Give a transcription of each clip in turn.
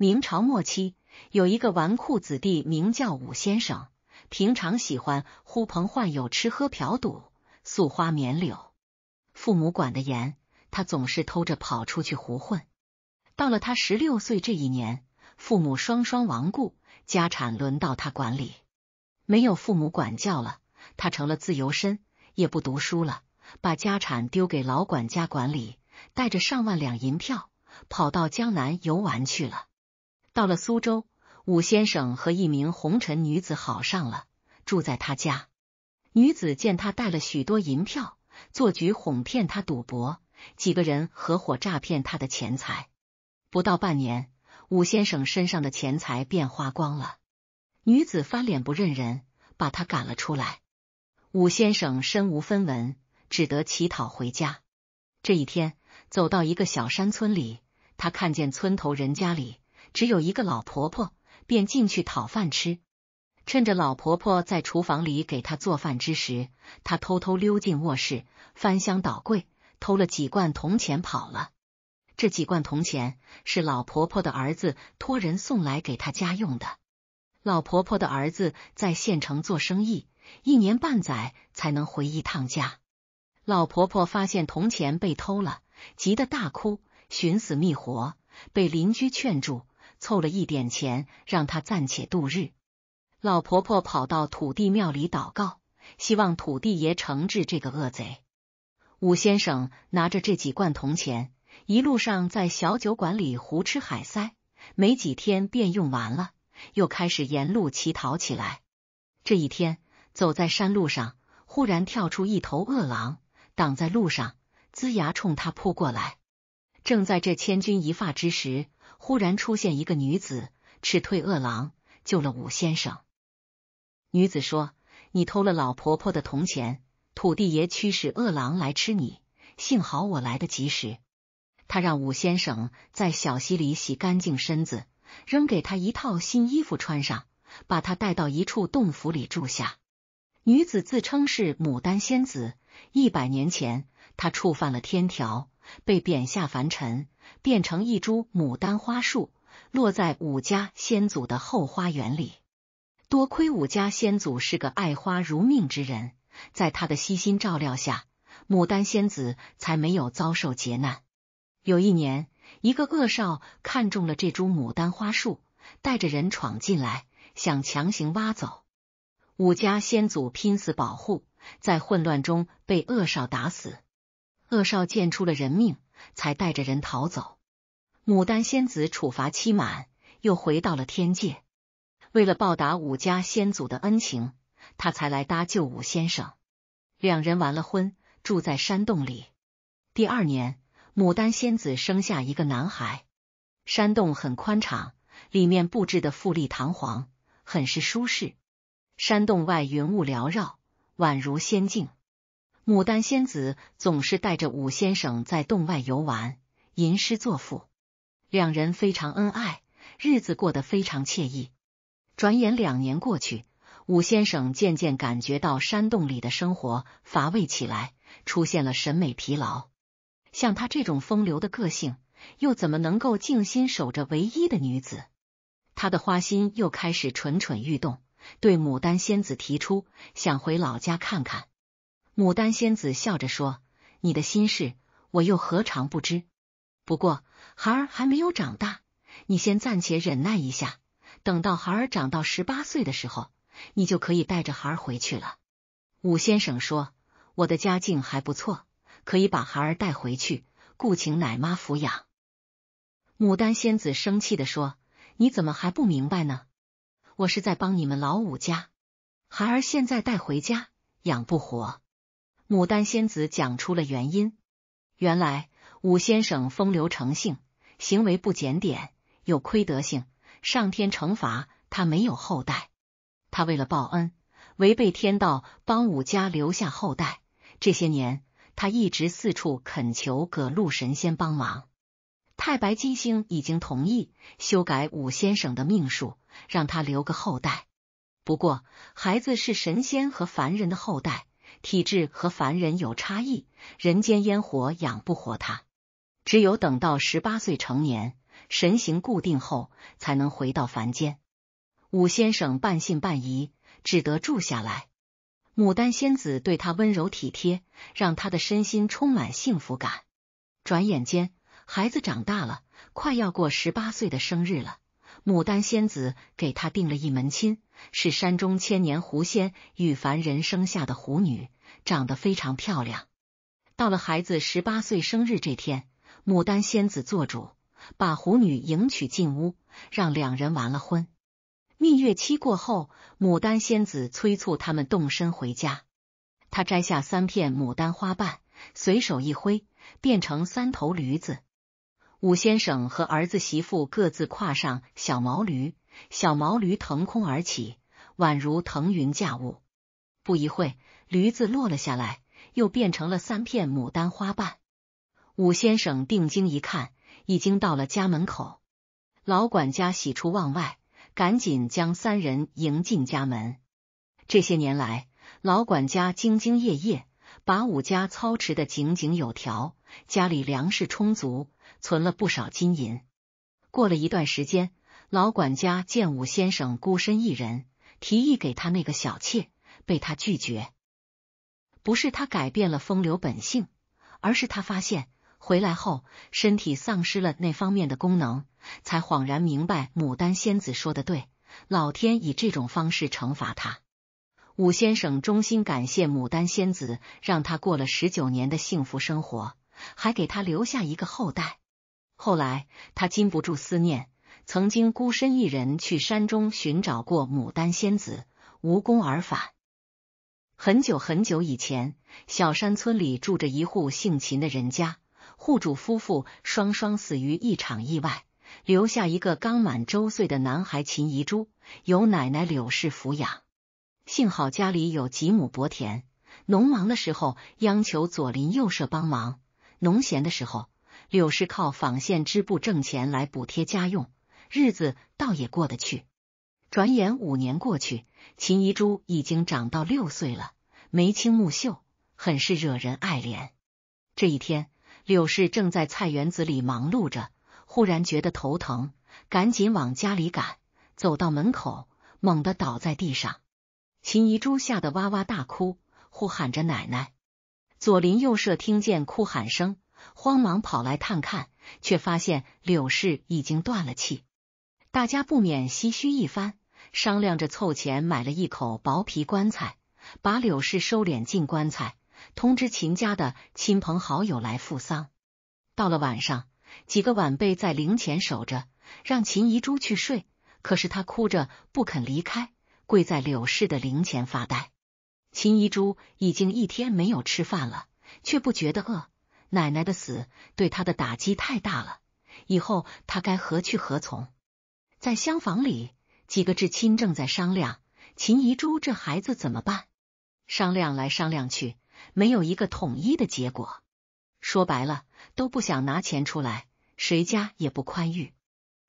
明朝末期，有一个纨绔子弟，名叫武先生。平常喜欢呼朋唤友，吃喝嫖赌，素花棉柳。父母管得严，他总是偷着跑出去胡混。到了他十六岁这一年，父母双双亡故，家产轮到他管理。没有父母管教了，他成了自由身，也不读书了，把家产丢给老管家管理，带着上万两银票，跑到江南游玩去了。到了苏州，武先生和一名红尘女子好上了，住在他家。女子见他带了许多银票，做局哄骗他赌博，几个人合伙诈骗他的钱财。不到半年，武先生身上的钱财便花光了。女子翻脸不认人，把他赶了出来。武先生身无分文，只得乞讨回家。这一天，走到一个小山村里，他看见村头人家里。只有一个老婆婆，便进去讨饭吃。趁着老婆婆在厨房里给她做饭之时，她偷偷溜进卧室，翻箱倒柜，偷了几罐铜钱跑了。这几罐铜钱是老婆婆的儿子托人送来给她家用的。老婆婆的儿子在县城做生意，一年半载才能回一趟家。老婆婆发现铜钱被偷了，急得大哭，寻死觅活，被邻居劝住。凑了一点钱，让他暂且度日。老婆婆跑到土地庙里祷告，希望土地爷惩治这个恶贼。武先生拿着这几罐铜钱，一路上在小酒馆里胡吃海塞，没几天便用完了，又开始沿路乞讨起来。这一天，走在山路上，忽然跳出一头恶狼，挡在路上，龇牙冲他扑过来。正在这千钧一发之时。忽然出现一个女子，斥退恶狼，救了武先生。女子说：“你偷了老婆婆的铜钱，土地爷驱使恶狼来吃你，幸好我来得及时。”她让武先生在小溪里洗干净身子，扔给他一套新衣服穿上，把他带到一处洞府里住下。女子自称是牡丹仙子，一百年前她触犯了天条，被贬下凡尘。变成一株牡丹花树，落在武家先祖的后花园里。多亏武家先祖是个爱花如命之人，在他的悉心照料下，牡丹仙子才没有遭受劫难。有一年，一个恶少看中了这株牡丹花树，带着人闯进来，想强行挖走。武家先祖拼死保护，在混乱中被恶少打死。恶少见出了人命。才带着人逃走，牡丹仙子处罚期满，又回到了天界。为了报答武家先祖的恩情，他才来搭救武先生。两人完了婚，住在山洞里。第二年，牡丹仙子生下一个男孩。山洞很宽敞，里面布置的富丽堂皇，很是舒适。山洞外云雾缭绕，宛如仙境。牡丹仙子总是带着武先生在洞外游玩，吟诗作赋，两人非常恩爱，日子过得非常惬意。转眼两年过去，武先生渐渐感觉到山洞里的生活乏味起来，出现了审美疲劳。像他这种风流的个性，又怎么能够静心守着唯一的女子？他的花心又开始蠢蠢欲动，对牡丹仙子提出想回老家看看。牡丹仙子笑着说：“你的心事，我又何尝不知？不过孩儿还没有长大，你先暂且忍耐一下。等到孩儿长到十八岁的时候，你就可以带着孩儿回去了。”武先生说：“我的家境还不错，可以把孩儿带回去，雇请奶妈抚养。”牡丹仙子生气的说：“你怎么还不明白呢？我是在帮你们老五家，孩儿现在带回家养不活。”牡丹仙子讲出了原因，原来武先生风流成性，行为不检点，有亏德性，上天惩罚他没有后代。他为了报恩，违背天道，帮武家留下后代。这些年，他一直四处恳求各路神仙帮忙。太白金星已经同意修改武先生的命数，让他留个后代。不过，孩子是神仙和凡人的后代。体质和凡人有差异，人间烟火养不活他，只有等到十八岁成年，神形固定后，才能回到凡间。武先生半信半疑，只得住下来。牡丹仙子对他温柔体贴，让他的身心充满幸福感。转眼间，孩子长大了，快要过十八岁的生日了。牡丹仙子给他定了一门亲，是山中千年狐仙与凡人生下的狐女，长得非常漂亮。到了孩子十八岁生日这天，牡丹仙子做主，把狐女迎娶进屋，让两人完了婚。蜜月期过后，牡丹仙子催促他们动身回家。他摘下三片牡丹花瓣，随手一挥，变成三头驴子。武先生和儿子、媳妇各自跨上小毛驴，小毛驴腾空而起，宛如腾云驾雾。不一会驴子落了下来，又变成了三片牡丹花瓣。武先生定睛一看，已经到了家门口。老管家喜出望外，赶紧将三人迎进家门。这些年来，老管家兢兢业业，把武家操持的井井有条，家里粮食充足。存了不少金银。过了一段时间，老管家见武先生孤身一人，提议给他那个小妾，被他拒绝。不是他改变了风流本性，而是他发现回来后身体丧失了那方面的功能，才恍然明白牡丹仙子说的对，老天以这种方式惩罚他。武先生衷心感谢牡丹仙子，让他过了十九年的幸福生活。还给他留下一个后代。后来他禁不住思念，曾经孤身一人去山中寻找过牡丹仙子，无功而返。很久很久以前，小山村里住着一户姓秦的人家，户主夫妇双双死于一场意外，留下一个刚满周岁的男孩秦遗珠，由奶奶柳氏抚养。幸好家里有几亩薄田，农忙的时候央求左邻右舍帮忙。农闲的时候，柳氏靠纺线织布挣钱来补贴家用，日子倒也过得去。转眼五年过去，秦怡珠已经长到六岁了，眉清目秀，很是惹人爱怜。这一天，柳氏正在菜园子里忙碌着，忽然觉得头疼，赶紧往家里赶。走到门口，猛地倒在地上，秦怡珠吓得哇哇大哭，呼喊着奶奶。左邻右舍听见哭喊声，慌忙跑来探看，却发现柳氏已经断了气。大家不免唏嘘一番，商量着凑钱买了一口薄皮棺材，把柳氏收敛进棺材，通知秦家的亲朋好友来赴丧。到了晚上，几个晚辈在灵前守着，让秦宜珠去睡，可是她哭着不肯离开，跪在柳氏的灵前发呆。秦怡珠已经一天没有吃饭了，却不觉得饿。奶奶的死对他的打击太大了，以后他该何去何从？在厢房里，几个至亲正在商量秦怡珠这孩子怎么办。商量来商量去，没有一个统一的结果。说白了，都不想拿钱出来，谁家也不宽裕。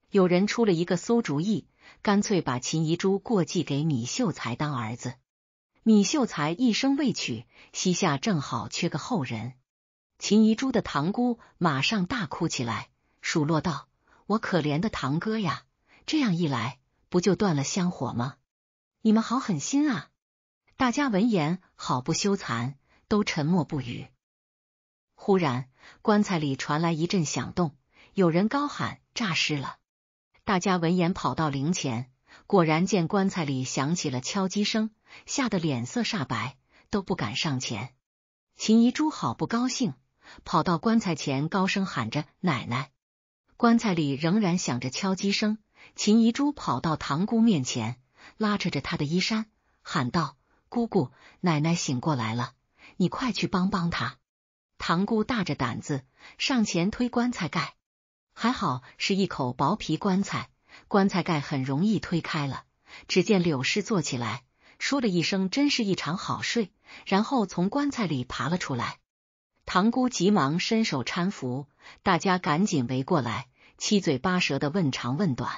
有人出了一个馊主意，干脆把秦怡珠过继给米秀才当儿子。米秀才一生未娶，膝下正好缺个后人。秦宜珠的堂姑马上大哭起来，数落道：“我可怜的堂哥呀，这样一来不就断了香火吗？你们好狠心啊！”大家闻言好不羞惭，都沉默不语。忽然，棺材里传来一阵响动，有人高喊：“诈尸了！”大家闻言跑到灵前，果然见棺材里响起了敲击声。吓得脸色煞白，都不敢上前。秦宜珠好不高兴，跑到棺材前，高声喊着：“奶奶！”棺材里仍然响着敲击声。秦宜珠跑到堂姑面前，拉扯着她的衣衫，喊道：“姑姑，奶奶醒过来了，你快去帮帮她！”堂姑大着胆子上前推棺材盖，还好是一口薄皮棺材，棺材盖很容易推开了。只见柳氏坐起来。说了一声“真是一场好睡”，然后从棺材里爬了出来。堂姑急忙伸手搀扶，大家赶紧围过来，七嘴八舌的问长问短。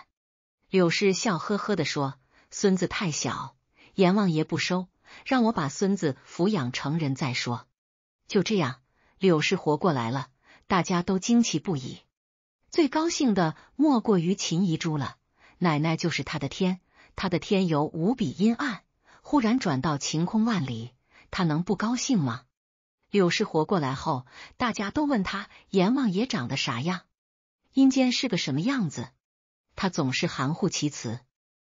柳氏笑呵呵的说：“孙子太小，阎王爷不收，让我把孙子抚养成人再说。”就这样，柳氏活过来了，大家都惊奇不已。最高兴的莫过于秦遗珠了，奶奶就是她的天，她的天由无比阴暗。忽然转到晴空万里，他能不高兴吗？柳氏活过来后，大家都问他阎王爷长得啥样，阴间是个什么样子，他总是含糊其辞。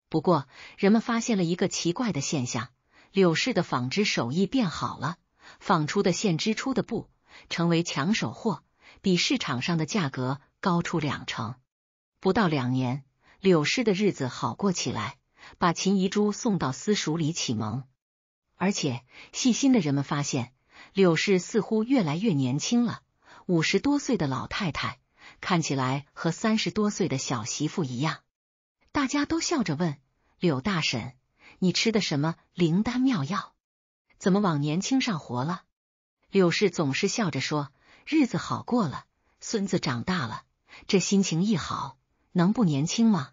不过人们发现了一个奇怪的现象，柳氏的纺织手艺变好了，纺出的线织出的布成为抢手货，比市场上的价格高出两成。不到两年，柳氏的日子好过起来。把秦怡珠送到私塾里启蒙，而且细心的人们发现，柳氏似乎越来越年轻了。五十多岁的老太太看起来和三十多岁的小媳妇一样，大家都笑着问柳大婶：“你吃的什么灵丹妙药？怎么往年轻上活了？”柳氏总是笑着说：“日子好过了，孙子长大了，这心情一好，能不年轻吗？”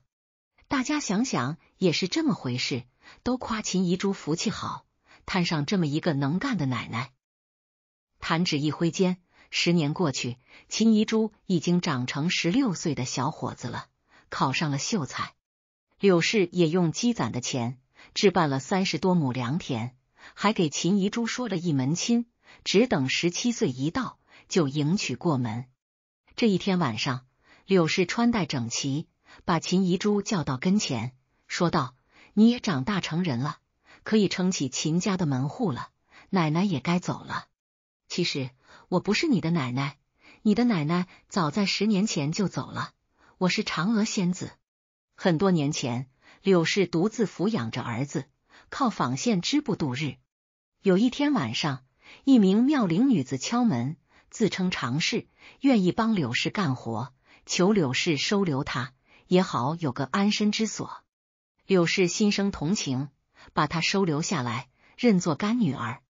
大家想想也是这么回事，都夸秦宜珠福气好，摊上这么一个能干的奶奶。弹指一挥间，十年过去，秦宜珠已经长成十六岁的小伙子了，考上了秀才。柳氏也用积攒的钱置办了三十多亩良田，还给秦宜珠说了一门亲，只等十七岁一到就迎娶过门。这一天晚上，柳氏穿戴整齐。把秦怡珠叫到跟前，说道：“你也长大成人了，可以撑起秦家的门户了。奶奶也该走了。其实我不是你的奶奶，你的奶奶早在十年前就走了。我是嫦娥仙子。很多年前，柳氏独自抚养着儿子，靠纺线织布度日。有一天晚上，一名妙龄女子敲门，自称常氏，愿意帮柳氏干活，求柳氏收留她。”也好有个安身之所，柳氏心生同情，把她收留下来，认作干女儿。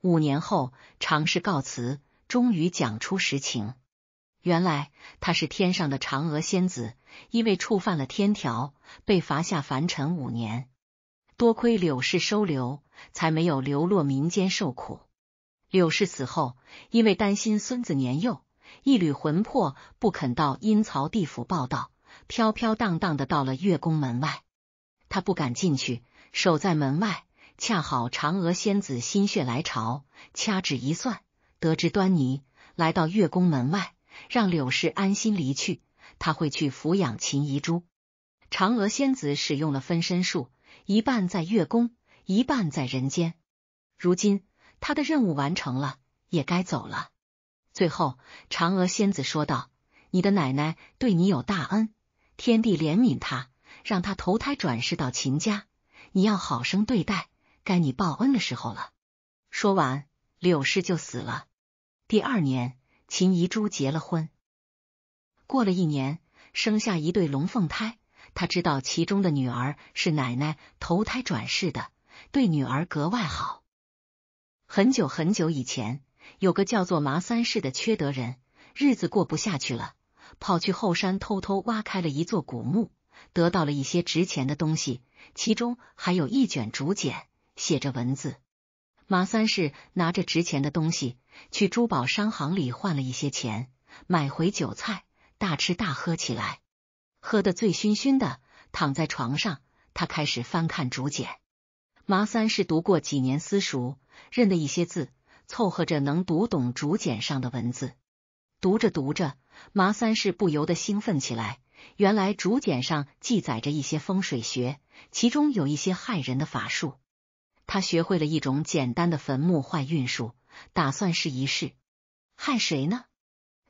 五年后，常氏告辞，终于讲出实情。原来她是天上的嫦娥仙子，因为触犯了天条，被罚下凡尘五年。多亏柳氏收留，才没有流落民间受苦。柳氏死后，因为担心孙子年幼，一缕魂魄不肯到阴曹地府报道。飘飘荡荡的到了月宫门外，他不敢进去，守在门外。恰好嫦娥仙子心血来潮，掐指一算，得知端倪，来到月宫门外，让柳氏安心离去。他会去抚养秦怡珠。嫦娥仙子使用了分身术，一半在月宫，一半在人间。如今他的任务完成了，也该走了。最后，嫦娥仙子说道：“你的奶奶对你有大恩。”天帝怜悯他，让他投胎转世到秦家，你要好生对待，该你报恩的时候了。说完，柳氏就死了。第二年，秦怡珠结了婚，过了一年，生下一对龙凤胎。她知道其中的女儿是奶奶投胎转世的，对女儿格外好。很久很久以前，有个叫做麻三世的缺德人，日子过不下去了。跑去后山，偷偷挖开了一座古墓，得到了一些值钱的东西，其中还有一卷竹简，写着文字。马三世拿着值钱的东西去珠宝商行里换了一些钱，买回酒菜，大吃大喝起来，喝得醉醺醺的，躺在床上，他开始翻看竹简。马三是读过几年私塾，认得一些字，凑合着能读懂竹简上的文字。读着读着。麻三世不由得兴奋起来。原来竹简上记载着一些风水学，其中有一些害人的法术。他学会了一种简单的坟墓坏运术，打算试一试。害谁呢？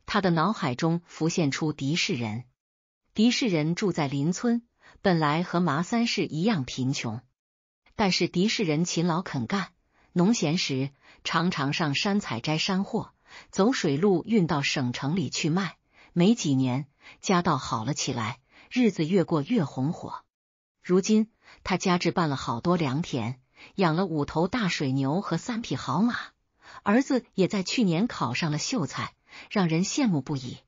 他的脑海中浮现出狄氏人。狄氏人住在邻村，本来和麻三世一样贫穷，但是狄氏人勤劳肯干，农闲时常常上山采摘山货，走水路运到省城里去卖。没几年，家道好了起来，日子越过越红火。如今他家置办了好多良田，养了五头大水牛和三匹好马，儿子也在去年考上了秀才，让人羡慕不已。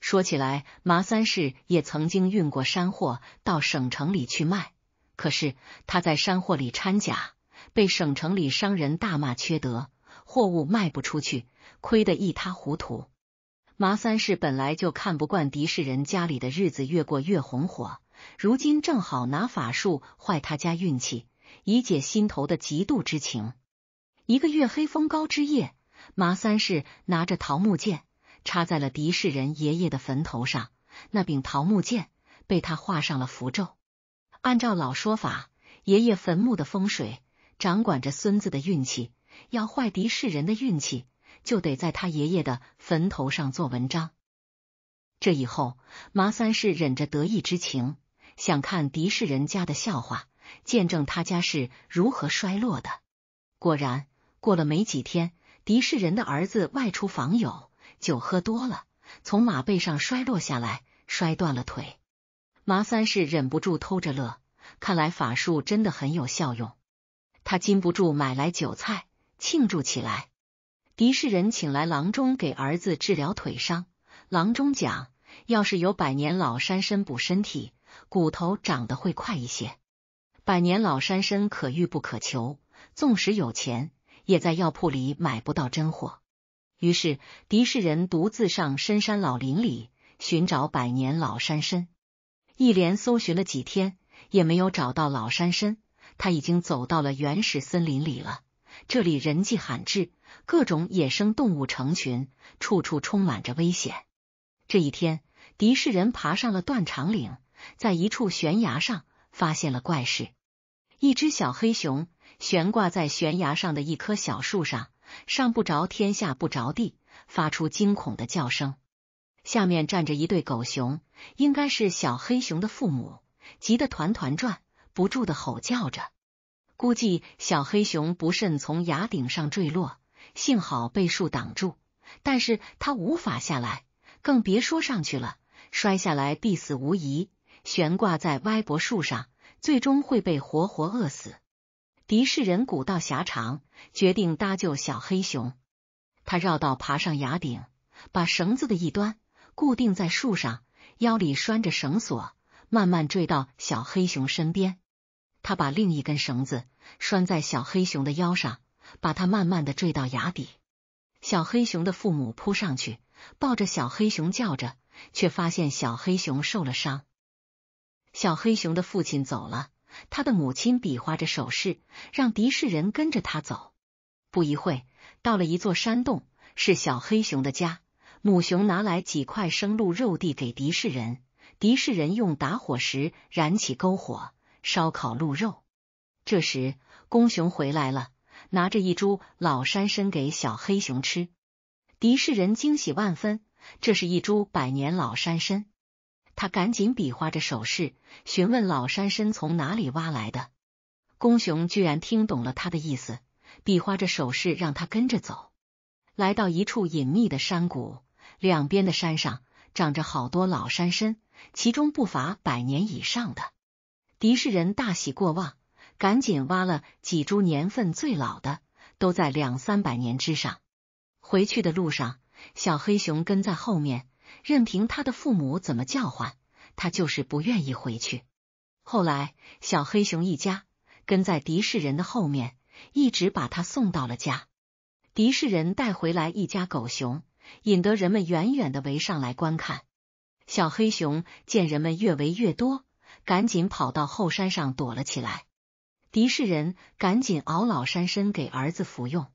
说起来，麻三氏也曾经运过山货到省城里去卖，可是他在山货里掺假，被省城里商人大骂缺德，货物卖不出去，亏得一塌糊涂。麻三世本来就看不惯狄世人家里的日子越过越红火，如今正好拿法术坏他家运气，以解心头的嫉妒之情。一个月黑风高之夜，麻三世拿着桃木剑插在了狄氏人爷爷的坟头上，那柄桃木剑被他画上了符咒。按照老说法，爷爷坟墓的风水掌管着孙子的运气，要坏狄氏人的运气。就得在他爷爷的坟头上做文章。这以后，麻三世忍着得意之情，想看狄氏人家的笑话，见证他家是如何衰落的。果然，过了没几天，狄氏人的儿子外出访友，酒喝多了，从马背上摔落下来，摔断了腿。麻三世忍不住偷着乐，看来法术真的很有效用。他禁不住买来酒菜庆祝起来。狄氏人请来郎中给儿子治疗腿伤，郎中讲，要是有百年老山参补身体，骨头长得会快一些。百年老山参可遇不可求，纵使有钱，也在药铺里买不到真货。于是狄氏人独自上深山老林里寻找百年老山参，一连搜寻了几天，也没有找到老山参。他已经走到了原始森林里了，这里人迹罕至。各种野生动物成群，处处充满着危险。这一天，狄士人爬上了断肠岭，在一处悬崖上发现了怪事：一只小黑熊悬挂在悬崖上的一棵小树上，上不着天，下不着地，发出惊恐的叫声。下面站着一对狗熊，应该是小黑熊的父母，急得团团转，不住的吼叫着。估计小黑熊不慎从崖顶上坠落。幸好被树挡住，但是他无法下来，更别说上去了。摔下来必死无疑，悬挂在歪脖树上，最终会被活活饿死。狄士人古道狭长，决定搭救小黑熊。他绕道爬上崖顶，把绳子的一端固定在树上，腰里拴着绳索，慢慢坠到小黑熊身边。他把另一根绳子拴在小黑熊的腰上。把他慢慢的坠到崖底，小黑熊的父母扑上去抱着小黑熊叫着，却发现小黑熊受了伤。小黑熊的父亲走了，他的母亲比划着手势，让迪士人跟着他走。不一会，到了一座山洞，是小黑熊的家。母熊拿来几块生鹿肉递给迪士人，迪士人用打火石燃起篝火，烧烤鹿肉。这时，公熊回来了。拿着一株老山参给小黑熊吃，狄士人惊喜万分。这是一株百年老山参，他赶紧比划着手势，询问老山参从哪里挖来的。公熊居然听懂了他的意思，比划着手势让他跟着走，来到一处隐秘的山谷，两边的山上长着好多老山参，其中不乏百年以上的。狄士人大喜过望。赶紧挖了几株年份最老的，都在两三百年之上。回去的路上，小黑熊跟在后面，任凭他的父母怎么叫唤，他就是不愿意回去。后来，小黑熊一家跟在狄氏人的后面，一直把他送到了家。狄氏人带回来一家狗熊，引得人们远远的围上来观看。小黑熊见人们越围越多，赶紧跑到后山上躲了起来。狄氏人赶紧熬老山参给儿子服用。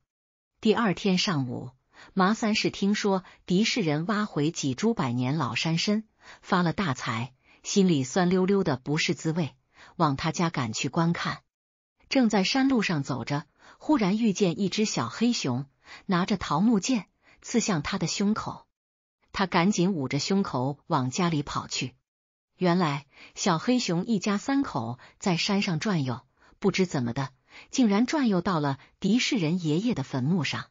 第二天上午，麻三是听说狄氏人挖回几株百年老山参，发了大财，心里酸溜溜的，不是滋味，往他家赶去观看。正在山路上走着，忽然遇见一只小黑熊拿着桃木剑刺向他的胸口，他赶紧捂着胸口往家里跑去。原来，小黑熊一家三口在山上转悠。不知怎么的，竟然转悠到了狄士人爷爷的坟墓上。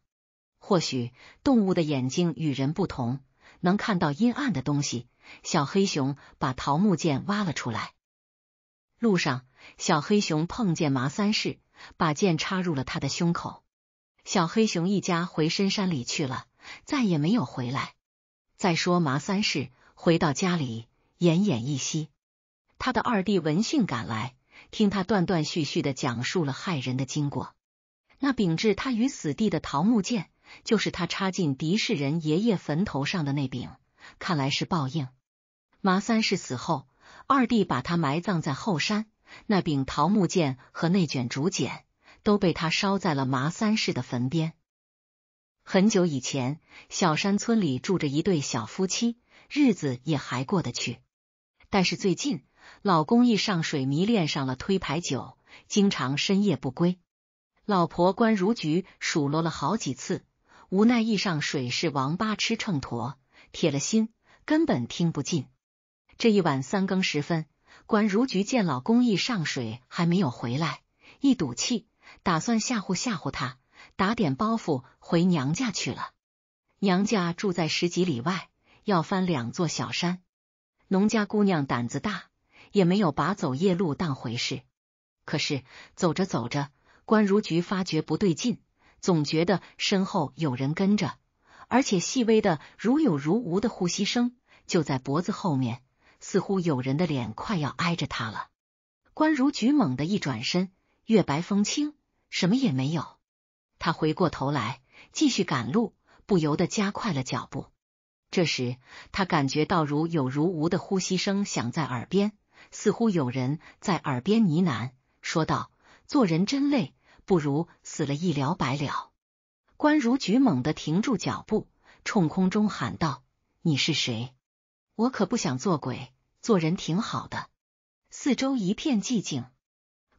或许动物的眼睛与人不同，能看到阴暗的东西。小黑熊把桃木剑挖了出来。路上，小黑熊碰见麻三世，把剑插入了他的胸口。小黑熊一家回深山里去了，再也没有回来。再说麻三世回到家里，奄奄一息。他的二弟闻讯赶来。听他断断续续的讲述了害人的经过，那柄置他于死地的桃木剑，就是他插进狄氏人爷爷坟头上的那柄，看来是报应。麻三世死后，二弟把他埋葬在后山，那柄桃木剑和那卷竹简都被他烧在了麻三世的坟边。很久以前，小山村里住着一对小夫妻，日子也还过得去，但是最近。老公一上水迷恋上了推牌九，经常深夜不归。老婆关如菊数落了好几次，无奈一上水是王八吃秤砣，铁了心，根本听不进。这一晚三更时分，关如菊见老公一上水还没有回来，一赌气，打算吓唬吓唬他，打点包袱回娘家去了。娘家住在十几里外，要翻两座小山。农家姑娘胆子大。也没有把走夜路当回事。可是走着走着，关如菊发觉不对劲，总觉得身后有人跟着，而且细微的如有如无的呼吸声就在脖子后面，似乎有人的脸快要挨着他了。关如菊猛地一转身，月白风清，什么也没有。他回过头来继续赶路，不由得加快了脚步。这时，他感觉到如有如无的呼吸声响在耳边。似乎有人在耳边呢喃，说道：“做人真累，不如死了一了百了。”关如菊猛地停住脚步，冲空中喊道：“你是谁？我可不想做鬼，做人挺好的。”四周一片寂静，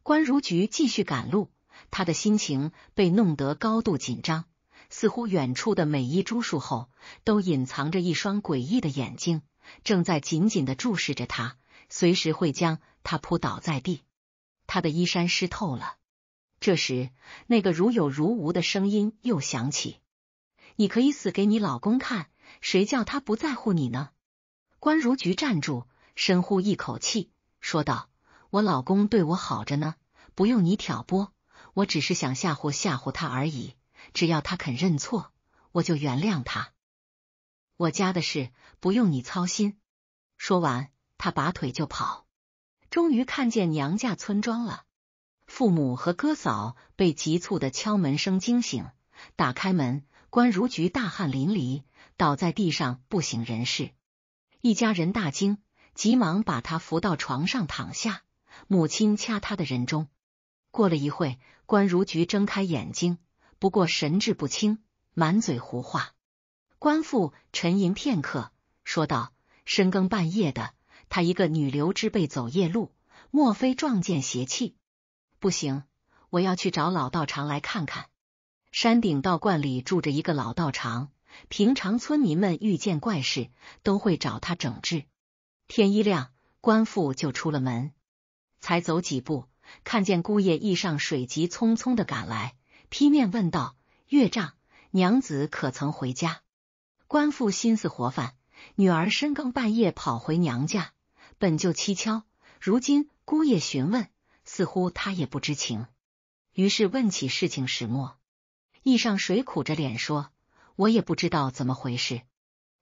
关如菊继续赶路，他的心情被弄得高度紧张，似乎远处的每一株树后都隐藏着一双诡异的眼睛，正在紧紧的注视着他。随时会将他扑倒在地，他的衣衫湿透了。这时，那个如有如无的声音又响起：“你可以死给你老公看，谁叫他不在乎你呢？”关如菊站住，深呼一口气，说道：“我老公对我好着呢，不用你挑拨。我只是想吓唬吓唬他而已，只要他肯认错，我就原谅他。我家的事不用你操心。”说完。他拔腿就跑，终于看见娘家村庄了。父母和哥嫂被急促的敲门声惊醒，打开门，关如菊大汗淋漓，倒在地上不省人事。一家人大惊，急忙把他扶到床上躺下。母亲掐他的人中，过了一会，关如菊睁开眼睛，不过神志不清，满嘴胡话。关父沉吟片刻，说道：“深更半夜的。”他一个女流之辈走夜路，莫非撞见邪气？不行，我要去找老道长来看看。山顶道观里住着一个老道长，平常村民们遇见怪事都会找他整治。天一亮，官府就出了门。才走几步，看见姑爷遇上水急匆匆的赶来，劈面问道：“岳丈，娘子可曾回家？”官府心思活泛。女儿深更半夜跑回娘家，本就蹊跷，如今姑爷询问，似乎他也不知情，于是问起事情始末。易上水苦着脸说：“我也不知道怎么回事，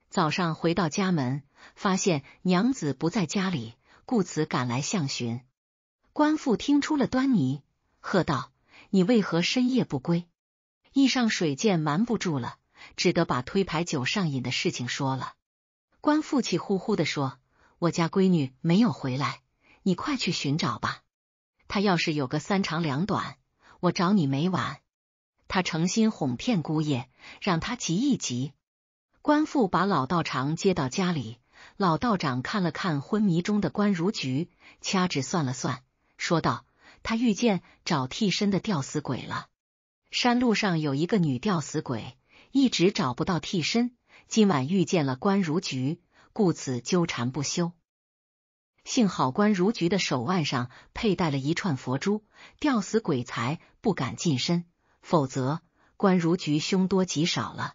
早上回到家门，发现娘子不在家里，故此赶来相询。”官妇听出了端倪，喝道：“你为何深夜不归？”易上水见瞒不住了，只得把推牌九上瘾的事情说了。官父气呼呼的说：“我家闺女没有回来，你快去寻找吧。她要是有个三长两短，我找你没完。”他诚心哄骗姑爷，让他急一急。官父把老道长接到家里，老道长看了看昏迷中的关如菊，掐指算了算，说道：“他遇见找替身的吊死鬼了。山路上有一个女吊死鬼，一直找不到替身。”今晚遇见了关如菊，故此纠缠不休。幸好关如菊的手腕上佩戴了一串佛珠，吊死鬼才不敢近身，否则关如菊凶多吉少了。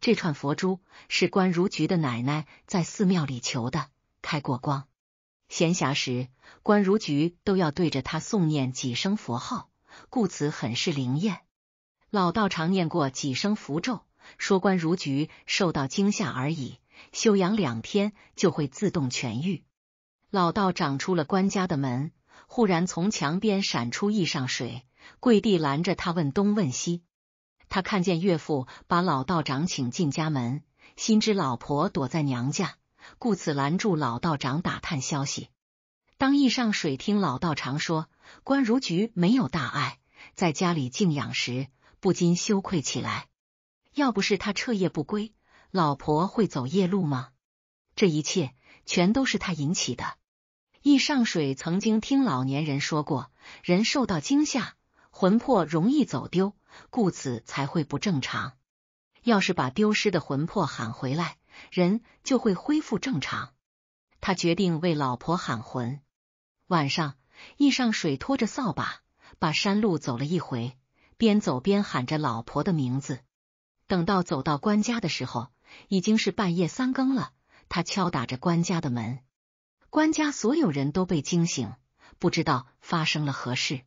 这串佛珠是关如菊的奶奶在寺庙里求的，开过光。闲暇时，关如菊都要对着他诵念几声佛号，故此很是灵验。老道常念过几声符咒。说关如菊受到惊吓而已，休养两天就会自动痊愈。老道长出了关家的门，忽然从墙边闪出易上水，跪地拦着他问东问西。他看见岳父把老道长请进家门，心知老婆躲在娘家，故此拦住老道长打探消息。当易上水听老道长说关如菊没有大碍，在家里静养时，不禁羞愧起来。要不是他彻夜不归，老婆会走夜路吗？这一切全都是他引起的。易上水曾经听老年人说过，人受到惊吓，魂魄容易走丢，故此才会不正常。要是把丢失的魂魄喊回来，人就会恢复正常。他决定为老婆喊魂。晚上，易上水拖着扫把把山路走了一回，边走边喊着老婆的名字。等到走到官家的时候，已经是半夜三更了。他敲打着官家的门，官家所有人都被惊醒，不知道发生了何事。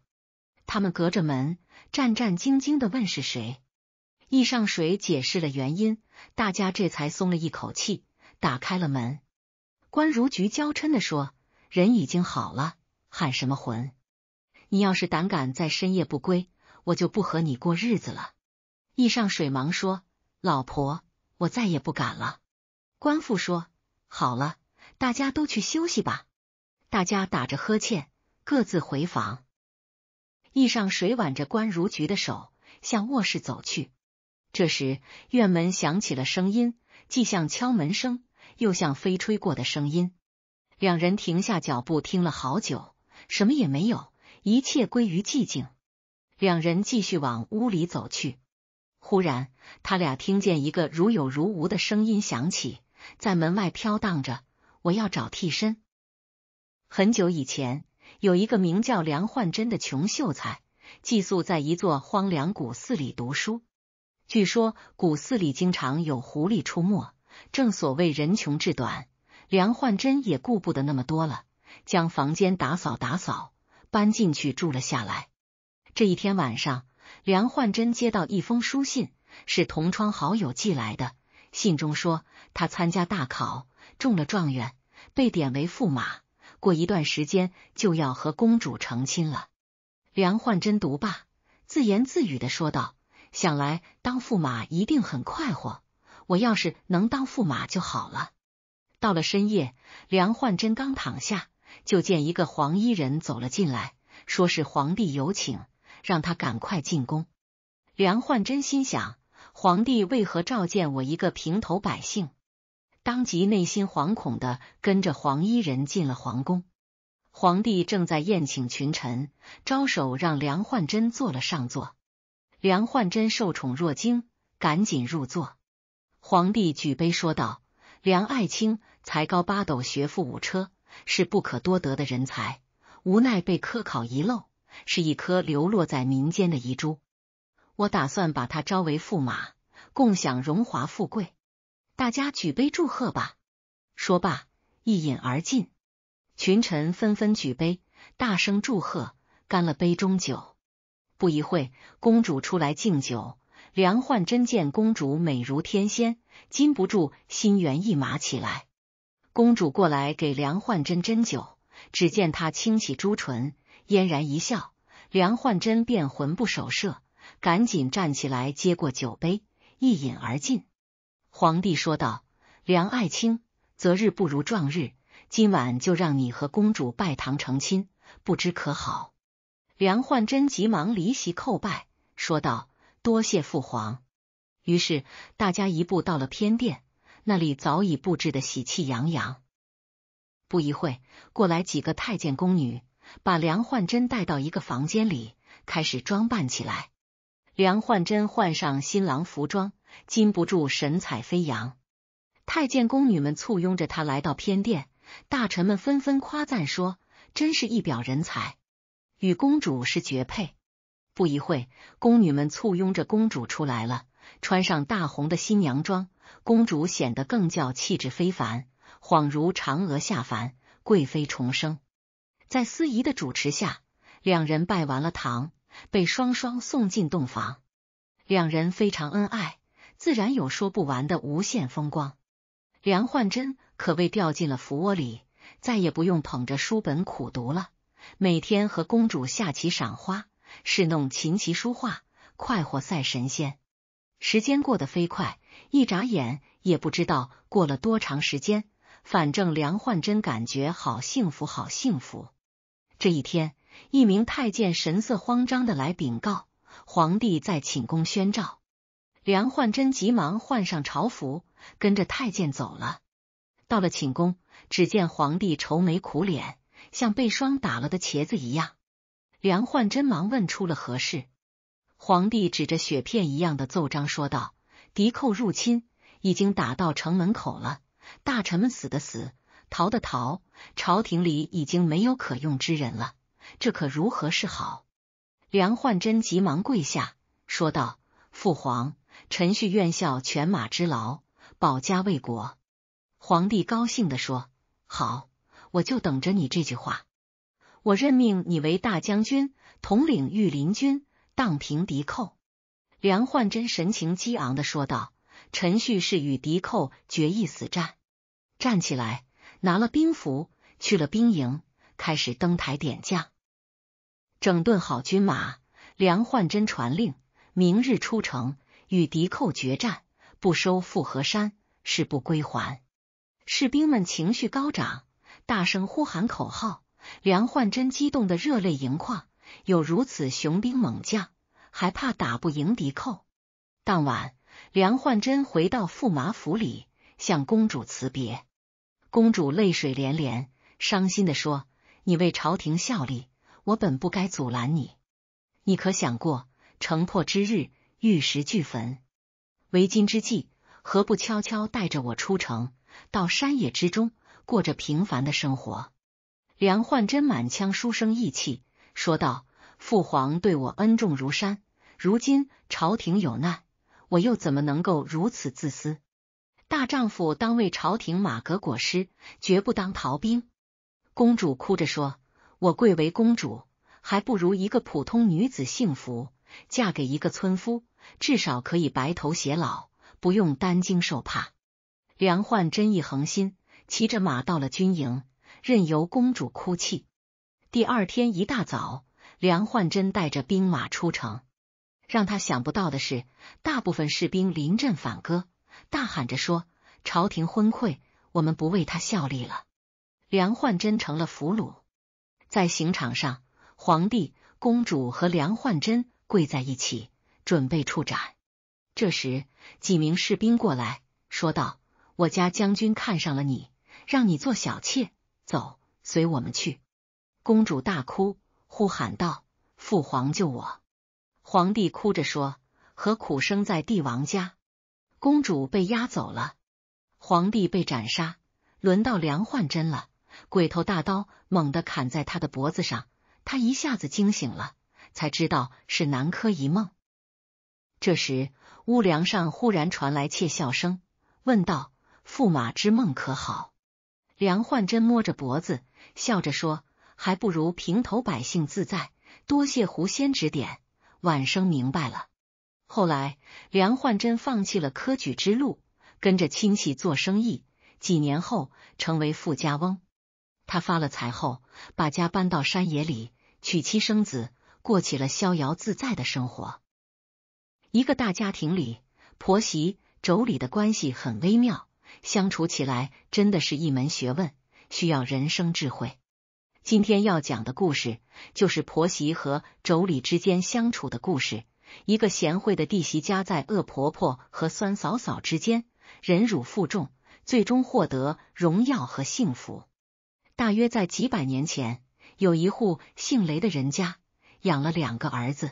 他们隔着门战战兢兢的问是谁。易上水解释了原因，大家这才松了一口气，打开了门。关如菊娇嗔的说：“人已经好了，喊什么魂？你要是胆敢在深夜不归，我就不和你过日子了。”易上水忙说：“老婆，我再也不敢了。”官父说：“好了，大家都去休息吧。”大家打着呵欠，各自回房。易上水挽着关如菊的手向卧室走去。这时，院门响起了声音，既像敲门声，又像飞吹过的声音。两人停下脚步，听了好久，什么也没有，一切归于寂静。两人继续往屋里走去。忽然，他俩听见一个如有如无的声音响起，在门外飘荡着。我要找替身。很久以前，有一个名叫梁焕贞的穷秀才，寄宿在一座荒凉古寺里读书。据说古寺里经常有狐狸出没。正所谓人穷志短，梁焕贞也顾不得那么多了，将房间打扫打扫，搬进去住了下来。这一天晚上。梁焕贞接到一封书信，是同窗好友寄来的。信中说他参加大考中了状元，被点为驸马，过一段时间就要和公主成亲了。梁焕贞读罢，自言自语的说道：“想来当驸马一定很快活，我要是能当驸马就好了。”到了深夜，梁焕贞刚躺下，就见一个黄衣人走了进来，说是皇帝有请。让他赶快进宫。梁焕真心想，皇帝为何召见我一个平头百姓？当即内心惶恐的跟着黄衣人进了皇宫。皇帝正在宴请群臣，招手让梁焕真坐了上座。梁焕真受宠若惊，赶紧入座。皇帝举杯说道：“梁爱卿，才高八斗，学富五车，是不可多得的人才，无奈被科考遗漏。”是一颗流落在民间的遗珠，我打算把它招为驸马，共享荣华富贵。大家举杯祝贺吧！说罢，一饮而尽。群臣纷纷举杯，大声祝贺，干了杯中酒。不一会，公主出来敬酒。梁焕真见公主美如天仙，禁不住心猿意马起来。公主过来给梁焕真斟酒，只见她轻启朱唇。嫣然一笑，梁焕贞便魂不守舍，赶紧站起来接过酒杯，一饮而尽。皇帝说道：“梁爱卿，择日不如撞日，今晚就让你和公主拜堂成亲，不知可好？”梁焕贞急忙离席叩拜，说道：“多谢父皇。”于是大家一步到了偏殿，那里早已布置的喜气洋洋。不一会，过来几个太监宫女。把梁焕贞带到一个房间里，开始装扮起来。梁焕贞换上新郎服装，禁不住神采飞扬。太监宫女们簇拥着他来到偏殿，大臣们纷纷夸赞说：“真是一表人才，与公主是绝配。”不一会宫女们簇拥着公主出来了，穿上大红的新娘装，公主显得更叫气质非凡，恍如嫦娥下凡，贵妃重生。在司仪的主持下，两人拜完了堂，被双双送进洞房。两人非常恩爱，自然有说不完的无限风光。梁焕贞可谓掉进了福窝里，再也不用捧着书本苦读了，每天和公主下棋、赏花、侍弄琴棋书画，快活赛神仙。时间过得飞快，一眨眼也不知道过了多长时间，反正梁焕贞感觉好幸福，好幸福。这一天，一名太监神色慌张的来禀告，皇帝在寝宫宣召。梁焕贞急忙换上朝服，跟着太监走了。到了寝宫，只见皇帝愁眉苦脸，像被霜打了的茄子一样。梁焕贞忙问出了何事，皇帝指着雪片一样的奏章说道：“敌寇入侵，已经打到城门口了，大臣们死的死。”逃的逃，朝廷里已经没有可用之人了，这可如何是好？梁焕贞急忙跪下说道：“父皇，陈旭愿效犬马之劳，保家卫国。”皇帝高兴的说：“好，我就等着你这句话。我任命你为大将军，统领御林军，荡平敌寇。”梁焕贞神情激昂的说道：“陈旭是与敌寇决一死战。”站起来。拿了兵符，去了兵营，开始登台点将，整顿好军马。梁焕贞传令，明日出城与敌寇决战，不收复河山誓不归还。士兵们情绪高涨，大声呼喊口号。梁焕贞激动的热泪盈眶，有如此雄兵猛将，还怕打不赢敌寇？当晚，梁焕贞回到驸马府里，向公主辞别。公主泪水连连，伤心的说：“你为朝廷效力，我本不该阻拦你。你可想过，城破之日，玉石俱焚。为今之计，何不悄悄带着我出城，到山野之中，过着平凡的生活？”梁焕真满腔书生意气，说道：“父皇对我恩重如山，如今朝廷有难，我又怎么能够如此自私？”大丈夫当为朝廷马革裹尸，绝不当逃兵。公主哭着说：“我贵为公主，还不如一个普通女子幸福。嫁给一个村夫，至少可以白头偕老，不用担惊受怕。”梁焕真一横心，骑着马到了军营，任由公主哭泣。第二天一大早，梁焕真带着兵马出城。让他想不到的是，大部分士兵临阵反戈。大喊着说：“朝廷昏聩，我们不为他效力了。”梁焕贞成了俘虏，在刑场上，皇帝、公主和梁焕贞跪在一起，准备处斩。这时，几名士兵过来说道：“我家将军看上了你，让你做小妾，走，随我们去。”公主大哭，呼喊道：“父皇救我！”皇帝哭着说：“何苦生在帝王家？”公主被押走了，皇帝被斩杀，轮到梁焕真了。鬼头大刀猛地砍在他的脖子上，他一下子惊醒了，才知道是南柯一梦。这时屋梁上忽然传来窃笑声，问道：“驸马之梦可好？”梁焕真摸着脖子，笑着说：“还不如平头百姓自在，多谢狐仙指点，晚生明白了。”后来，梁焕珍放弃了科举之路，跟着亲戚做生意。几年后，成为富家翁。他发了财后，把家搬到山野里，娶妻生子，过起了逍遥自在的生活。一个大家庭里，婆媳妯娌的关系很微妙，相处起来真的是一门学问，需要人生智慧。今天要讲的故事，就是婆媳和妯娌之间相处的故事。一个贤惠的弟媳夹在恶婆婆和酸嫂嫂之间，忍辱负重，最终获得荣耀和幸福。大约在几百年前，有一户姓雷的人家养了两个儿子，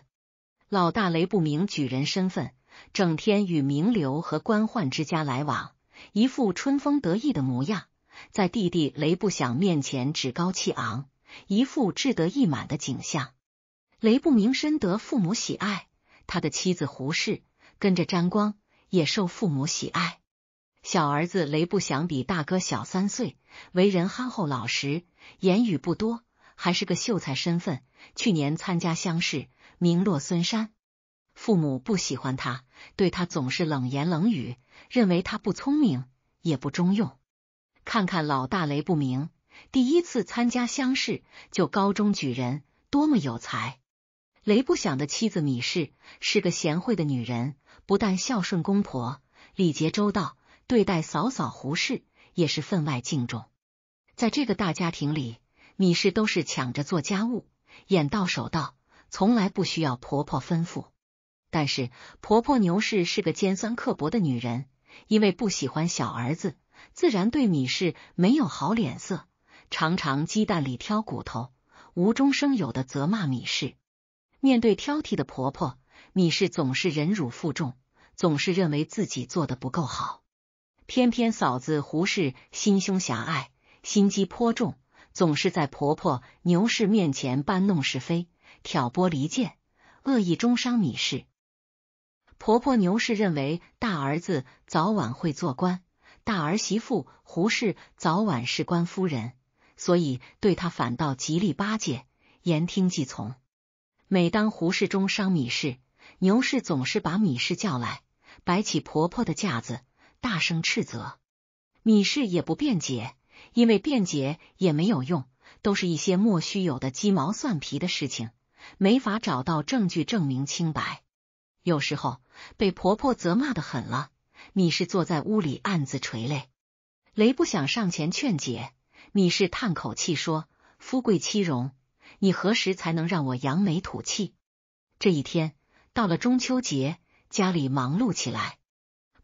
老大雷不明举人身份，整天与名流和官宦之家来往，一副春风得意的模样，在弟弟雷不想面前趾高气昂，一副志得意满的景象。雷不明深得父母喜爱。他的妻子胡适跟着沾光，也受父母喜爱。小儿子雷不祥比大哥小三岁，为人憨厚老实，言语不多，还是个秀才身份。去年参加乡试，名落孙山。父母不喜欢他，对他总是冷言冷语，认为他不聪明，也不中用。看看老大雷不明，第一次参加乡试就高中举人，多么有才！雷不响的妻子米氏是个贤惠的女人，不但孝顺公婆，礼节周到，对待嫂嫂胡氏也是分外敬重。在这个大家庭里，米氏都是抢着做家务，眼到手到，从来不需要婆婆吩咐。但是婆婆牛氏是个尖酸刻薄的女人，因为不喜欢小儿子，自然对米氏没有好脸色，常常鸡蛋里挑骨头，无中生有的责骂米氏。面对挑剔的婆婆，米氏总是忍辱负重，总是认为自己做的不够好。偏偏嫂子胡氏心胸狭隘，心机颇重，总是在婆婆牛氏面前搬弄是非，挑拨离间，恶意中伤米氏。婆婆牛氏认为大儿子早晚会做官，大儿媳妇胡氏早晚是官夫人，所以对她反倒极力巴结，言听计从。每当胡适中伤米氏，牛氏总是把米氏叫来，摆起婆婆的架子，大声斥责。米氏也不辩解，因为辩解也没有用，都是一些莫须有的鸡毛蒜皮的事情，没法找到证据证明清白。有时候被婆婆责骂的狠了，米氏坐在屋里暗自垂泪。雷不想上前劝解，米氏叹口气说：“夫贵妻荣。”你何时才能让我扬眉吐气？这一天到了中秋节，家里忙碌起来。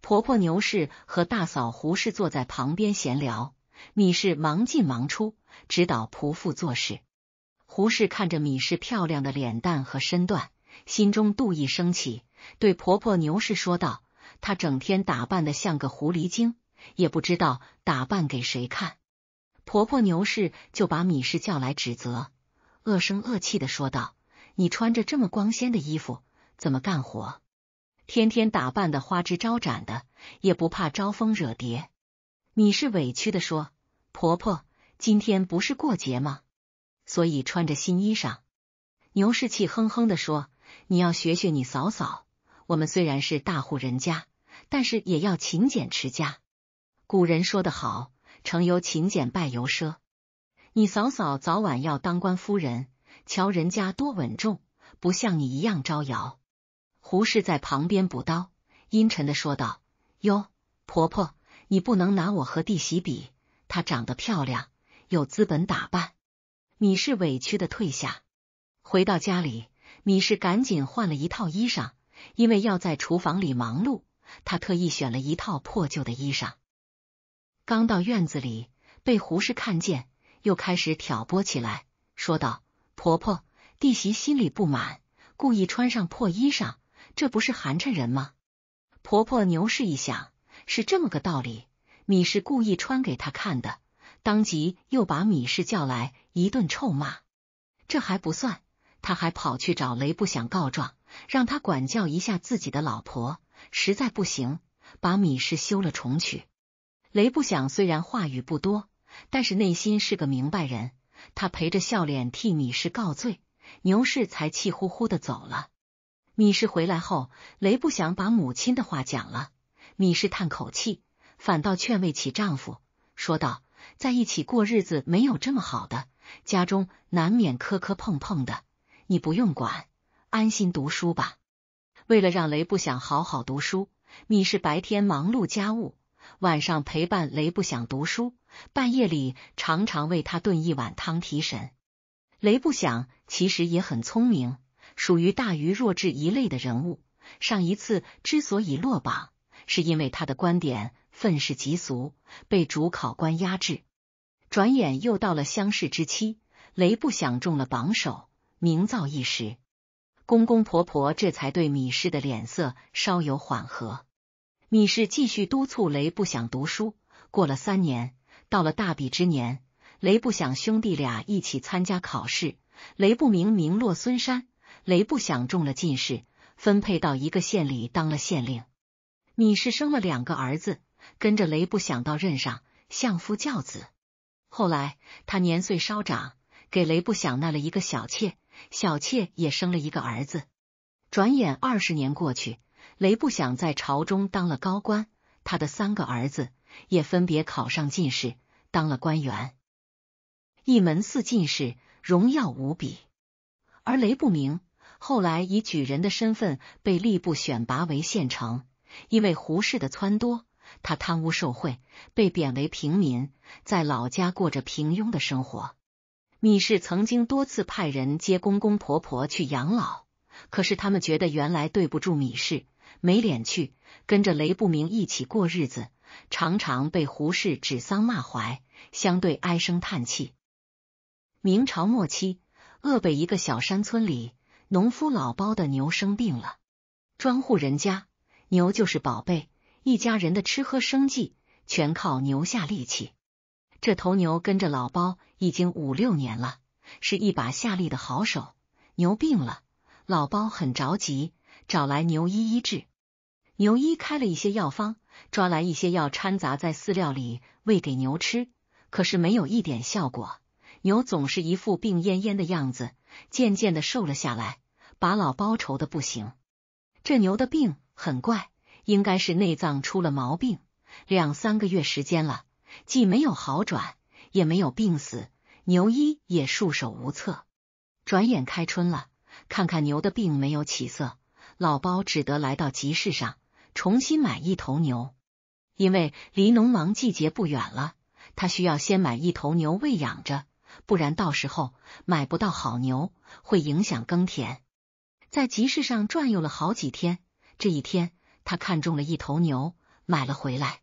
婆婆牛氏和大嫂胡氏坐在旁边闲聊，米氏忙进忙出，指导仆妇做事。胡氏看着米氏漂亮的脸蛋和身段，心中妒意升起，对婆婆牛氏说道：“她整天打扮的像个狐狸精，也不知道打扮给谁看。”婆婆牛氏就把米氏叫来指责。恶声恶气的说道：“你穿着这么光鲜的衣服，怎么干活？天天打扮的花枝招展的，也不怕招蜂惹蝶。”你是委屈的说：“婆婆，今天不是过节吗？所以穿着新衣裳。”牛氏气哼哼的说：“你要学学你嫂嫂，我们虽然是大户人家，但是也要勤俭持家。古人说的好，成由勤俭，败由奢。”你嫂嫂早晚要当官夫人，瞧人家多稳重，不像你一样招摇。胡适在旁边补刀，阴沉的说道：“哟，婆婆，你不能拿我和弟媳比，她长得漂亮，有资本打扮。”米氏委屈的退下，回到家里，米氏赶紧换了一套衣裳，因为要在厨房里忙碌，她特意选了一套破旧的衣裳。刚到院子里，被胡适看见。又开始挑拨起来，说道：“婆婆，弟媳心里不满，故意穿上破衣裳，这不是寒碜人吗？”婆婆牛氏一想，是这么个道理，米氏故意穿给她看的，当即又把米氏叫来一顿臭骂。这还不算，他还跑去找雷不想告状，让他管教一下自己的老婆，实在不行，把米氏休了重娶。雷不想虽然话语不多。但是内心是个明白人，他陪着笑脸替米氏告罪，牛氏才气呼呼的走了。米氏回来后，雷不想把母亲的话讲了，米氏叹口气，反倒劝慰起丈夫，说道：“在一起过日子没有这么好的，家中难免磕磕碰碰的，你不用管，安心读书吧。”为了让雷不想好好读书，米氏白天忙碌家务。晚上陪伴雷不想读书，半夜里常常为他炖一碗汤提神。雷不想其实也很聪明，属于大愚弱智一类的人物。上一次之所以落榜，是因为他的观点愤世嫉俗，被主考官压制。转眼又到了乡试之期，雷不想中了榜首，名噪一时，公公婆婆这才对米氏的脸色稍有缓和。米氏继续督促雷不想读书。过了三年，到了大比之年，雷不想兄弟俩一起参加考试。雷不明明落孙山，雷不想中了进士，分配到一个县里当了县令。米氏生了两个儿子，跟着雷不想到任上相夫教子。后来他年岁稍长，给雷不想纳了一个小妾，小妾也生了一个儿子。转眼二十年过去。雷不想在朝中当了高官，他的三个儿子也分别考上进士，当了官员，一门四进士，荣耀无比。而雷不明后来以举人的身份被吏部选拔为县丞，因为胡氏的撺掇，他贪污受贿，被贬为平民，在老家过着平庸的生活。米氏曾经多次派人接公公婆婆去养老，可是他们觉得原来对不住米氏。没脸去跟着雷不明一起过日子，常常被胡适指桑骂槐，相对唉声叹气。明朝末期，鄂北一个小山村里，农夫老包的牛生病了。庄户人家牛就是宝贝，一家人的吃喝生计全靠牛下力气。这头牛跟着老包已经五六年了，是一把下力的好手。牛病了，老包很着急。找来牛医医治，牛医开了一些药方，抓来一些药掺杂在饲料里喂给牛吃，可是没有一点效果，牛总是一副病恹恹的样子，渐渐的瘦了下来，把老包愁的不行。这牛的病很怪，应该是内脏出了毛病，两三个月时间了，既没有好转，也没有病死，牛医也束手无策。转眼开春了，看看牛的病没有起色。老包只得来到集市上重新买一头牛，因为离农忙季节不远了，他需要先买一头牛喂养着，不然到时候买不到好牛，会影响耕田。在集市上转悠了好几天，这一天他看中了一头牛，买了回来。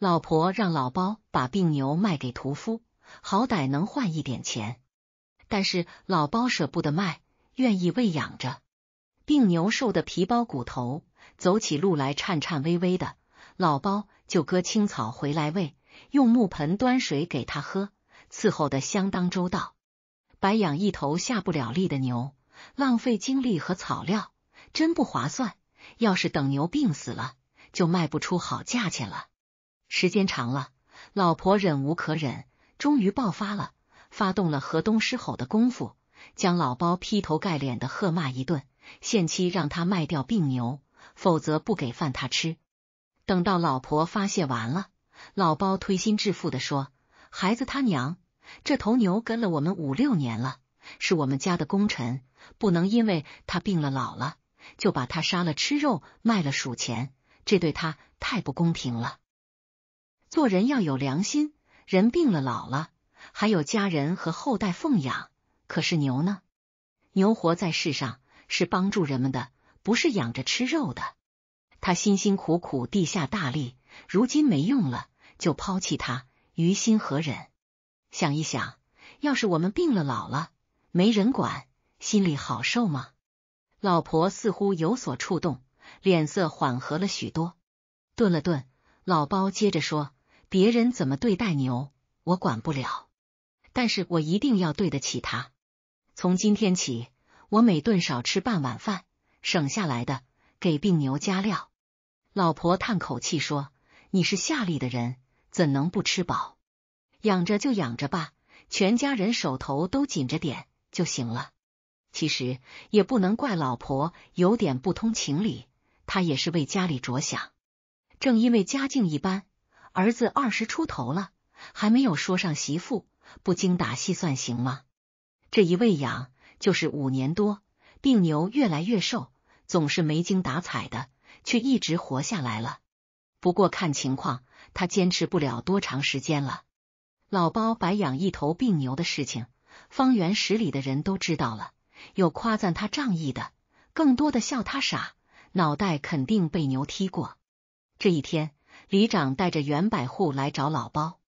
老婆让老包把病牛卖给屠夫，好歹能换一点钱，但是老包舍不得卖，愿意喂养着。病牛瘦的皮包骨头，走起路来颤颤巍巍的。老包就割青草回来喂，用木盆端水给他喝，伺候的相当周到。白养一头下不了力的牛，浪费精力和草料，真不划算。要是等牛病死了，就卖不出好价钱了。时间长了，老婆忍无可忍，终于爆发了，发动了河东狮吼的功夫，将老包劈头盖脸的喝骂一顿。限期让他卖掉病牛，否则不给饭他吃。等到老婆发泄完了，老包推心置腹地说：“孩子他娘，这头牛跟了我们五六年了，是我们家的功臣，不能因为他病了老了就把他杀了吃肉卖了数钱，这对他太不公平了。做人要有良心，人病了老了还有家人和后代奉养，可是牛呢？牛活在世上。”是帮助人们的，不是养着吃肉的。他辛辛苦苦地下大力，如今没用了，就抛弃他，于心何忍？想一想，要是我们病了、老了，没人管，心里好受吗？老婆似乎有所触动，脸色缓和了许多。顿了顿，老包接着说：“别人怎么对待牛，我管不了，但是我一定要对得起他。从今天起。”我每顿少吃半碗饭，省下来的给病牛加料。老婆叹口气说：“你是下力的人，怎能不吃饱？养着就养着吧，全家人手头都紧着点就行了。其实也不能怪老婆有点不通情理，她也是为家里着想。正因为家境一般，儿子二十出头了还没有说上媳妇，不精打细算行吗？这一喂养。”就是五年多，病牛越来越瘦，总是没精打采的，却一直活下来了。不过看情况，他坚持不了多长时间了。老包白养一头病牛的事情，方圆十里的人都知道了，有夸赞他仗义的，更多的笑他傻，脑袋肯定被牛踢过。这一天，李长带着袁百户来找老包。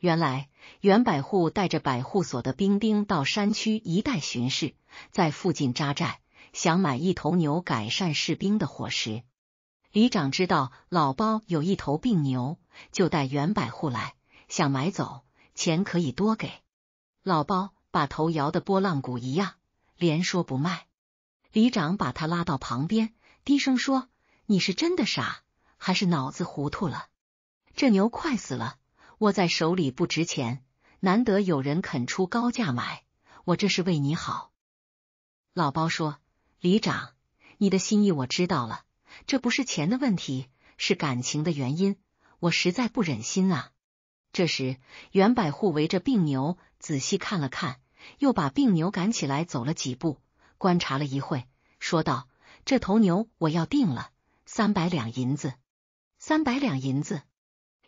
原来袁百户带着百户所的兵丁到山区一带巡视，在附近扎寨，想买一头牛改善士兵的伙食。李长知道老包有一头病牛，就带袁百户来想买走，钱可以多给。老包把头摇得波浪鼓一样，连说不卖。李长把他拉到旁边，低声说：“你是真的傻，还是脑子糊涂了？这牛快死了。”握在手里不值钱，难得有人肯出高价买。我这是为你好。老包说：“李长，你的心意我知道了，这不是钱的问题，是感情的原因。我实在不忍心啊。”这时，袁百户围着病牛仔细看了看，又把病牛赶起来走了几步，观察了一会，说道：“这头牛我要定了，三百两银子。三百两银子，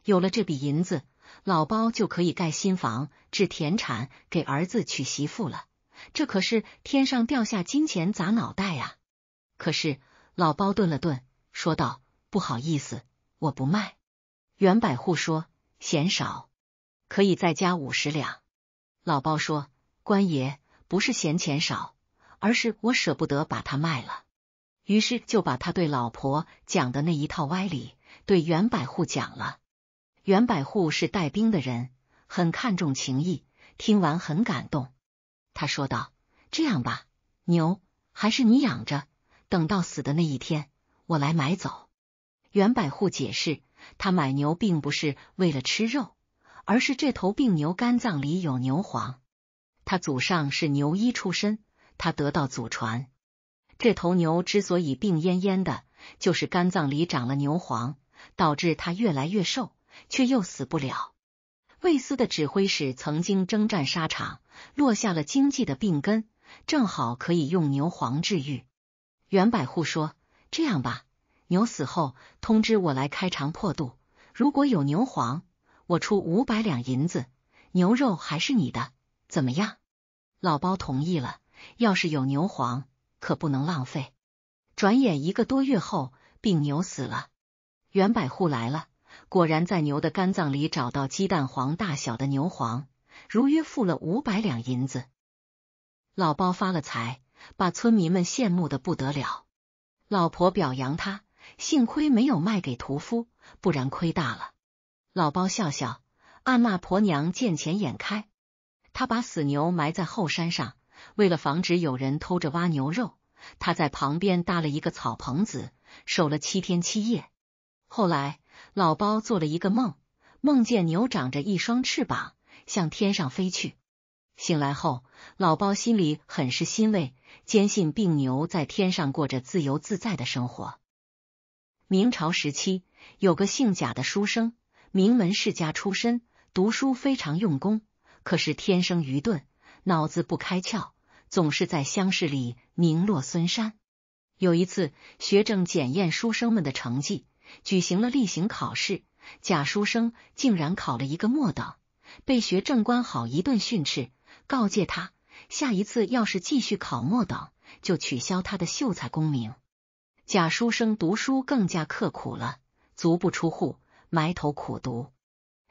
有了这笔银子。”老包就可以盖新房、置田产、给儿子娶媳妇了，这可是天上掉下金钱砸脑袋呀！可是老包顿了顿，说道：“不好意思，我不卖。”袁百户说：“嫌少，可以再加五十两。”老包说：“官爷，不是嫌钱少，而是我舍不得把它卖了。”于是就把他对老婆讲的那一套歪理对袁百户讲了。袁百户是带兵的人，很看重情谊。听完很感动，他说道：“这样吧，牛还是你养着，等到死的那一天，我来买走。”袁百户解释，他买牛并不是为了吃肉，而是这头病牛肝脏里有牛黄。他祖上是牛医出身，他得到祖传。这头牛之所以病恹恹的，就是肝脏里长了牛黄，导致它越来越瘦。却又死不了。卫斯的指挥使曾经征战沙场，落下了经济的病根，正好可以用牛黄治愈。袁百户说：“这样吧，牛死后通知我来开肠破肚，如果有牛黄，我出五百两银子，牛肉还是你的，怎么样？”老包同意了。要是有牛黄，可不能浪费。转眼一个多月后，病牛死了，袁百户来了。果然在牛的肝脏里找到鸡蛋黄大小的牛黄，如约付了五百两银子，老包发了财，把村民们羡慕的不得了。老婆表扬他，幸亏没有卖给屠夫，不然亏大了。老包笑笑，暗骂婆娘见钱眼开。他把死牛埋在后山上，为了防止有人偷着挖牛肉，他在旁边搭了一个草棚子，守了七天七夜。后来。老包做了一个梦，梦见牛长着一双翅膀，向天上飞去。醒来后，老包心里很是欣慰，坚信病牛在天上过着自由自在的生活。明朝时期，有个姓贾的书生，名门世家出身，读书非常用功，可是天生愚钝，脑子不开窍，总是在乡试里名落孙山。有一次，学政检验书生们的成绩。举行了例行考试，贾书生竟然考了一个末等，被学正官好一顿训斥，告诫他下一次要是继续考末等，就取消他的秀才功名。贾书生读书更加刻苦了，足不出户，埋头苦读。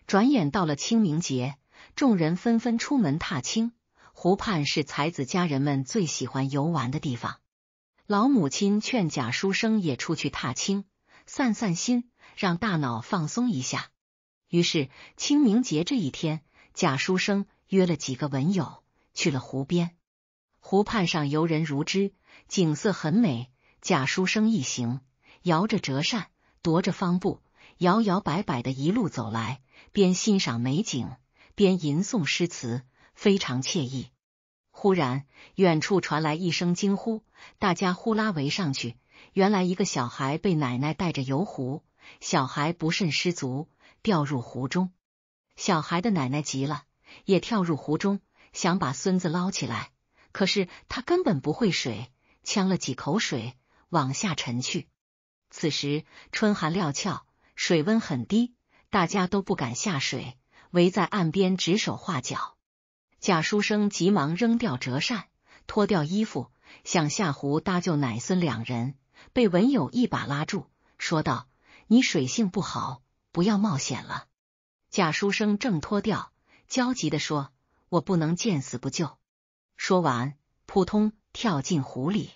转眼到了清明节，众人纷纷出门踏青，湖畔是才子家人们最喜欢游玩的地方。老母亲劝贾书生也出去踏青。散散心，让大脑放松一下。于是清明节这一天，贾书生约了几个文友去了湖边。湖畔上游人如织，景色很美。贾书生一行摇着折扇，踱着方步，摇摇摆摆的，一路走来，边欣赏美景边吟诵诗词，非常惬意。忽然，远处传来一声惊呼，大家呼啦围上去。原来一个小孩被奶奶带着游湖，小孩不慎失足掉入湖中。小孩的奶奶急了，也跳入湖中想把孙子捞起来，可是他根本不会水，呛了几口水往下沉去。此时春寒料峭，水温很低，大家都不敢下水，围在岸边指手画脚。贾书生急忙扔掉折扇，脱掉衣服，想下湖搭救奶孙两人。被文友一把拉住，说道：“你水性不好，不要冒险了。”贾书生挣脱掉，焦急的说：“我不能见死不救。”说完，扑通跳进湖里。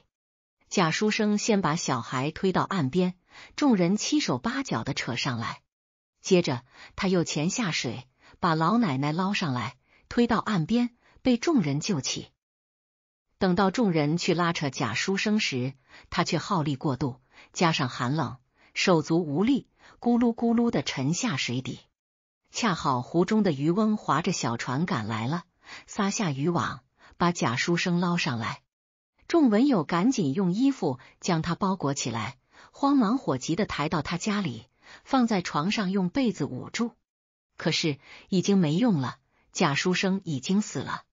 贾书生先把小孩推到岸边，众人七手八脚的扯上来。接着，他又潜下水，把老奶奶捞上来，推到岸边，被众人救起。等到众人去拉扯贾书生时，他却耗力过度，加上寒冷，手足无力，咕噜咕噜的沉下水底。恰好湖中的渔翁划着小船赶来了，撒下渔网，把贾书生捞上来。众文友赶紧用衣服将他包裹起来，慌忙火急的抬到他家里，放在床上，用被子捂住。可是已经没用了，贾书生已经死了。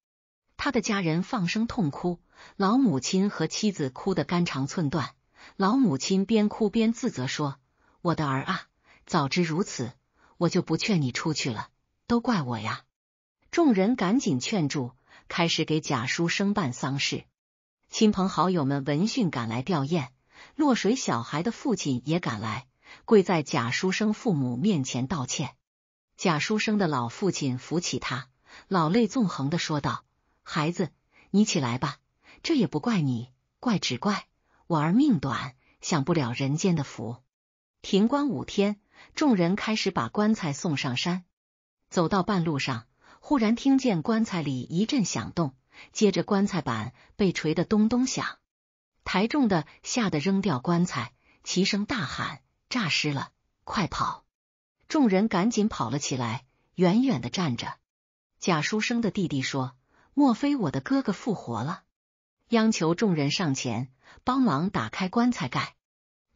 他的家人放声痛哭，老母亲和妻子哭得肝肠寸断。老母亲边哭边自责说：“我的儿啊，早知如此，我就不劝你出去了，都怪我呀！”众人赶紧劝住，开始给贾书生办丧事。亲朋好友们闻讯赶来吊唁，落水小孩的父亲也赶来，跪在贾书生父母面前道歉。贾书生的老父亲扶起他，老泪纵横的说道。孩子，你起来吧。这也不怪你，怪只怪我儿命短，享不了人间的福。停棺五天，众人开始把棺材送上山。走到半路上，忽然听见棺材里一阵响动，接着棺材板被锤得咚咚响。抬重的吓得扔掉棺材，齐声大喊：“诈尸了，快跑！”众人赶紧跑了起来，远远的站着。贾书生的弟弟说。莫非我的哥哥复活了？央求众人上前帮忙打开棺材盖。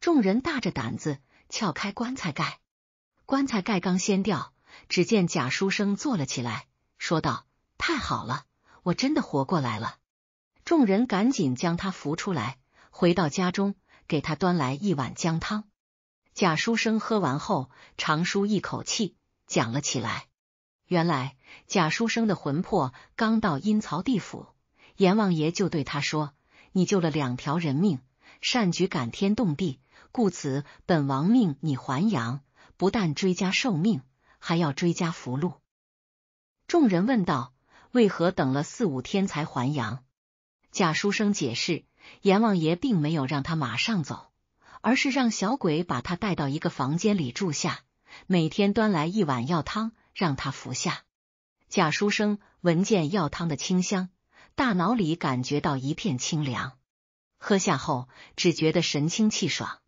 众人大着胆子撬开棺材盖，棺材盖刚掀掉，只见贾书生坐了起来，说道：“太好了，我真的活过来了！”众人赶紧将他扶出来，回到家中，给他端来一碗姜汤。贾书生喝完后，长舒一口气，讲了起来。原来贾书生的魂魄刚到阴曹地府，阎王爷就对他说：“你救了两条人命，善举感天动地，故此本王命你还阳，不但追加寿命，还要追加福禄。”众人问道：“为何等了四五天才还阳？”贾书生解释：“阎王爷并没有让他马上走，而是让小鬼把他带到一个房间里住下，每天端来一碗药汤。”让他服下。贾书生闻见药汤的清香，大脑里感觉到一片清凉，喝下后只觉得神清气爽。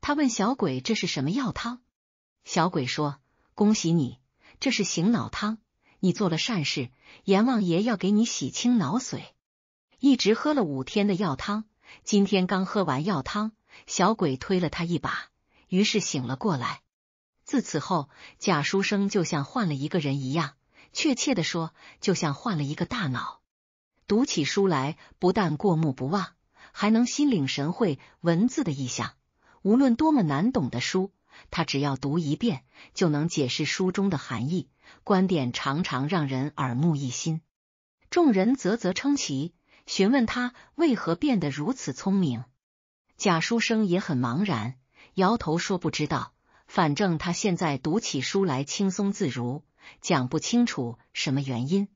他问小鬼：“这是什么药汤？”小鬼说：“恭喜你，这是醒脑汤。你做了善事，阎王爷要给你洗清脑髓。”一直喝了五天的药汤，今天刚喝完药汤，小鬼推了他一把，于是醒了过来。自此后，贾书生就像换了一个人一样，确切的说，就像换了一个大脑。读起书来，不但过目不忘，还能心领神会文字的意象。无论多么难懂的书，他只要读一遍，就能解释书中的含义。观点常常让人耳目一新，众人啧啧称奇，询问他为何变得如此聪明。贾书生也很茫然，摇头说不知道。反正他现在读起书来轻松自如，讲不清楚什么原因。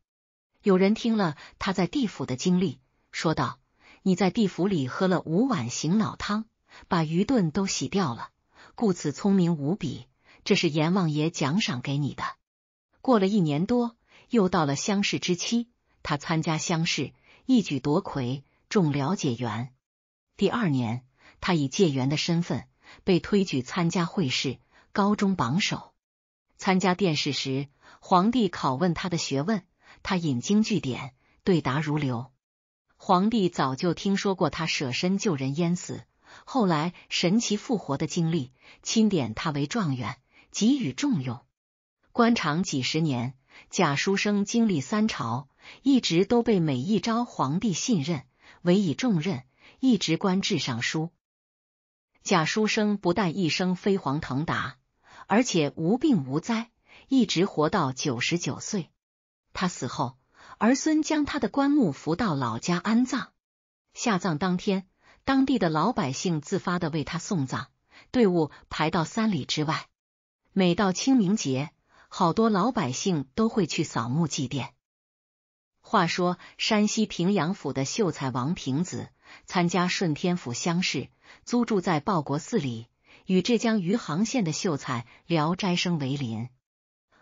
有人听了他在地府的经历，说道：“你在地府里喝了五碗醒脑汤，把愚钝都洗掉了，故此聪明无比。这是阎王爷奖赏给你的。”过了一年多，又到了乡试之期，他参加乡试，一举夺魁，中了解元。第二年，他以解元的身份。被推举参加会试，高中榜首。参加殿试时，皇帝拷问他的学问，他引经据典，对答如流。皇帝早就听说过他舍身救人淹死，后来神奇复活的经历，钦点他为状元，给予重用。官场几十年，贾书生经历三朝，一直都被每一朝皇帝信任，委以重任，一直官至尚书。贾书生不但一生飞黄腾达，而且无病无灾，一直活到九十九岁。他死后，儿孙将他的棺木扶到老家安葬。下葬当天，当地的老百姓自发的为他送葬，队伍排到三里之外。每到清明节，好多老百姓都会去扫墓祭奠。话说，山西平阳府的秀才王平子参加顺天府乡试。租住在报国寺里，与浙江余杭县的秀才聊斋生为邻。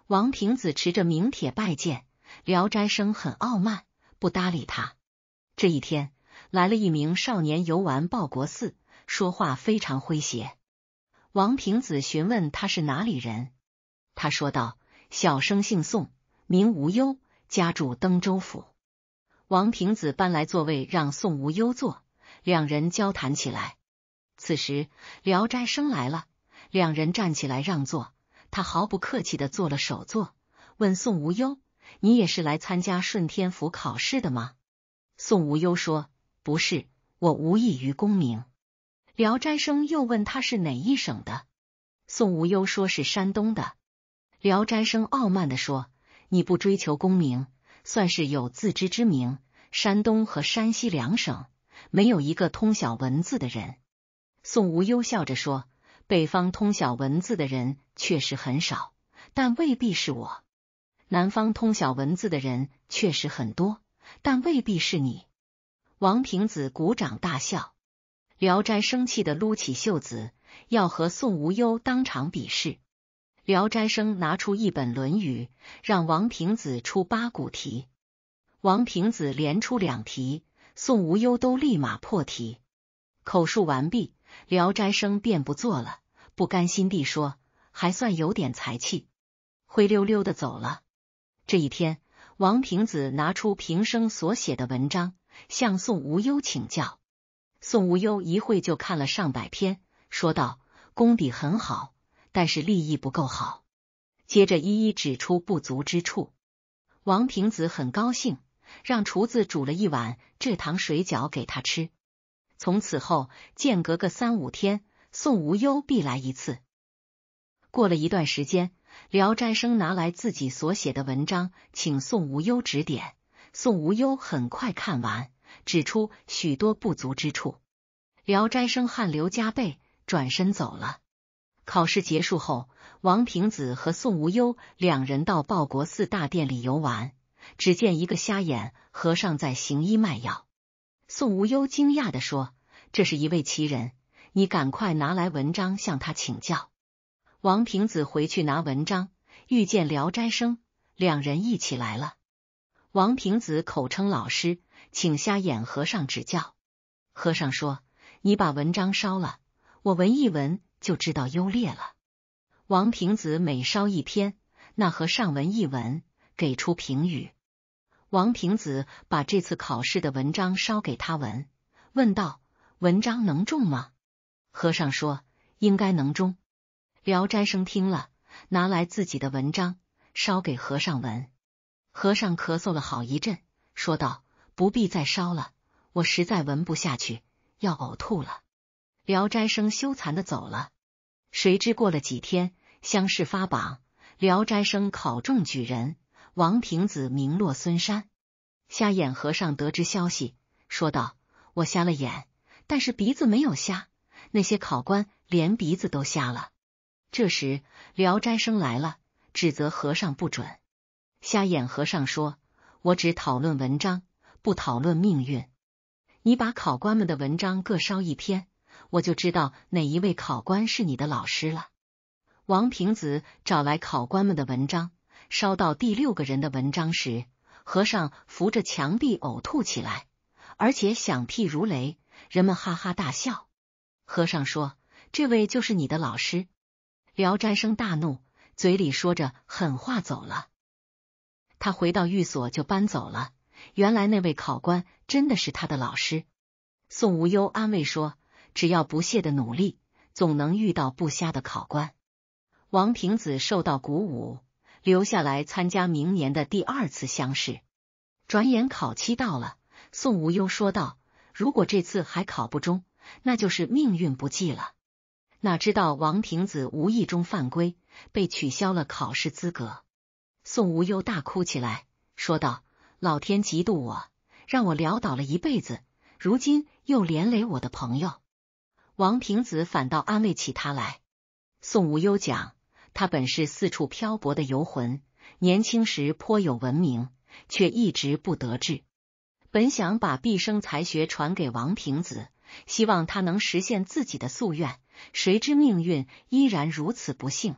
王平子持着名帖拜见聊斋生，很傲慢，不搭理他。这一天来了一名少年游玩报国寺，说话非常诙谐。王平子询问他是哪里人，他说道：“小生姓宋，名无忧，家住登州府。”王平子搬来座位让宋无忧坐，两人交谈起来。此时，聊斋生来了，两人站起来让座。他毫不客气的做了首座，问宋无忧：“你也是来参加顺天府考试的吗？”宋无忧说：“不是，我无异于功名。”聊斋生又问他是哪一省的，宋无忧说是山东的。聊斋生傲慢的说：“你不追求功名，算是有自知之明。山东和山西两省，没有一个通晓文字的人。”宋无忧笑着说：“北方通晓文字的人确实很少，但未必是我；南方通晓文字的人确实很多，但未必是你。”王平子鼓掌大笑。聊斋生气的撸起袖子，要和宋无忧当场比试。聊斋生拿出一本《论语》，让王平子出八股题。王平子连出两题，宋无忧都立马破题，口述完毕。聊斋生便不做了，不甘心地说：“还算有点才气。”灰溜溜的走了。这一天，王平子拿出平生所写的文章，向宋无忧请教。宋无忧一会就看了上百篇，说道：“功底很好，但是立意不够好。”接着一一指出不足之处。王平子很高兴，让厨子煮了一碗蔗糖水饺给他吃。从此后，间隔个三五天，宋无忧必来一次。过了一段时间，聊斋生拿来自己所写的文章，请宋无忧指点。宋无忧很快看完，指出许多不足之处。聊斋生汗流浃背，转身走了。考试结束后，王平子和宋无忧两人到报国寺大殿里游玩，只见一个瞎眼和尚在行医卖药。宋无忧惊讶地说：“这是一位奇人，你赶快拿来文章向他请教。”王平子回去拿文章，遇见聊斋生，两人一起来了。王平子口称老师，请瞎眼和尚指教。和尚说：“你把文章烧了，我闻一闻就知道优劣了。”王平子每烧一篇，那和尚闻一闻，给出评语。王平子把这次考试的文章烧给他闻，问道：“文章能中吗？”和尚说：“应该能中。”聊斋生听了，拿来自己的文章烧给和尚闻。和尚咳嗽了好一阵，说道：“不必再烧了，我实在闻不下去，要呕吐了。”聊斋生羞惭的走了。谁知过了几天，乡试发榜，聊斋生考中举人。王平子名落孙山，瞎眼和尚得知消息，说道：“我瞎了眼，但是鼻子没有瞎。那些考官连鼻子都瞎了。”这时，聊斋生来了，指责和尚不准。瞎眼和尚说：“我只讨论文章，不讨论命运。你把考官们的文章各烧一篇，我就知道哪一位考官是你的老师了。”王平子找来考官们的文章。烧到第六个人的文章时，和尚扶着墙壁呕吐起来，而且响屁如雷，人们哈哈大笑。和尚说：“这位就是你的老师。”聊斋生大怒，嘴里说着狠话走了。他回到寓所就搬走了。原来那位考官真的是他的老师。宋无忧安慰说：“只要不懈的努力，总能遇到不瞎的考官。”王平子受到鼓舞。留下来参加明年的第二次乡试。转眼考期到了，宋无忧说道：“如果这次还考不中，那就是命运不济了。”哪知道王平子无意中犯规，被取消了考试资格。宋无忧大哭起来，说道：“老天嫉妒我，让我潦倒了一辈子，如今又连累我的朋友。”王平子反倒安慰起他来。宋无忧讲。他本是四处漂泊的游魂，年轻时颇有文名，却一直不得志。本想把毕生才学传给王平子，希望他能实现自己的夙愿。谁知命运依然如此不幸。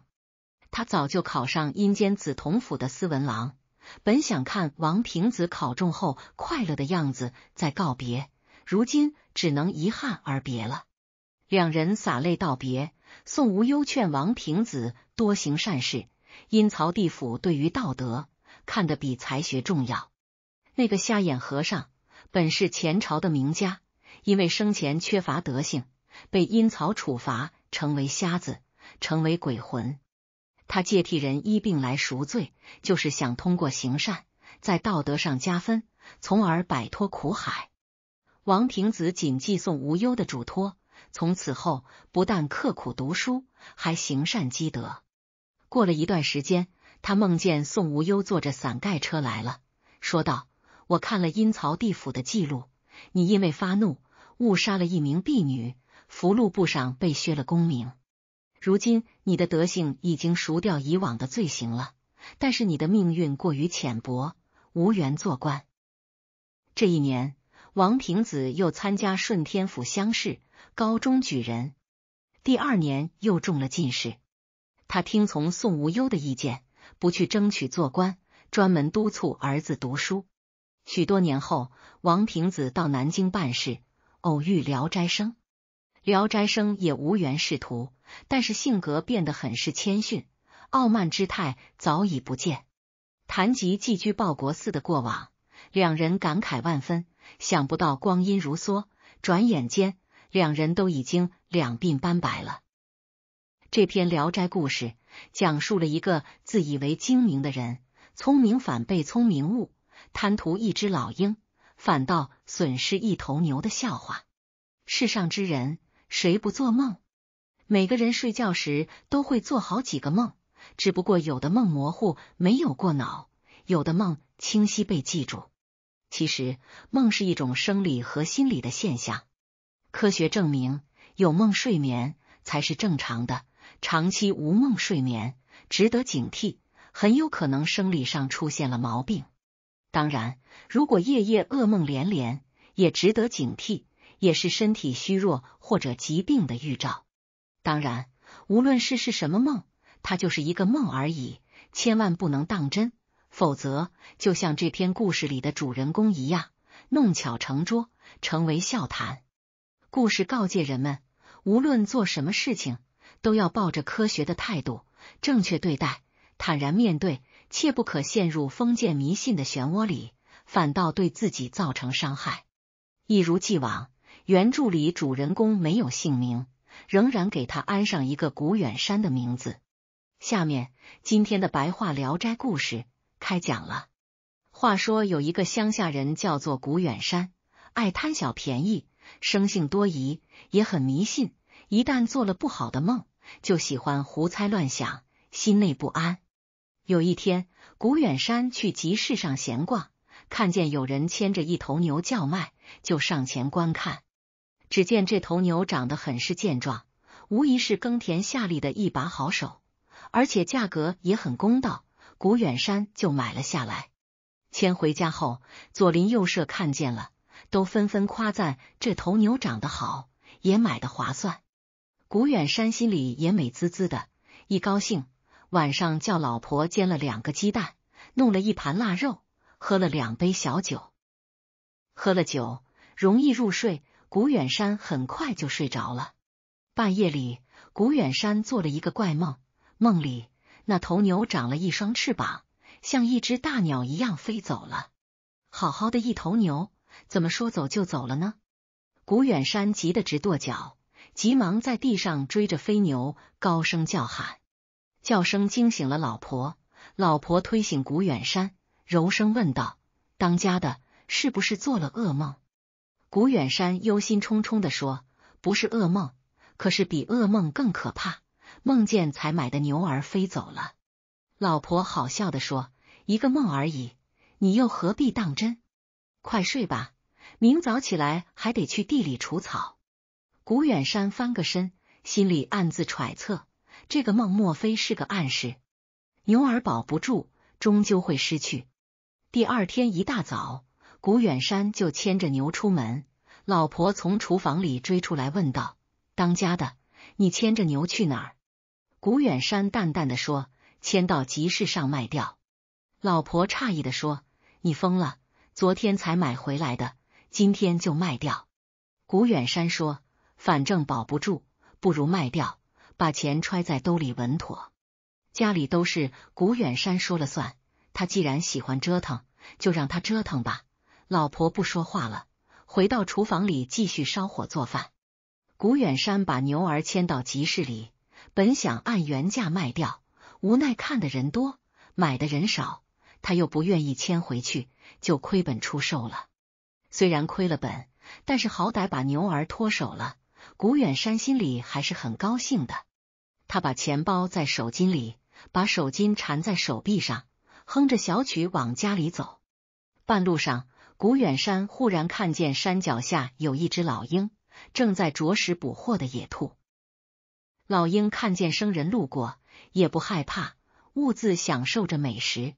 他早就考上阴间紫铜府的司文郎，本想看王平子考中后快乐的样子再告别，如今只能遗憾而别了。两人洒泪道别，宋无忧劝王平子。多行善事，阴曹地府对于道德看得比才学重要。那个瞎眼和尚本是前朝的名家，因为生前缺乏德性，被阴曹处罚成为瞎子，成为鬼魂。他借替人医病来赎罪，就是想通过行善在道德上加分，从而摆脱苦海。王平子谨记宋无忧的嘱托，从此后不但刻苦读书，还行善积德。过了一段时间，他梦见宋无忧坐着伞盖车来了，说道：“我看了阴曹地府的记录，你因为发怒误杀了一名婢女，福禄簿上被削了功名。如今你的德性已经赎掉以往的罪行了，但是你的命运过于浅薄，无缘做官。”这一年，王平子又参加顺天府乡试，高中举人，第二年又中了进士。他听从宋无忧的意见，不去争取做官，专门督促儿子读书。许多年后，王平子到南京办事，偶遇聊斋生。聊斋生也无缘仕途，但是性格变得很是谦逊，傲慢之态早已不见。谈及寄居报国寺的过往，两人感慨万分，想不到光阴如梭，转眼间两人都已经两鬓斑白了。这篇《聊斋》故事讲述了一个自以为精明的人，聪明反被聪明误，贪图一只老鹰，反倒损失一头牛的笑话。世上之人，谁不做梦？每个人睡觉时都会做好几个梦，只不过有的梦模糊，没有过脑；有的梦清晰，被记住。其实，梦是一种生理和心理的现象。科学证明，有梦睡眠才是正常的。长期无梦睡眠值得警惕，很有可能生理上出现了毛病。当然，如果夜夜噩梦连连，也值得警惕，也是身体虚弱或者疾病的预兆。当然，无论是是什么梦，它就是一个梦而已，千万不能当真，否则就像这篇故事里的主人公一样，弄巧成拙，成为笑谈。故事告诫人们，无论做什么事情。都要抱着科学的态度，正确对待，坦然面对，切不可陷入封建迷信的漩涡里，反倒对自己造成伤害。一如既往，原著里主人公没有姓名，仍然给他安上一个古远山的名字。下面今天的白话聊斋故事开讲了。话说有一个乡下人叫做古远山，爱贪小便宜，生性多疑，也很迷信。一旦做了不好的梦，就喜欢胡猜乱想，心内不安。有一天，古远山去集市上闲逛，看见有人牵着一头牛叫卖，就上前观看。只见这头牛长得很是健壮，无疑是耕田下力的一把好手，而且价格也很公道。古远山就买了下来。牵回家后，左邻右舍看见了，都纷纷夸赞这头牛长得好，也买的划算。古远山心里也美滋滋的，一高兴，晚上叫老婆煎了两个鸡蛋，弄了一盘腊肉，喝了两杯小酒。喝了酒容易入睡，古远山很快就睡着了。半夜里，古远山做了一个怪梦，梦里那头牛长了一双翅膀，像一只大鸟一样飞走了。好好的一头牛，怎么说走就走了呢？古远山急得直跺脚。急忙在地上追着飞牛，高声叫喊，叫声惊醒了老婆。老婆推醒古远山，柔声问道：“当家的，是不是做了噩梦？”古远山忧心忡忡的说：“不是噩梦，可是比噩梦更可怕，梦见才买的牛儿飞走了。”老婆好笑的说：“一个梦而已，你又何必当真？快睡吧，明早起来还得去地里除草。”古远山翻个身，心里暗自揣测：这个梦莫非是个暗示？牛儿保不住，终究会失去。第二天一大早，古远山就牵着牛出门。老婆从厨房里追出来问道：“当家的，你牵着牛去哪儿？”古远山淡淡的说：“牵到集市上卖掉。”老婆诧异的说：“你疯了！昨天才买回来的，今天就卖掉？”古远山说。反正保不住，不如卖掉，把钱揣在兜里稳妥。家里都是古远山说了算，他既然喜欢折腾，就让他折腾吧。老婆不说话了，回到厨房里继续烧火做饭。古远山把牛儿牵到集市里，本想按原价卖掉，无奈看的人多，买的人少，他又不愿意牵回去，就亏本出售了。虽然亏了本，但是好歹把牛儿脱手了。古远山心里还是很高兴的，他把钱包在手巾里，把手巾缠在手臂上，哼着小曲往家里走。半路上，古远山忽然看见山脚下有一只老鹰正在啄食捕获的野兔。老鹰看见生人路过也不害怕，兀自享受着美食。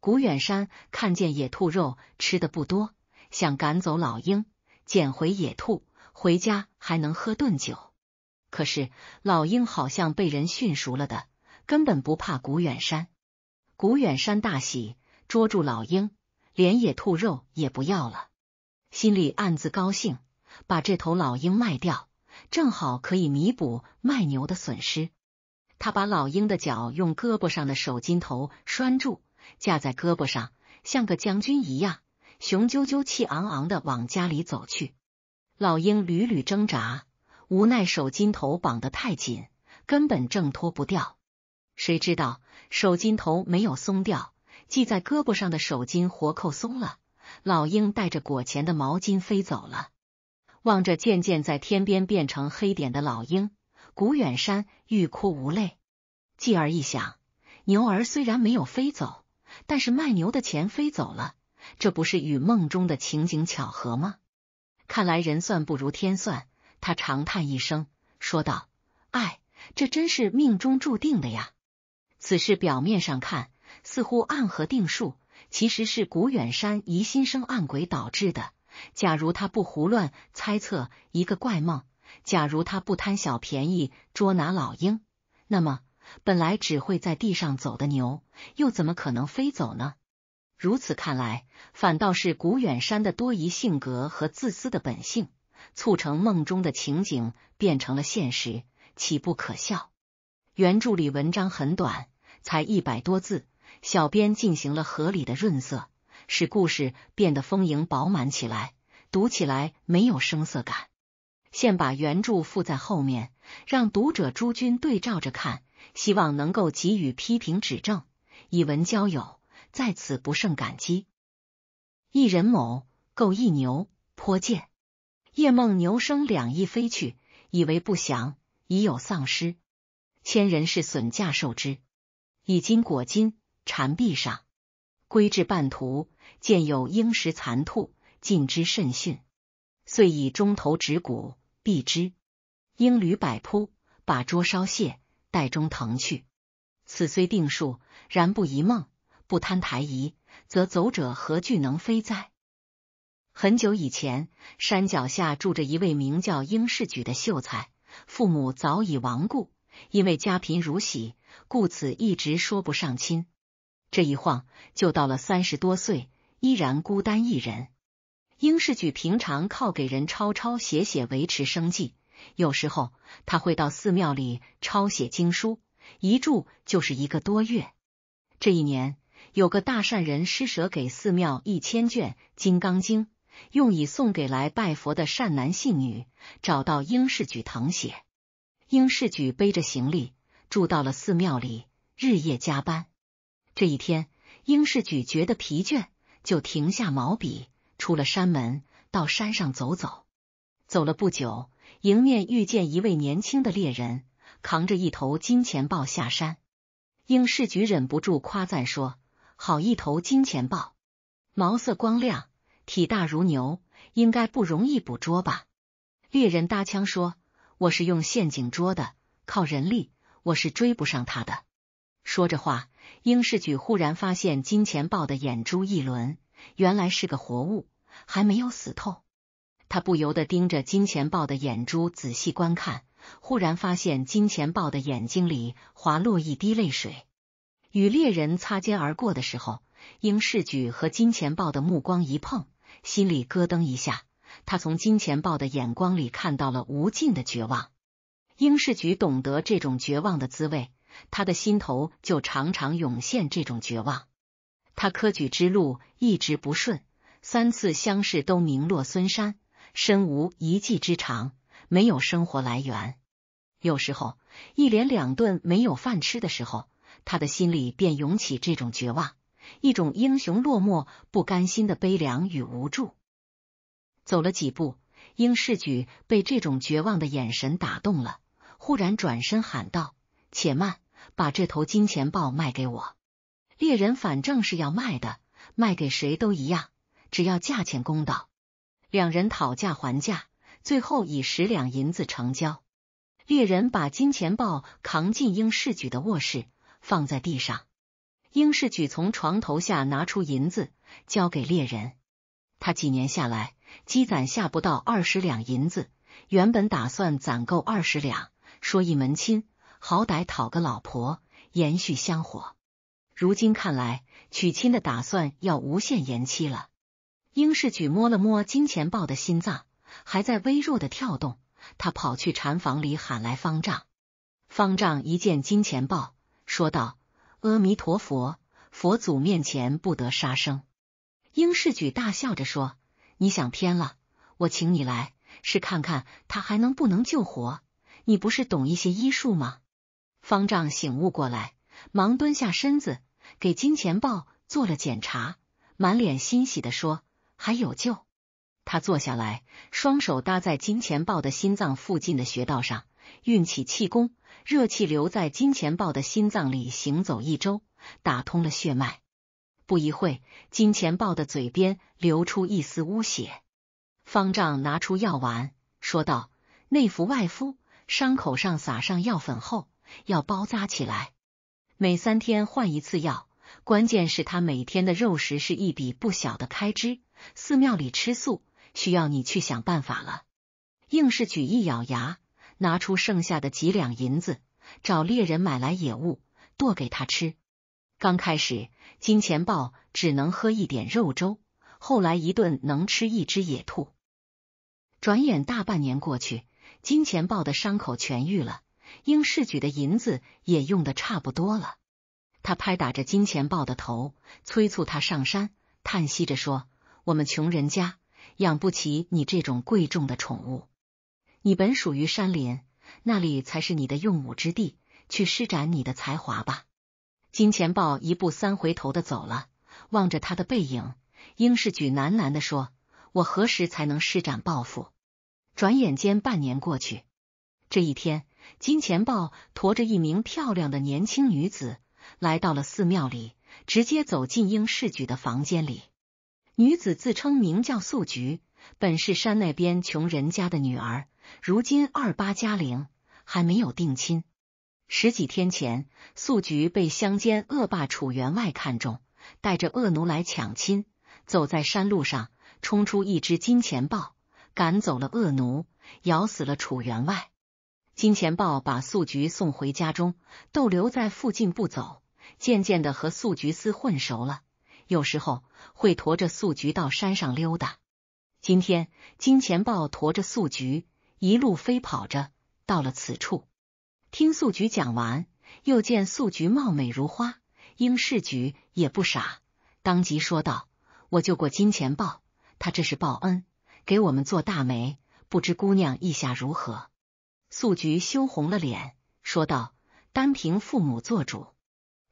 古远山看见野兔肉吃的不多，想赶走老鹰，捡回野兔。回家还能喝顿酒，可是老鹰好像被人驯熟了的，根本不怕古远山。古远山大喜，捉住老鹰，连野兔肉也不要了，心里暗自高兴，把这头老鹰卖掉，正好可以弥补卖牛的损失。他把老鹰的脚用胳膊上的手巾头拴住，架在胳膊上，像个将军一样，雄赳赳气昂昂的往家里走去。老鹰屡屡挣扎，无奈手筋头绑得太紧，根本挣脱不掉。谁知道手筋头没有松掉，系在胳膊上的手筋活扣松了，老鹰带着裹钱的毛巾飞走了。望着渐渐在天边变成黑点的老鹰，古远山欲哭无泪。继而一想，牛儿虽然没有飞走，但是卖牛的钱飞走了，这不是与梦中的情景巧合吗？看来人算不如天算，他长叹一声说道：“哎，这真是命中注定的呀！此事表面上看似乎暗合定数，其实是古远山疑心生暗鬼导致的。假如他不胡乱猜测一个怪梦，假如他不贪小便宜捉拿老鹰，那么本来只会在地上走的牛，又怎么可能飞走呢？”如此看来，反倒是古远山的多疑性格和自私的本性，促成梦中的情景变成了现实，岂不可笑？原著里文章很短，才一百多字，小编进行了合理的润色，使故事变得丰盈饱满起来，读起来没有生涩感。现把原著附在后面，让读者诸君对照着看，希望能够给予批评指正，以文交友。在此不胜感激。一人某购一牛，颇见夜梦牛生两翼飞去，以为不祥，已有丧尸。千人是损价受之，以金裹金，缠臂上。归至半途，见有鹰食残兔，尽之甚逊，遂以中头指骨避之。鹰驴百扑，把桌烧屑，袋中腾去。此虽定数，然不一梦。不贪台疑，则走者何惧能飞哉？很久以前，山脚下住着一位名叫英世举的秀才，父母早已亡故，因为家贫如洗，故此一直说不上亲。这一晃就到了三十多岁，依然孤单一人。英世举平常靠给人抄抄写写维持生计，有时候他会到寺庙里抄写经书，一住就是一个多月。这一年。有个大善人施舍给寺庙一千卷《金刚经》，用以送给来拜佛的善男信女。找到英世举誊写，英世举背着行李住到了寺庙里，日夜加班。这一天，英世举觉得疲倦，就停下毛笔，出了山门，到山上走走。走了不久，迎面遇见一位年轻的猎人，扛着一头金钱豹下山。英世举忍不住夸赞说。好一头金钱豹，毛色光亮，体大如牛，应该不容易捕捉吧？猎人搭腔说：“我是用陷阱捉的，靠人力，我是追不上他的。”说着话，英世举忽然发现金钱豹的眼珠一轮，原来是个活物，还没有死透。他不由得盯着金钱豹的眼珠仔细观看，忽然发现金钱豹的眼睛里滑落一滴泪水。与猎人擦肩而过的时候，英世举和金钱豹的目光一碰，心里咯噔一下。他从金钱豹的眼光里看到了无尽的绝望。英世举懂得这种绝望的滋味，他的心头就常常涌现这种绝望。他科举之路一直不顺，三次乡试都名落孙山，身无一技之长，没有生活来源。有时候，一连两顿没有饭吃的时候。他的心里便涌起这种绝望，一种英雄落寞、不甘心的悲凉与无助。走了几步，英世举被这种绝望的眼神打动了，忽然转身喊道：“且慢，把这头金钱豹卖给我！猎人反正是要卖的，卖给谁都一样，只要价钱公道。”两人讨价还价，最后以十两银子成交。猎人把金钱豹扛进英世举的卧室。放在地上，英世举从床头下拿出银子交给猎人。他几年下来积攒下不到二十两银子，原本打算攒够二十两，说一门亲，好歹讨个老婆，延续香火。如今看来，娶亲的打算要无限延期了。英世举摸了摸金钱豹的心脏，还在微弱的跳动。他跑去禅房里喊来方丈，方丈一见金钱豹。说道：“阿弥陀佛，佛祖面前不得杀生。”应世举大笑着说：“你想偏了，我请你来是看看他还能不能救活。你不是懂一些医术吗？”方丈醒悟过来，忙蹲下身子给金钱豹做了检查，满脸欣喜的说：“还有救。”他坐下来，双手搭在金钱豹的心脏附近的穴道上，运起气功。热气流在金钱豹的心脏里行走一周，打通了血脉。不一会金钱豹的嘴边流出一丝污血。方丈拿出药丸，说道：“内服外敷，伤口上撒上药粉后要包扎起来，每三天换一次药。关键是他每天的肉食是一笔不小的开支，寺庙里吃素，需要你去想办法了。”硬是举一咬牙。拿出剩下的几两银子，找猎人买来野物，剁给他吃。刚开始，金钱豹只能喝一点肉粥，后来一顿能吃一只野兔。转眼大半年过去，金钱豹的伤口痊愈了，应世举的银子也用的差不多了。他拍打着金钱豹的头，催促他上山，叹息着说：“我们穷人家养不起你这种贵重的宠物。”你本属于山林，那里才是你的用武之地，去施展你的才华吧。金钱豹一步三回头的走了，望着他的背影，英世举喃喃的说：“我何时才能施展抱负？”转眼间半年过去，这一天，金钱豹驮着一名漂亮的年轻女子来到了寺庙里，直接走进英世举的房间里。女子自称名叫素菊，本是山那边穷人家的女儿。如今二八加零还没有定亲。十几天前，素菊被乡间恶霸楚员外看中，带着恶奴来抢亲。走在山路上，冲出一只金钱豹，赶走了恶奴，咬死了楚员外。金钱豹把素菊送回家中，逗留在附近不走，渐渐的和素菊厮混熟了。有时候会驮着素菊到山上溜达。今天，金钱豹驮着素菊。一路飞跑着，到了此处，听素菊讲完，又见素菊貌美如花，英世菊也不傻，当即说道：“我救过金钱豹，他这是报恩，给我们做大媒，不知姑娘意下如何？”素菊羞红了脸，说道：“单凭父母做主。”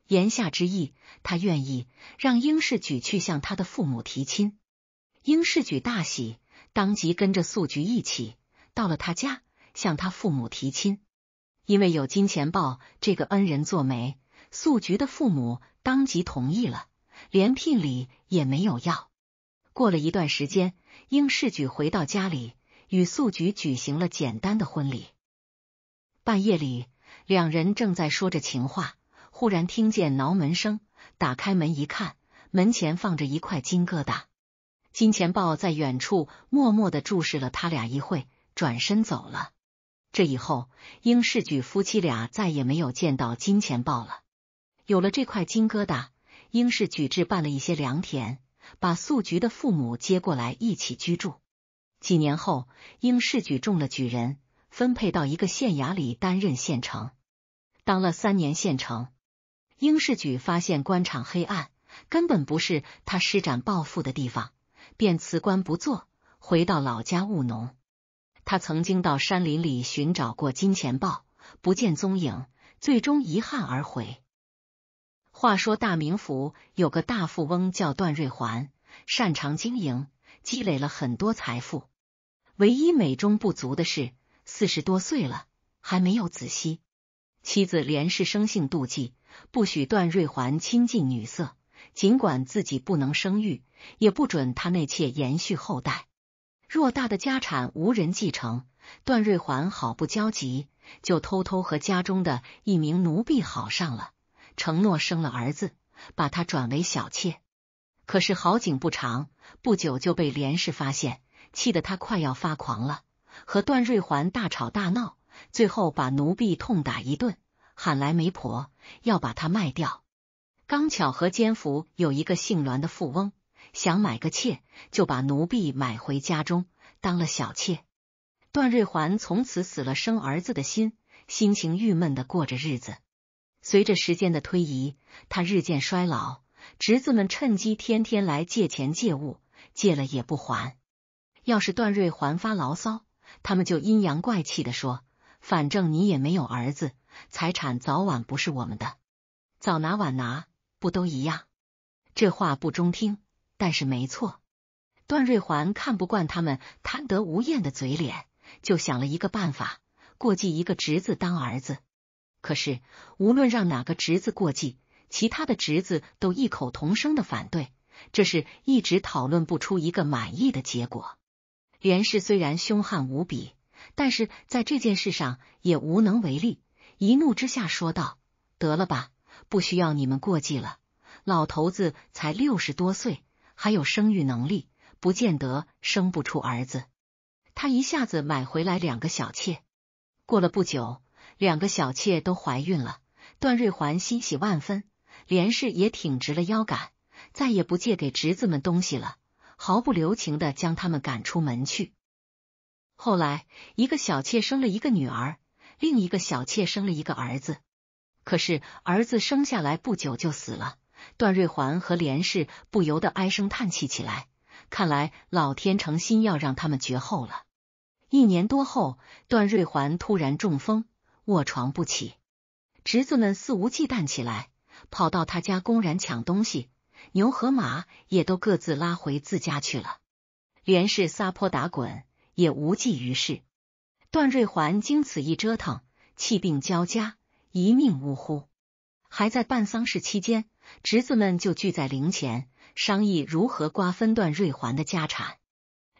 言下之意，他愿意让英世举去向他的父母提亲。英世举大喜，当即跟着素菊一起。到了他家，向他父母提亲，因为有金钱豹这个恩人做媒，素菊的父母当即同意了，连聘礼也没有要。过了一段时间，英世举回到家里，与素菊举行了简单的婚礼。半夜里，两人正在说着情话，忽然听见挠门声，打开门一看，门前放着一块金疙瘩，金钱豹在远处默默的注视了他俩一会。转身走了。这以后，英世举夫妻俩再也没有见到金钱豹了。有了这块金疙瘩，英世举置办了一些良田，把素菊的父母接过来一起居住。几年后，英世举中了举人，分配到一个县衙里担任县城。当了三年县城，英世举发现官场黑暗，根本不是他施展抱负的地方，便辞官不做，回到老家务农。他曾经到山林里寻找过金钱豹，不见踪影，最终遗憾而回。话说大名府有个大富翁叫段瑞环，擅长经营，积累了很多财富。唯一美中不足的是，四十多岁了还没有子息。妻子连氏生性妒忌，不许段瑞环亲近女色，尽管自己不能生育，也不准他内妾延续后代。偌大的家产无人继承，段瑞环好不焦急，就偷偷和家中的一名奴婢好上了，承诺生了儿子，把他转为小妾。可是好景不长，不久就被连氏发现，气得他快要发狂了，和段瑞环大吵大闹，最后把奴婢痛打一顿，喊来媒婆要把他卖掉。刚巧和奸夫有一个姓栾的富翁。想买个妾，就把奴婢买回家中当了小妾。段瑞环从此死了生儿子的心，心情郁闷的过着日子。随着时间的推移，他日渐衰老，侄子们趁机天天来借钱借物，借了也不还。要是段瑞环发牢骚，他们就阴阳怪气的说：“反正你也没有儿子，财产早晚不是我们的，早拿晚拿不都一样？”这话不中听。但是没错，段瑞环看不惯他们贪得无厌的嘴脸，就想了一个办法，过继一个侄子当儿子。可是无论让哪个侄子过继，其他的侄子都异口同声的反对，这是一直讨论不出一个满意的结果。连氏虽然凶悍无比，但是在这件事上也无能为力，一怒之下说道：“得了吧，不需要你们过继了，老头子才六十多岁。”还有生育能力，不见得生不出儿子。他一下子买回来两个小妾，过了不久，两个小妾都怀孕了。段瑞环欣喜万分，连氏也挺直了腰杆，再也不借给侄子们东西了，毫不留情的将他们赶出门去。后来，一个小妾生了一个女儿，另一个小妾生了一个儿子，可是儿子生下来不久就死了。段瑞环和连氏不由得唉声叹气起来，看来老天成心要让他们绝后了。一年多后，段瑞环突然中风，卧床不起，侄子们肆无忌惮起来，跑到他家公然抢东西，牛和马也都各自拉回自家去了。连氏撒泼打滚也无济于事，段瑞环经此一折腾，气病交加，一命呜呼。还在办丧事期间。侄子们就聚在灵前，商议如何瓜分段瑞环的家产。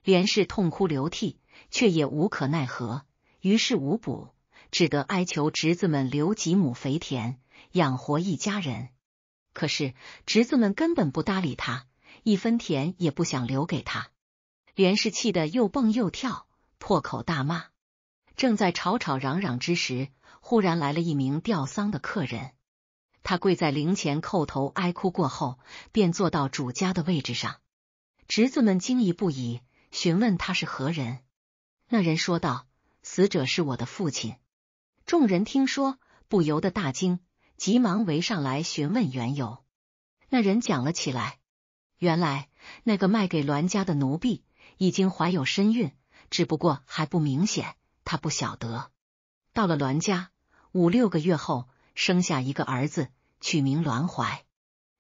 连氏痛哭流涕，却也无可奈何，于事无补，只得哀求侄子们留几亩肥田，养活一家人。可是侄子们根本不搭理他，一分田也不想留给他。连氏气得又蹦又跳，破口大骂。正在吵吵嚷嚷之时，忽然来了一名吊丧的客人。他跪在灵前叩头哀哭过后，便坐到主家的位置上。侄子们惊疑不已，询问他是何人。那人说道：“死者是我的父亲。”众人听说，不由得大惊，急忙围上来询问缘由。那人讲了起来：“原来那个卖给栾家的奴婢已经怀有身孕，只不过还不明显。他不晓得，到了栾家五六个月后，生下一个儿子。”取名栾怀，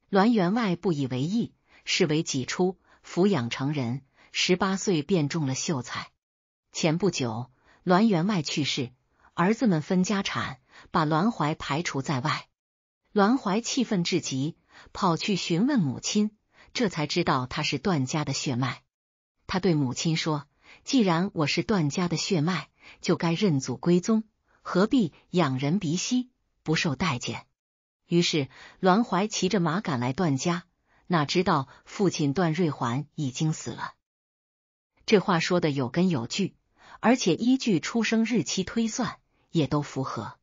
栾员外不以为意，视为己出，抚养成人。十八岁便中了秀才。前不久，栾员外去世，儿子们分家产，把栾怀排除在外。栾怀气愤至极，跑去询问母亲，这才知道他是段家的血脉。他对母亲说：“既然我是段家的血脉，就该认祖归宗，何必养人鼻息，不受待见？”于是栾怀骑着马赶来段家，哪知道父亲段瑞环已经死了。这话说的有根有据，而且依据出生日期推算也都符合。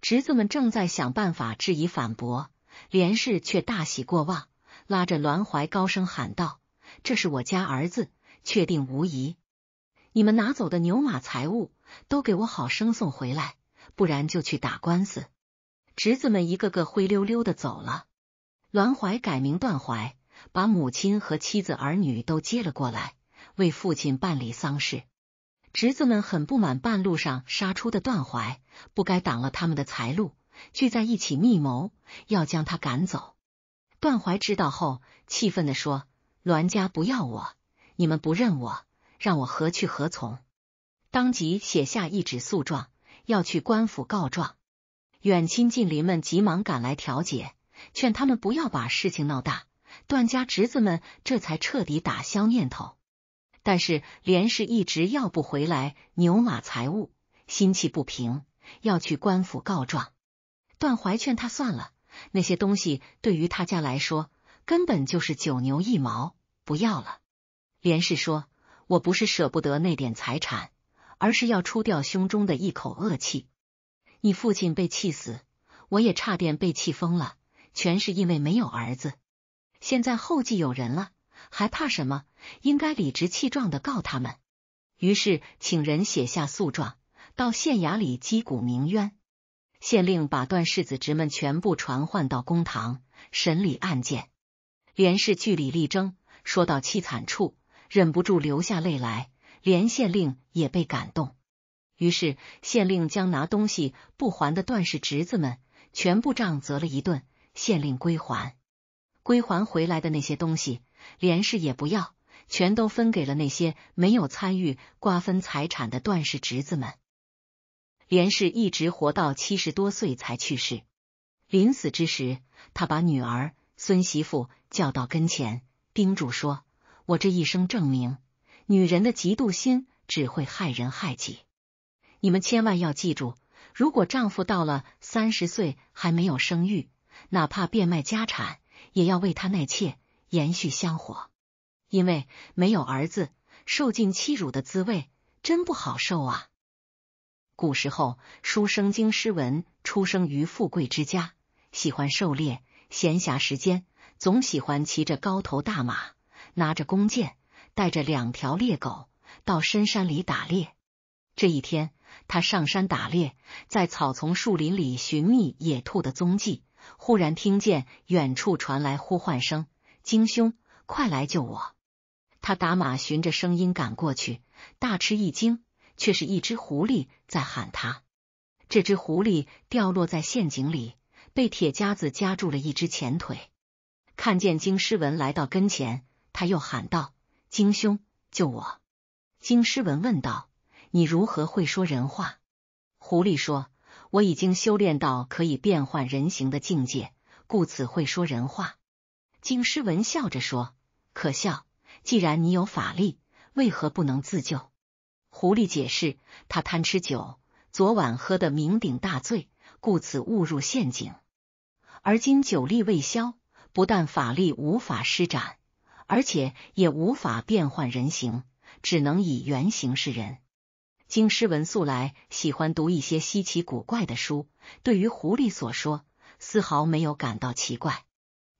侄子们正在想办法质疑反驳，连氏却大喜过望，拉着栾怀高声喊道：“这是我家儿子，确定无疑！你们拿走的牛马财物，都给我好生送回来，不然就去打官司。”侄子们一个个灰溜溜的走了。栾怀改名段怀，把母亲和妻子儿女都接了过来，为父亲办理丧事。侄子们很不满，半路上杀出的段怀不该挡了他们的财路，聚在一起密谋要将他赶走。段怀知道后，气愤的说：“栾家不要我，你们不认我，让我何去何从？”当即写下一纸诉状，要去官府告状。远亲近邻们急忙赶来调解，劝他们不要把事情闹大。段家侄子们这才彻底打消念头。但是连氏一直要不回来牛马财物，心气不平，要去官府告状。段怀劝他算了，那些东西对于他家来说根本就是九牛一毛，不要了。连氏说：“我不是舍不得那点财产，而是要出掉胸中的一口恶气。”你父亲被气死，我也差点被气疯了，全是因为没有儿子。现在后继有人了，还怕什么？应该理直气壮的告他们。于是请人写下诉状，到县衙里击鼓鸣冤。县令把段氏子侄们全部传唤到公堂审理案件，连氏据理力争，说到凄惨处，忍不住流下泪来，连县令也被感动。于是，县令将拿东西不还的段氏侄子们全部杖责了一顿。县令归还归还回来的那些东西，连氏也不要，全都分给了那些没有参与瓜分财产的段氏侄子们。连氏一直活到七十多岁才去世，临死之时，他把女儿孙媳妇叫到跟前，叮嘱说：“我这一生证明，女人的嫉妒心只会害人害己。”你们千万要记住，如果丈夫到了三十岁还没有生育，哪怕变卖家产，也要为他纳妾，延续香火。因为没有儿子，受尽欺辱的滋味真不好受啊！古时候，书生经诗文，出生于富贵之家，喜欢狩猎，闲暇时间总喜欢骑着高头大马，拿着弓箭，带着两条猎狗，到深山里打猎。这一天。他上山打猎，在草丛、树林里寻觅野兔的踪迹，忽然听见远处传来呼唤声：“京兄，快来救我！”他打马循着声音赶过去，大吃一惊，却是一只狐狸在喊他。这只狐狸掉落在陷阱里，被铁夹子夹住了一只前腿。看见金师文来到跟前，他又喊道：“金兄，救我！”金师文问道。你如何会说人话？狐狸说：“我已经修炼到可以变换人形的境界，故此会说人话。”京师文笑着说：“可笑！既然你有法力，为何不能自救？”狐狸解释：“他贪吃酒，昨晚喝得酩酊大醉，故此误入陷阱。而今酒力未消，不但法力无法施展，而且也无法变换人形，只能以原形示人。”京师文素来喜欢读一些稀奇古怪的书，对于狐狸所说，丝毫没有感到奇怪。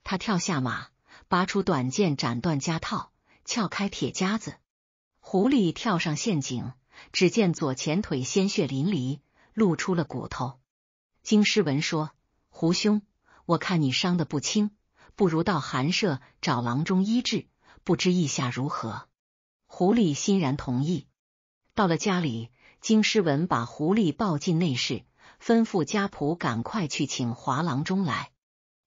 他跳下马，拔出短剑，斩断夹套，撬开铁夹子。狐狸跳上陷阱，只见左前腿鲜血淋漓，露出了骨头。京师文说：“胡兄，我看你伤得不轻，不如到寒舍找郎中医治，不知意下如何？”狐狸欣然同意。到了家里，京师文把狐狸抱进内室，吩咐家仆赶快去请华郎中来。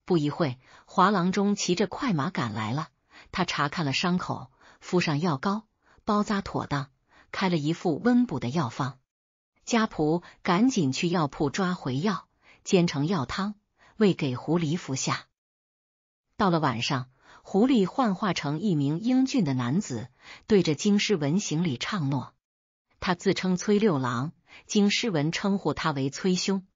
不一会，华郎中骑着快马赶来了。他查看了伤口，敷上药膏，包扎妥当，开了一副温补的药方。家仆赶紧去药铺抓回药，煎成药汤，喂给狐狸服下。到了晚上，狐狸幻化成一名英俊的男子，对着京师文行礼，唱诺。他自称崔六郎，经诗文称呼他为崔兄。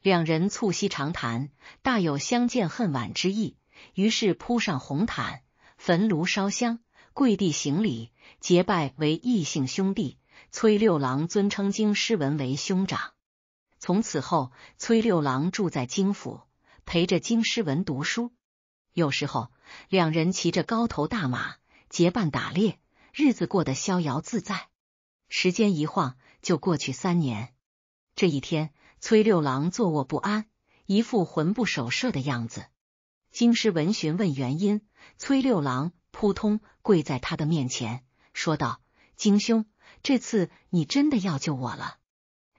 两人促膝长谈，大有相见恨晚之意。于是铺上红毯，焚炉烧香，跪地行礼，结拜为异姓兄弟。崔六郎尊称京师文为兄长。从此后，崔六郎住在京府，陪着京师文读书。有时候，两人骑着高头大马，结伴打猎，日子过得逍遥自在。时间一晃就过去三年。这一天，崔六郎坐卧不安，一副魂不守舍的样子。京师文询问原因，崔六郎扑通跪在他的面前，说道：“京兄，这次你真的要救我了。”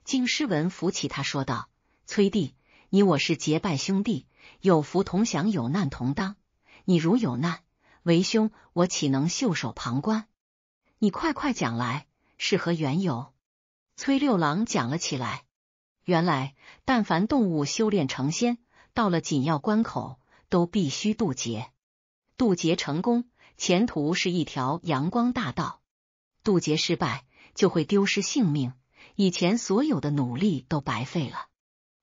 京师文扶起他，说道：“崔弟，你我是结拜兄弟，有福同享，有难同当。你如有难，为兄我岂能袖手旁观？你快快讲来。”是何缘由？崔六郎讲了起来。原来，但凡动物修炼成仙，到了紧要关口，都必须渡劫。渡劫成功，前途是一条阳光大道；渡劫失败，就会丢失性命，以前所有的努力都白费了。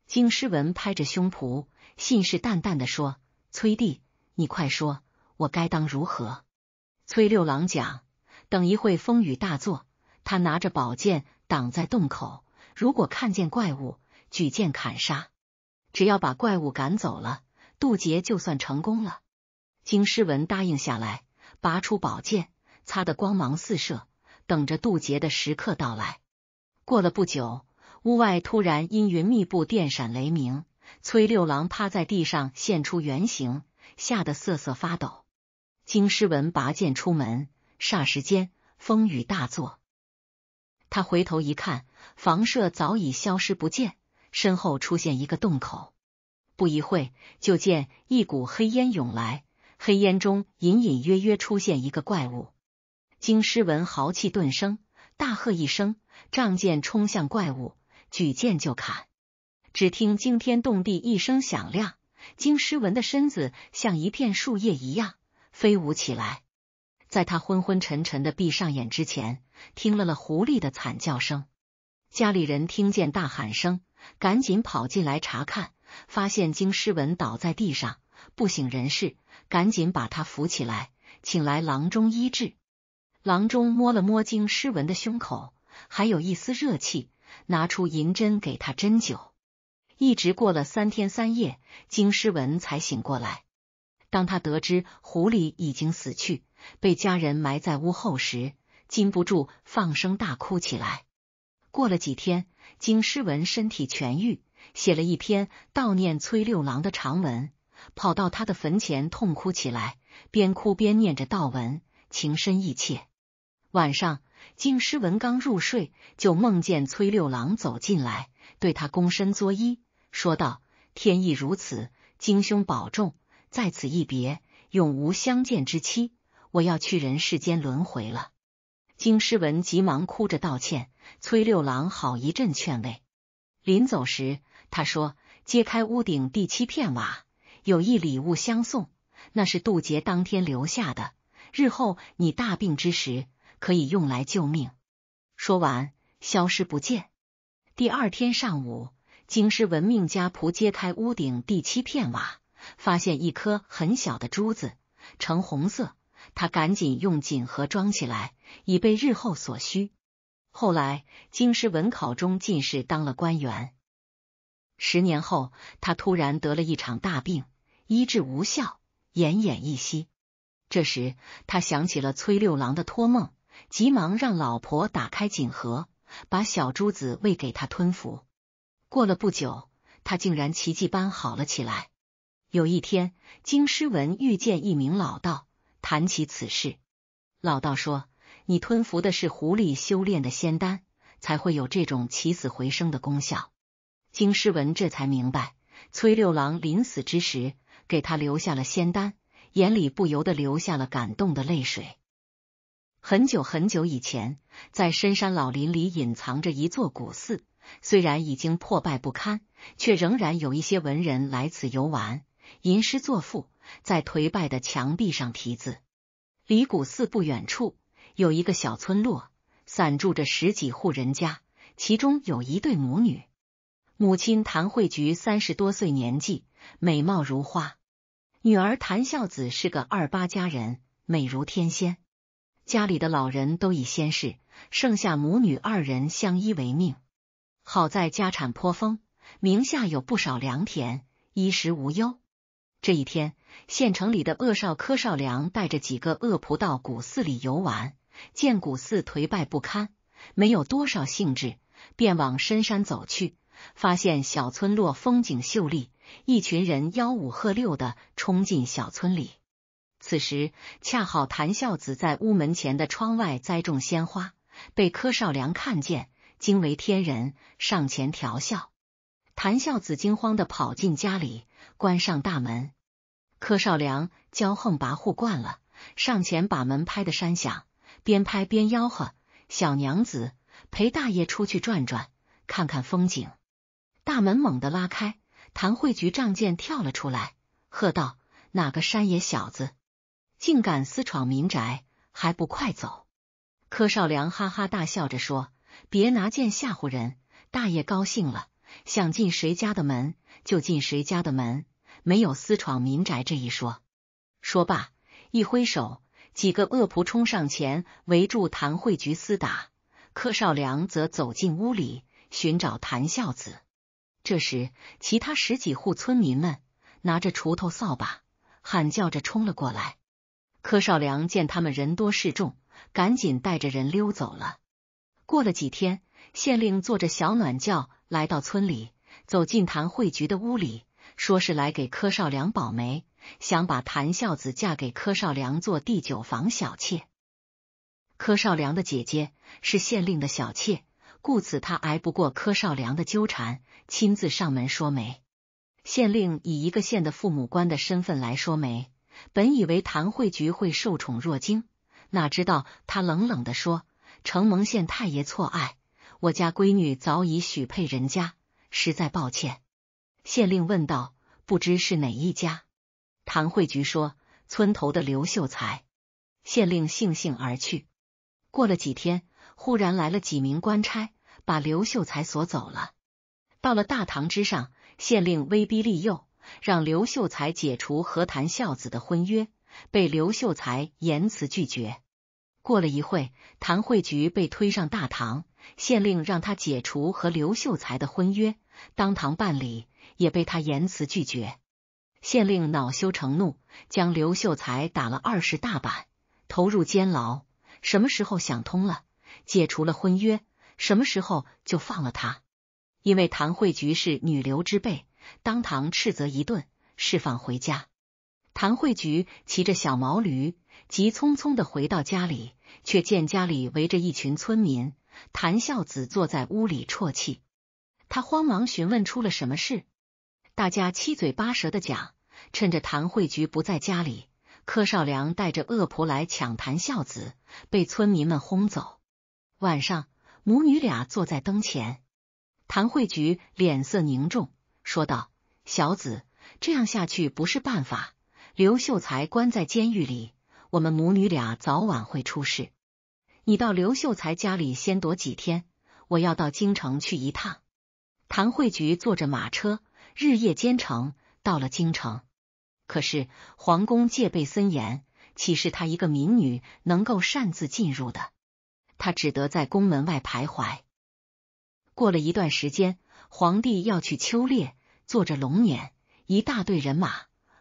金师文拍着胸脯，信誓旦旦的说：“崔弟，你快说，我该当如何？”崔六郎讲：“等一会风雨大作。”他拿着宝剑挡在洞口，如果看见怪物，举剑砍杀。只要把怪物赶走了，渡劫就算成功了。金师文答应下来，拔出宝剑，擦得光芒四射，等着渡劫的时刻到来。过了不久，屋外突然阴云密布，电闪雷鸣。崔六郎趴在地上现出原形，吓得瑟瑟发抖。金师文拔剑出门，霎时间风雨大作。他回头一看，房舍早已消失不见，身后出现一个洞口。不一会就见一股黑烟涌来，黑烟中隐隐约约出现一个怪物。金师文豪气顿生，大喝一声，仗剑冲向怪物，举剑就砍。只听惊天动地一声响亮，金师文的身子像一片树叶一样飞舞起来。在他昏昏沉沉的闭上眼之前，听了了狐狸的惨叫声。家里人听见大喊声，赶紧跑进来查看，发现京师文倒在地上，不省人事，赶紧把他扶起来，请来郎中医治。郎中摸了摸京师文的胸口，还有一丝热气，拿出银针给他针灸，一直过了三天三夜，京师文才醒过来。当他得知狐狸已经死去，被家人埋在屋后时，禁不住放声大哭起来。过了几天，京师文身体痊愈，写了一篇悼念崔六郎的长文，跑到他的坟前痛哭起来，边哭边念着悼文，情深意切。晚上，京师文刚入睡，就梦见崔六郎走进来，对他躬身作揖，说道：“天意如此，京兄保重。”在此一别，永无相见之期。我要去人世间轮回了。京师文急忙哭着道歉，崔六郎好一阵劝慰。临走时，他说：“揭开屋顶第七片瓦，有一礼物相送，那是渡劫当天留下的，日后你大病之时可以用来救命。”说完，消失不见。第二天上午，京师文命家仆揭开屋顶第七片瓦。发现一颗很小的珠子，呈红色，他赶紧用锦盒装起来，以备日后所需。后来，京师文考中进士，当了官员。十年后，他突然得了一场大病，医治无效，奄奄一息。这时，他想起了崔六郎的托梦，急忙让老婆打开锦盒，把小珠子喂给他吞服。过了不久，他竟然奇迹般好了起来。有一天，京师文遇见一名老道，谈起此事。老道说：“你吞服的是狐狸修炼的仙丹，才会有这种起死回生的功效。”京师文这才明白，崔六郎临死之时给他留下了仙丹，眼里不由得流下了感动的泪水。很久很久以前，在深山老林里隐藏着一座古寺，虽然已经破败不堪，却仍然有一些文人来此游玩。吟诗作赋，在颓败的墙壁上题字。离古寺不远处有一个小村落，散住着十几户人家，其中有一对母女，母亲谭慧菊三十多岁，年纪美貌如花；女儿谭孝子是个二八佳人，美如天仙。家里的老人都已仙逝，剩下母女二人相依为命。好在家产颇丰，名下有不少良田，衣食无忧。这一天，县城里的恶少柯少良带着几个恶仆到古寺里游玩，见古寺颓败不堪，没有多少兴致，便往深山走去。发现小村落风景秀丽，一群人吆五喝六的冲进小村里。此时恰好谭孝子在屋门前的窗外栽种鲜花，被柯少良看见，惊为天人，上前调笑。谭孝子惊慌的跑进家里，关上大门。柯少良骄横跋扈惯了，上前把门拍得山响，边拍边吆喝：“小娘子，陪大爷出去转转，看看风景。”大门猛地拉开，谭慧菊仗剑跳了出来，喝道：“哪个山野小子，竟敢私闯民宅，还不快走！”柯少良哈哈大笑着说：“别拿剑吓唬人，大爷高兴了，想进谁家的门就进谁家的门。”没有私闯民宅这一说。说罢，一挥手，几个恶仆冲上前围住谭慧菊厮打。柯少良则走进屋里寻找谭孝子。这时，其他十几户村民们拿着锄头、扫把，喊叫着冲了过来。柯少良见他们人多势众，赶紧带着人溜走了。过了几天，县令坐着小暖轿来到村里，走进谭慧菊的屋里。说是来给柯少良保媒，想把谭孝子嫁给柯少良做第九房小妾。柯少良的姐姐是县令的小妾，故此他挨不过柯少良的纠缠，亲自上门说媒。县令以一个县的父母官的身份来说媒，本以为谭慧菊会受宠若惊，哪知道他冷冷的说：“承蒙县太爷错爱，我家闺女早已许配人家，实在抱歉。”县令问道：“不知是哪一家？”唐慧菊说：“村头的刘秀才。”县令悻悻而去。过了几天，忽然来了几名官差，把刘秀才锁走了。到了大堂之上，县令威逼利诱，让刘秀才解除和谭孝子的婚约，被刘秀才严辞拒绝。过了一会，唐慧菊被推上大堂，县令让他解除和刘秀才的婚约，当堂办理。也被他严辞拒绝，县令恼羞成怒，将刘秀才打了二十大板，投入监牢。什么时候想通了，解除了婚约，什么时候就放了他。因为谭惠菊是女流之辈，当堂斥责一顿，释放回家。谭惠菊骑着小毛驴，急匆匆的回到家里，却见家里围着一群村民，谭孝子坐在屋里啜泣。他慌忙询问出了什么事。大家七嘴八舌的讲，趁着谭慧菊不在家里，柯少良带着恶仆来抢谭孝子，被村民们轰走。晚上，母女俩坐在灯前，谭慧菊脸色凝重，说道：“小子，这样下去不是办法。刘秀才关在监狱里，我们母女俩早晚会出事。你到刘秀才家里先躲几天，我要到京城去一趟。”谭慧菊坐着马车。日夜兼程到了京城，可是皇宫戒备森严，岂是他一个民女能够擅自进入的？他只得在宫门外徘徊。过了一段时间，皇帝要去秋猎，坐着龙辇，一大队人马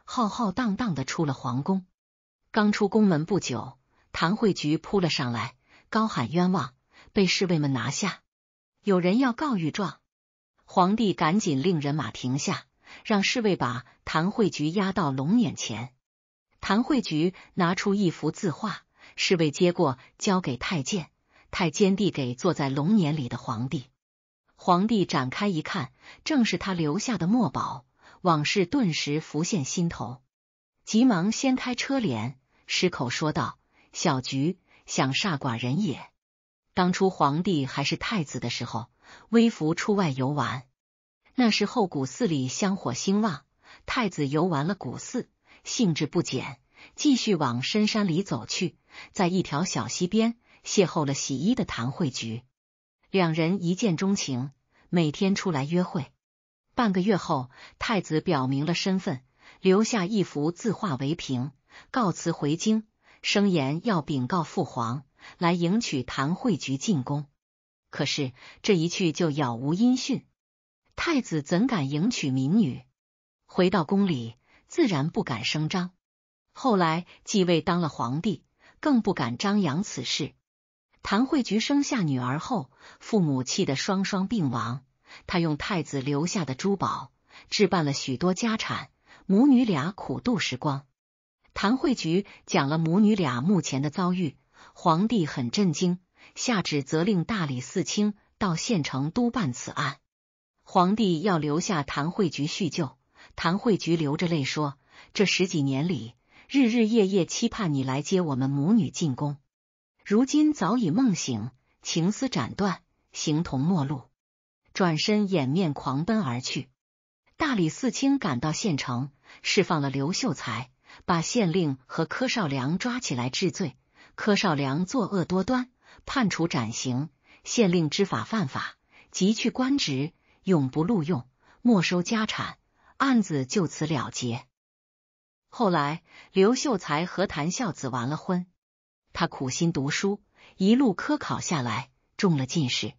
浩浩荡荡的出了皇宫。刚出宫门不久，谭慧菊扑了上来，高喊冤枉，被侍卫们拿下。有人要告御状。皇帝赶紧令人马停下，让侍卫把谭慧菊押到龙辇前。谭慧菊拿出一幅字画，侍卫接过，交给太监，太监递给坐在龙辇里的皇帝。皇帝展开一看，正是他留下的墨宝，往事顿时浮现心头，急忙掀开车帘，失口说道：“小菊想杀寡人也？当初皇帝还是太子的时候。”微服出外游玩，那时候古寺里香火兴旺。太子游玩了古寺，兴致不减，继续往深山里走去。在一条小溪边，邂逅了洗衣的谭慧菊，两人一见钟情，每天出来约会。半个月后，太子表明了身份，留下一幅字画为凭，告辞回京，声言要禀告父皇，来迎娶谭慧菊进宫。可是这一去就杳无音讯，太子怎敢迎娶民女？回到宫里自然不敢声张。后来继位当了皇帝，更不敢张扬此事。谭惠菊生下女儿后，父母气得双双病亡。她用太子留下的珠宝置办了许多家产，母女俩苦度时光。谭惠菊讲了母女俩目前的遭遇，皇帝很震惊。下旨责令大理寺卿到县城督办此案。皇帝要留下谭慧菊叙旧。谭慧菊流着泪说：“这十几年里，日日夜夜期盼你来接我们母女进宫。如今早已梦醒，情丝斩断，形同陌路。”转身掩面狂奔而去。大理寺卿赶到县城，释放了刘秀才，把县令和柯少良抓起来治罪。柯少良作恶多端。判处斩刑，县令知法犯法，即去官职，永不录用，没收家产，案子就此了结。后来，刘秀才和谭孝子完了婚，他苦心读书，一路科考下来，中了进士。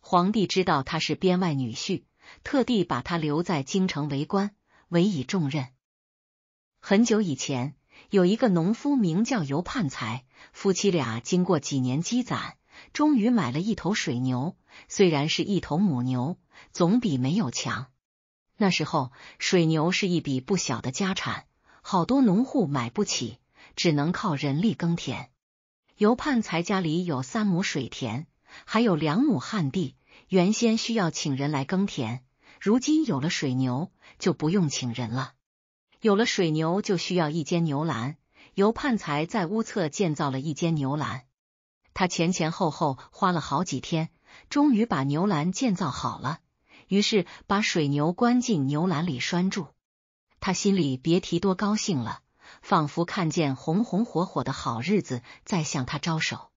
皇帝知道他是编外女婿，特地把他留在京城为官，委以重任。很久以前。有一个农夫名叫尤盼才，夫妻俩经过几年积攒，终于买了一头水牛。虽然是一头母牛，总比没有强。那时候，水牛是一笔不小的家产，好多农户买不起，只能靠人力耕田。尤盼才家里有三亩水田，还有两亩旱地。原先需要请人来耕田，如今有了水牛，就不用请人了。有了水牛，就需要一间牛栏。尤盼才在屋侧建造了一间牛栏，他前前后后花了好几天，终于把牛栏建造好了。于是把水牛关进牛栏里拴住，他心里别提多高兴了，仿佛看见红红火火的好日子在向他招手。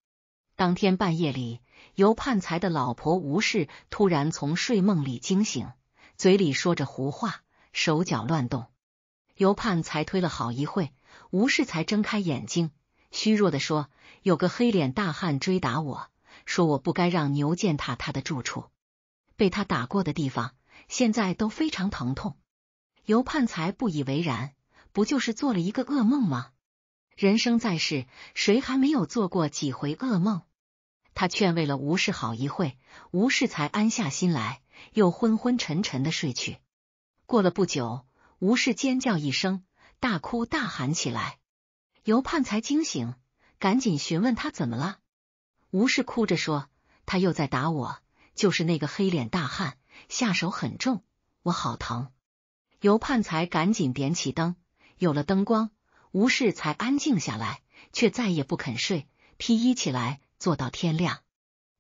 当天半夜里，尤盼才的老婆吴氏突然从睡梦里惊醒，嘴里说着胡话，手脚乱动。尤盼才推了好一会，吴氏才睁开眼睛，虚弱的说：“有个黑脸大汉追打我，说我不该让牛践踏他的住处，被他打过的地方现在都非常疼痛。”尤盼才不以为然：“不就是做了一个噩梦吗？人生在世，谁还没有做过几回噩梦？”他劝慰了吴氏好一会，吴氏才安下心来，又昏昏沉沉的睡去。过了不久。吴氏尖叫一声，大哭大喊起来。尤盼才惊醒，赶紧询问他怎么了。吴氏哭着说：“他又在打我，就是那个黑脸大汉，下手很重，我好疼。”尤盼才赶紧点起灯，有了灯光，吴氏才安静下来，却再也不肯睡，披衣起来坐到天亮。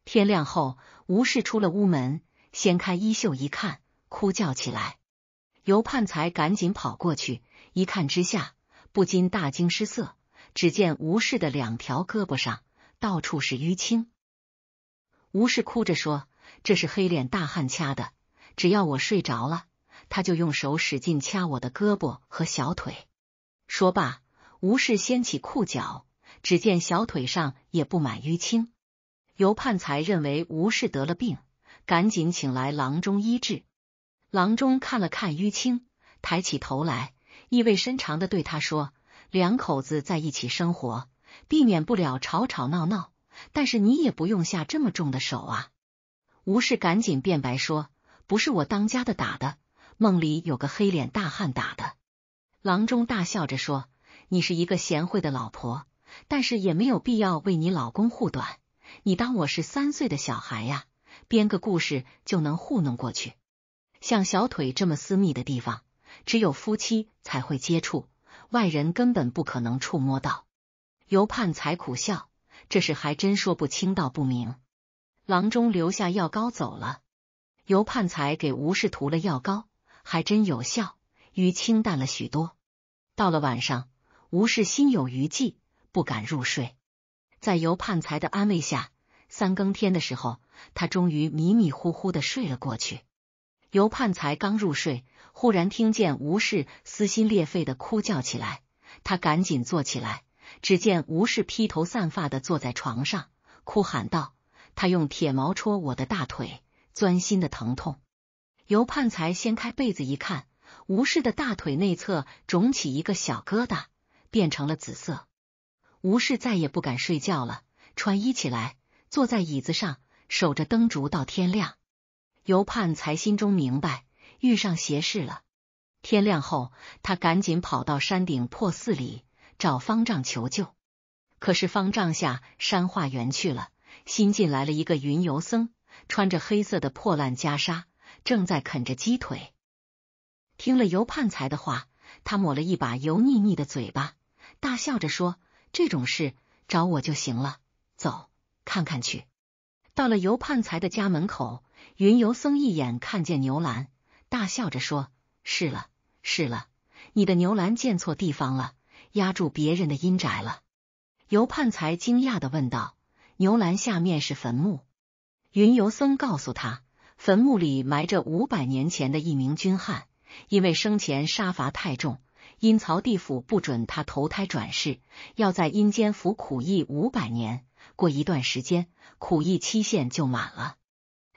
天亮后，吴氏出了屋门，掀开衣袖一看，哭叫起来。尤盼才赶紧跑过去，一看之下不禁大惊失色。只见吴氏的两条胳膊上到处是淤青。吴氏哭着说：“这是黑脸大汉掐的，只要我睡着了，他就用手使劲掐我的胳膊和小腿。”说罢，吴氏掀起裤脚，只见小腿上也布满淤青。尤盼才认为吴氏得了病，赶紧请来郎中医治。郎中看了看淤青，抬起头来，意味深长的对他说：“两口子在一起生活，避免不了吵吵闹闹，但是你也不用下这么重的手啊。”吴氏赶紧辩白说：“不是我当家的打的，梦里有个黑脸大汉打的。”郎中大笑着说：“你是一个贤惠的老婆，但是也没有必要为你老公护短。你当我是三岁的小孩呀，编个故事就能糊弄过去。”像小腿这么私密的地方，只有夫妻才会接触，外人根本不可能触摸到。尤盼才苦笑，这事还真说不清道不明。郎中留下药膏走了，尤盼才给吴氏涂了药膏，还真有效，于清淡了许多。到了晚上，吴氏心有余悸，不敢入睡，在尤盼才的安慰下，三更天的时候，他终于迷迷糊糊的睡了过去。尤盼才刚入睡，忽然听见吴氏撕心裂肺的哭叫起来。他赶紧坐起来，只见吴氏披头散发的坐在床上，哭喊道：“他用铁矛戳我的大腿，钻心的疼痛。”尤盼才掀开被子一看，吴氏的大腿内侧肿起一个小疙瘩，变成了紫色。吴氏再也不敢睡觉了，穿衣起来，坐在椅子上守着灯烛到天亮。尤盼才心中明白，遇上邪事了。天亮后，他赶紧跑到山顶破寺里找方丈求救。可是方丈下山化缘去了，新进来了一个云游僧，穿着黑色的破烂袈裟，正在啃着鸡腿。听了尤盼才的话，他抹了一把油腻腻的嘴巴，大笑着说：“这种事找我就行了，走，看看去。”到了尤盼才的家门口。云游僧一眼看见牛栏，大笑着说：“是了，是了，你的牛栏见错地方了，压住别人的阴宅了。”尤判才惊讶的问道：“牛栏下面是坟墓？”云游僧告诉他：“坟墓里埋着五百年前的一名军汉，因为生前杀伐太重，阴曹地府不准他投胎转世，要在阴间服苦役五百年。过一段时间，苦役期限就满了。”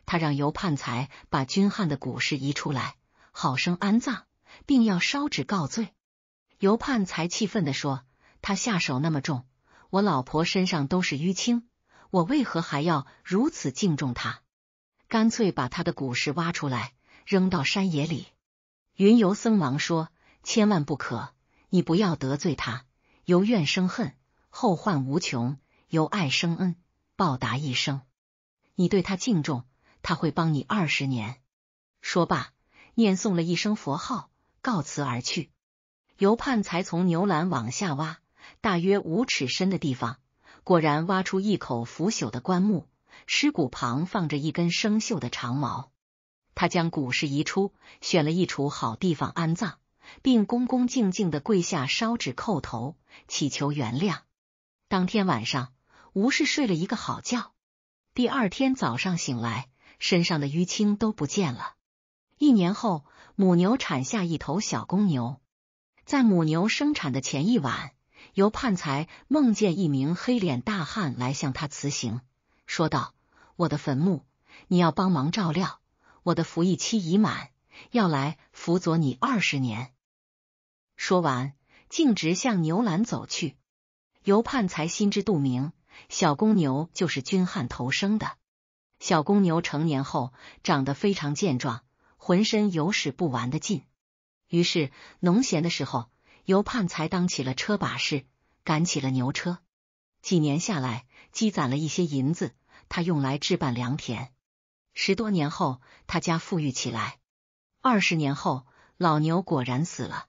他让尤盼才把君汉的骨尸移出来，好生安葬，并要烧纸告罪。尤盼才气愤的说：“他下手那么重，我老婆身上都是淤青，我为何还要如此敬重他？干脆把他的骨尸挖出来，扔到山野里。”云游僧王说：“千万不可，你不要得罪他，由怨生恨，后患无穷；由爱生恩，报答一生。你对他敬重。”他会帮你二十年。说罢，念诵了一声佛号，告辞而去。尤盼才从牛栏往下挖，大约五尺深的地方，果然挖出一口腐朽的棺木，尸骨旁放着一根生锈的长矛。他将古尸移出，选了一处好地方安葬，并恭恭敬敬的跪下烧纸叩头，祈求原谅。当天晚上，吴氏睡了一个好觉。第二天早上醒来。身上的淤青都不见了。一年后，母牛产下一头小公牛。在母牛生产的前一晚，尤盼才梦见一名黑脸大汉来向他辞行，说道：“我的坟墓你要帮忙照料，我的服役期已满，要来辅佐你二十年。”说完，径直向牛栏走去。尤盼才心知肚明，小公牛就是军汉投生的。小公牛成年后长得非常健壮，浑身有使不完的劲。于是农闲的时候，尤盼才当起了车把式，赶起了牛车。几年下来，积攒了一些银子，他用来置办良田。十多年后，他家富裕起来。二十年后，老牛果然死了，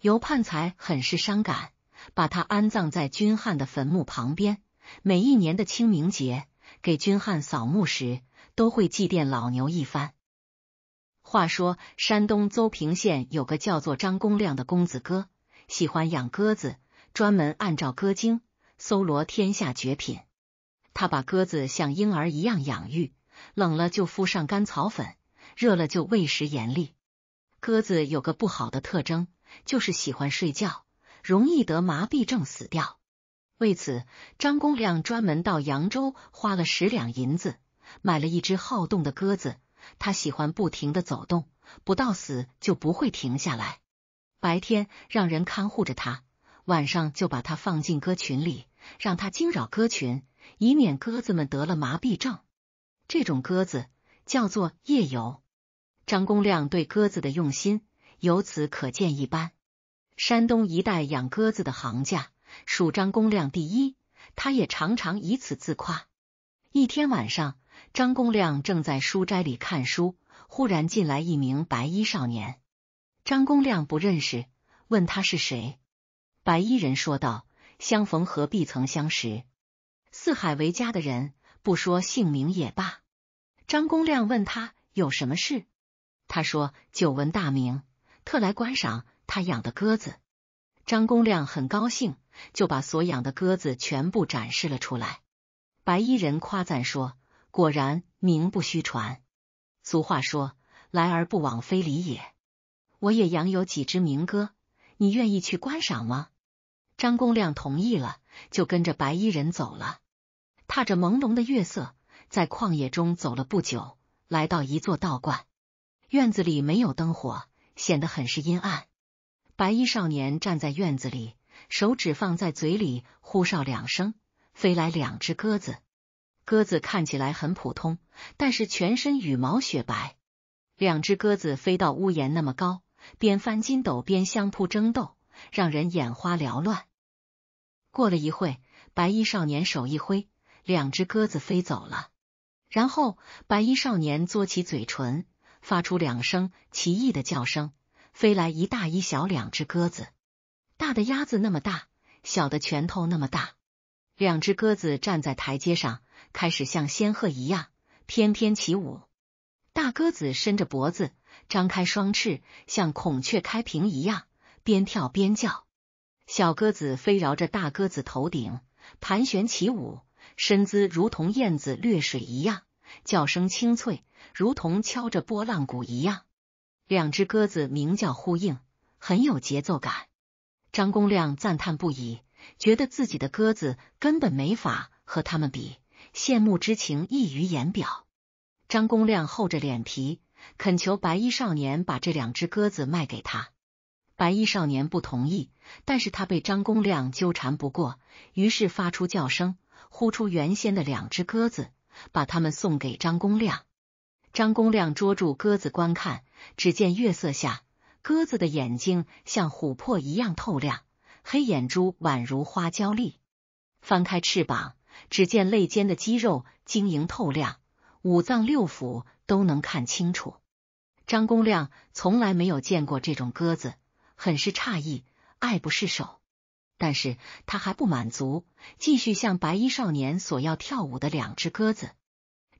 尤盼才很是伤感，把他安葬在军汉的坟墓旁边。每一年的清明节。给军汉扫墓时，都会祭奠老牛一番。话说，山东邹平县有个叫做张公亮的公子哥，喜欢养鸽子，专门按照鸽经搜罗天下绝品。他把鸽子像婴儿一样养育，冷了就敷上甘草粉，热了就喂食盐粒。鸽子有个不好的特征，就是喜欢睡觉，容易得麻痹症死掉。为此，张公亮专门到扬州花了十两银子买了一只好动的鸽子。他喜欢不停的走动，不到死就不会停下来。白天让人看护着他，晚上就把它放进鸽群里，让它惊扰鸽群，以免鸽子们得了麻痹症。这种鸽子叫做夜游。张公亮对鸽子的用心由此可见一斑。山东一带养鸽子的行家。数张公亮第一，他也常常以此自夸。一天晚上，张公亮正在书斋里看书，忽然进来一名白衣少年。张公亮不认识，问他是谁。白衣人说道：“相逢何必曾相识？四海为家的人，不说姓名也罢。”张公亮问他有什么事，他说：“久闻大名，特来观赏他养的鸽子。”张公亮很高兴。就把所养的鸽子全部展示了出来。白衣人夸赞说：“果然名不虚传。”俗话说：“来而不往非礼也。”我也养有几只名鸽，你愿意去观赏吗？张公亮同意了，就跟着白衣人走了。踏着朦胧的月色，在旷野中走了不久，来到一座道观。院子里没有灯火，显得很是阴暗。白衣少年站在院子里。手指放在嘴里，呼哨两声，飞来两只鸽子。鸽子看起来很普通，但是全身羽毛雪白。两只鸽子飞到屋檐那么高，边翻筋斗边相扑争斗，让人眼花缭乱。过了一会，白衣少年手一挥，两只鸽子飞走了。然后白衣少年嘬起嘴唇，发出两声奇异的叫声，飞来一大一小两只鸽子。大的鸭子那么大，小的拳头那么大。两只鸽子站在台阶上，开始像仙鹤一样翩翩起舞。大鸽子伸着脖子，张开双翅，像孔雀开屏一样，边跳边叫。小鸽子飞绕着大鸽子头顶盘旋起舞，身姿如同燕子掠水一样，叫声清脆，如同敲着拨浪鼓一样。两只鸽子鸣叫呼应，很有节奏感。张公亮赞叹不已，觉得自己的鸽子根本没法和他们比，羡慕之情溢于言表。张公亮厚着脸皮恳求白衣少年把这两只鸽子卖给他，白衣少年不同意，但是他被张公亮纠缠不过，于是发出叫声，呼出原先的两只鸽子，把他们送给张公亮。张公亮捉住鸽子观看，只见月色下。鸽子的眼睛像琥珀一样透亮，黑眼珠宛如花椒粒。翻开翅膀，只见肋间的肌肉晶莹透亮，五脏六腑都能看清楚。张公亮从来没有见过这种鸽子，很是诧异，爱不释手。但是他还不满足，继续向白衣少年索要跳舞的两只鸽子。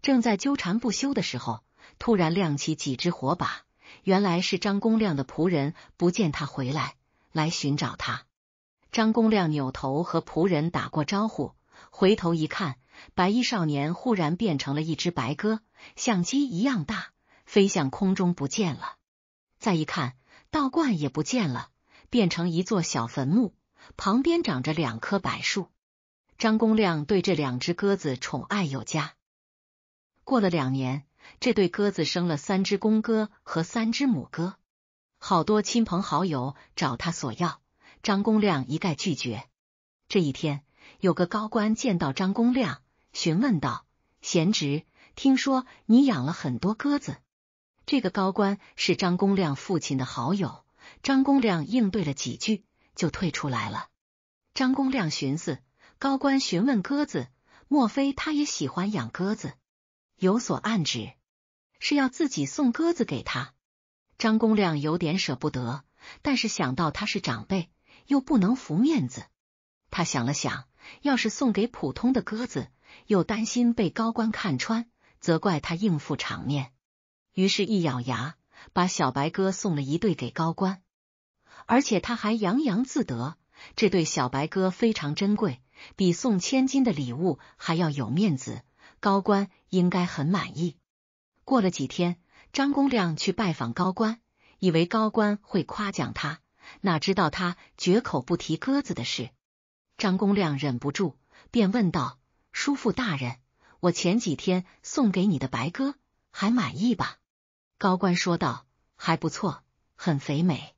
正在纠缠不休的时候，突然亮起几只火把。原来是张公亮的仆人不见他回来，来寻找他。张公亮扭头和仆人打过招呼，回头一看，白衣少年忽然变成了一只白鸽，像鸡一样大，飞向空中不见了。再一看，道观也不见了，变成一座小坟墓，旁边长着两棵柏树。张公亮对这两只鸽子宠爱有加。过了两年。这对鸽子生了三只公鸽和三只母鸽，好多亲朋好友找他索要，张公亮一概拒绝。这一天，有个高官见到张公亮，询问道：“贤侄，听说你养了很多鸽子？”这个高官是张公亮父亲的好友，张公亮应对了几句就退出来了。张公亮寻思，高官询问鸽子，莫非他也喜欢养鸽子？有所暗指，是要自己送鸽子给他。张公亮有点舍不得，但是想到他是长辈，又不能服面子。他想了想，要是送给普通的鸽子，又担心被高官看穿，责怪他应付场面。于是，一咬牙，把小白鸽送了一对给高官，而且他还洋洋自得。这对小白鸽非常珍贵，比送千金的礼物还要有面子。高官应该很满意。过了几天，张公亮去拜访高官，以为高官会夸奖他，哪知道他绝口不提鸽子的事。张公亮忍不住便问道：“叔父大人，我前几天送给你的白鸽还满意吧？”高官说道：“还不错，很肥美。”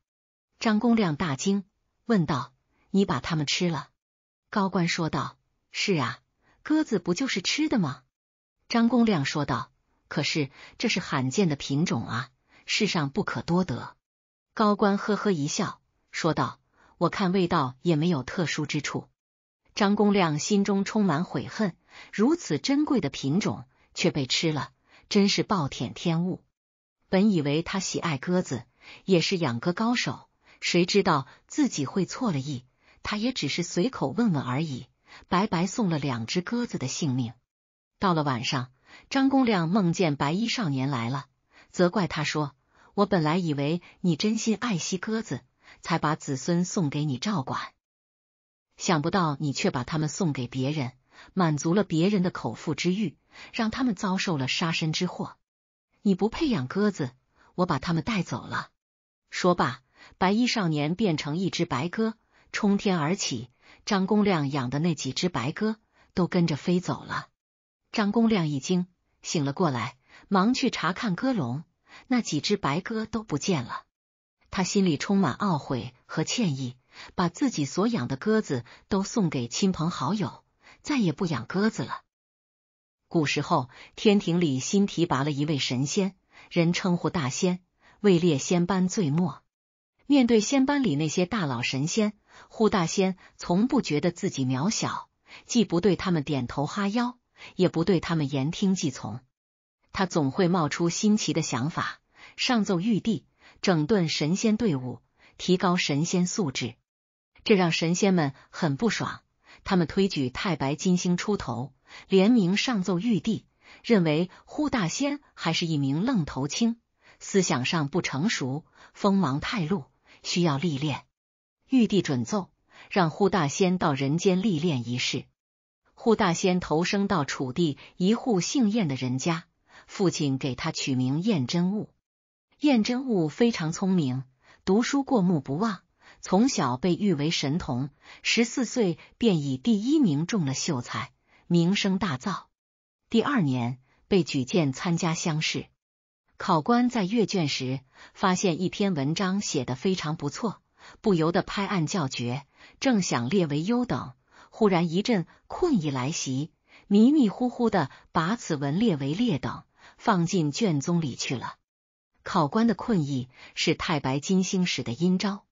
张公亮大惊，问道：“你把它们吃了？”高官说道：“是啊，鸽子不就是吃的吗？”张公亮说道：“可是这是罕见的品种啊，世上不可多得。”高官呵呵一笑，说道：“我看味道也没有特殊之处。”张公亮心中充满悔恨，如此珍贵的品种却被吃了，真是暴殄天物。本以为他喜爱鸽子，也是养鸽高手，谁知道自己会错了意。他也只是随口问问而已，白白送了两只鸽子的性命。到了晚上，张公亮梦见白衣少年来了，责怪他说：“我本来以为你真心爱惜鸽子，才把子孙送给你照管，想不到你却把他们送给别人，满足了别人的口腹之欲，让他们遭受了杀身之祸。你不配养鸽子，我把他们带走了。”说罢，白衣少年变成一只白鸽，冲天而起，张公亮养的那几只白鸽都跟着飞走了。张公亮一惊，醒了过来，忙去查看鸽笼，那几只白鸽都不见了。他心里充满懊悔和歉意，把自己所养的鸽子都送给亲朋好友，再也不养鸽子了。古时候，天庭里新提拔了一位神仙，人称呼大仙，位列仙班最末。面对仙班里那些大佬神仙，呼大仙从不觉得自己渺小，既不对他们点头哈腰。也不对他们言听计从，他总会冒出新奇的想法，上奏玉帝整顿神仙队伍，提高神仙素质，这让神仙们很不爽。他们推举太白金星出头，联名上奏玉帝，认为呼大仙还是一名愣头青，思想上不成熟，锋芒太露，需要历练。玉帝准奏，让呼大仙到人间历练一试。护大仙投生到楚地一户姓燕的人家，父亲给他取名燕真悟。燕真悟非常聪明，读书过目不忘，从小被誉为神童。十四岁便以第一名中了秀才，名声大噪。第二年被举荐参加乡试，考官在阅卷时发现一篇文章写得非常不错，不由得拍案叫绝，正想列为优等。忽然一阵困意来袭，迷迷糊糊的把此文列为列等，放进卷宗里去了。考官的困意是太白金星使的阴招，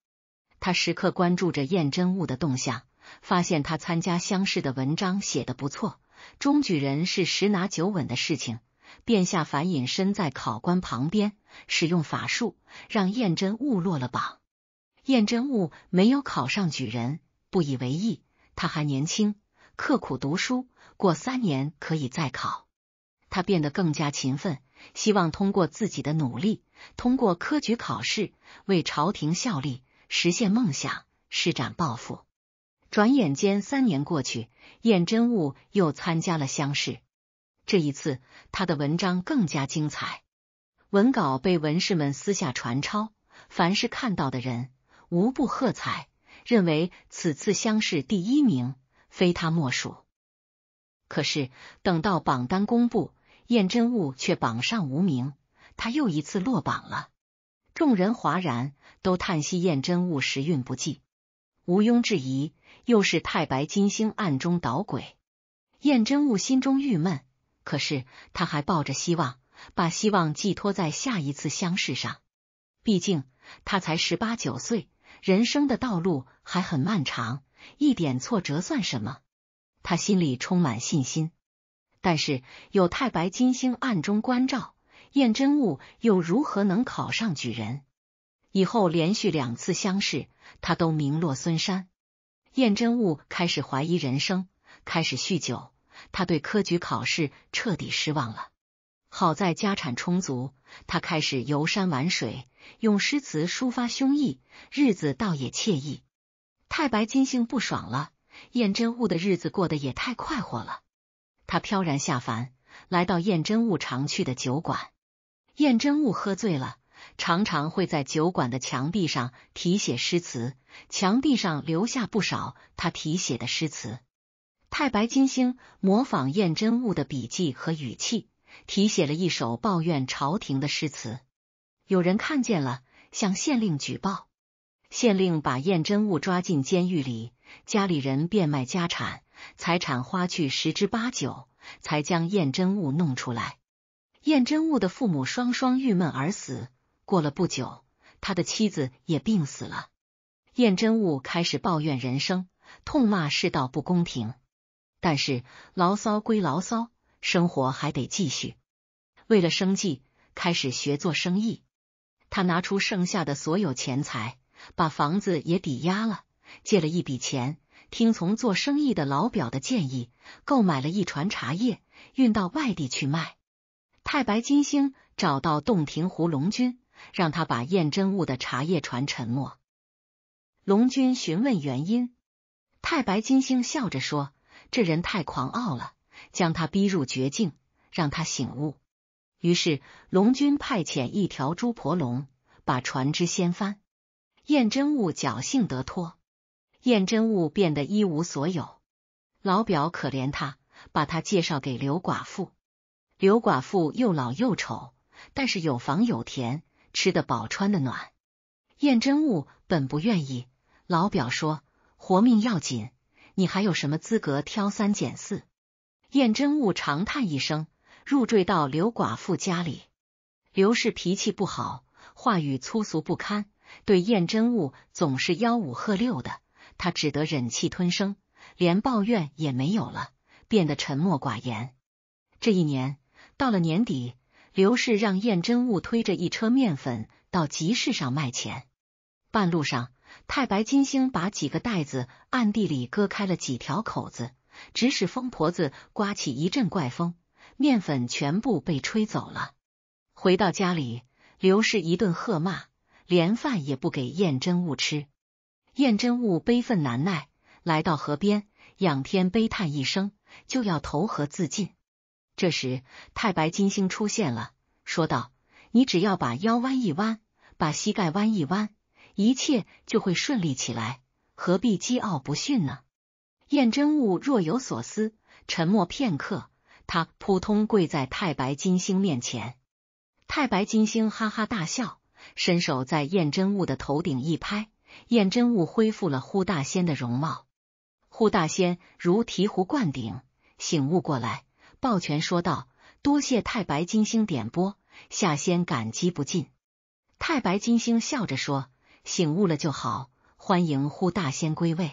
他时刻关注着燕真悟的动向，发现他参加乡试的文章写的不错，中举人是十拿九稳的事情。便下凡隐身在考官旁边，使用法术让燕真悟落了榜。燕真悟没有考上举人，不以为意。他还年轻，刻苦读书，过三年可以再考。他变得更加勤奋，希望通过自己的努力，通过科举考试，为朝廷效力，实现梦想，施展抱负。转眼间三年过去，燕真悟又参加了乡试。这一次，他的文章更加精彩，文稿被文士们私下传抄，凡是看到的人无不喝彩。认为此次乡试第一名非他莫属，可是等到榜单公布，燕真悟却榜上无名，他又一次落榜了。众人哗然，都叹息燕真悟时运不济。毋庸置疑，又是太白金星暗中捣鬼。燕真悟心中郁闷，可是他还抱着希望，把希望寄托在下一次乡试上。毕竟他才十八九岁。人生的道路还很漫长，一点挫折算什么？他心里充满信心。但是有太白金星暗中关照，燕真悟又如何能考上举人？以后连续两次乡试，他都名落孙山。燕真悟开始怀疑人生，开始酗酒。他对科举考试彻底失望了。好在家产充足，他开始游山玩水。用诗词抒发胸臆，日子倒也惬意。太白金星不爽了，燕真悟的日子过得也太快活了。他飘然下凡，来到燕真悟常去的酒馆。燕真悟喝醉了，常常会在酒馆的墙壁上题写诗词，墙壁上留下不少他题写的诗词。太白金星模仿燕真悟的笔迹和语气，题写了一首抱怨朝廷的诗词。有人看见了，向县令举报，县令把燕真悟抓进监狱里，家里人变卖家产，财产花去十之八九，才将燕真悟弄出来。燕真悟的父母双双郁闷而死，过了不久，他的妻子也病死了。燕真悟开始抱怨人生，痛骂世道不公平，但是牢骚归牢骚，生活还得继续。为了生计，开始学做生意。他拿出剩下的所有钱财，把房子也抵押了，借了一笔钱，听从做生意的老表的建议，购买了一船茶叶，运到外地去卖。太白金星找到洞庭湖龙君，让他把验真物的茶叶船沉没。龙君询问原因，太白金星笑着说：“这人太狂傲了，将他逼入绝境，让他醒悟。”于是，龙君派遣一条猪婆龙把船只掀翻。燕真悟侥幸得脱，燕真悟变得一无所有。老表可怜他，把他介绍给刘寡妇。刘寡妇又老又丑，但是有房有田，吃得饱，穿得暖。燕真悟本不愿意，老表说：“活命要紧，你还有什么资格挑三拣四？”燕真悟长叹一声。入赘到刘寡妇家里，刘氏脾气不好，话语粗俗不堪，对燕真物总是吆五喝六的，他只得忍气吞声，连抱怨也没有了，变得沉默寡言。这一年到了年底，刘氏让燕真物推着一车面粉到集市上卖钱。半路上，太白金星把几个袋子暗地里割开了几条口子，指使疯婆子刮起一阵怪风。面粉全部被吹走了。回到家里，刘氏一顿喝骂，连饭也不给燕真悟吃。燕真悟悲愤难耐，来到河边，仰天悲叹一声，就要投河自尽。这时，太白金星出现了，说道：“你只要把腰弯一弯，把膝盖弯一弯，一切就会顺利起来，何必桀骜不驯呢？”燕真悟若有所思，沉默片刻。他扑通跪在太白金星面前，太白金星哈哈大笑，伸手在燕真悟的头顶一拍，燕真悟恢复了呼大仙的容貌。呼大仙如醍醐灌顶，醒悟过来，抱拳说道：“多谢太白金星点拨，夏仙感激不尽。”太白金星笑着说：“醒悟了就好，欢迎呼大仙归位。”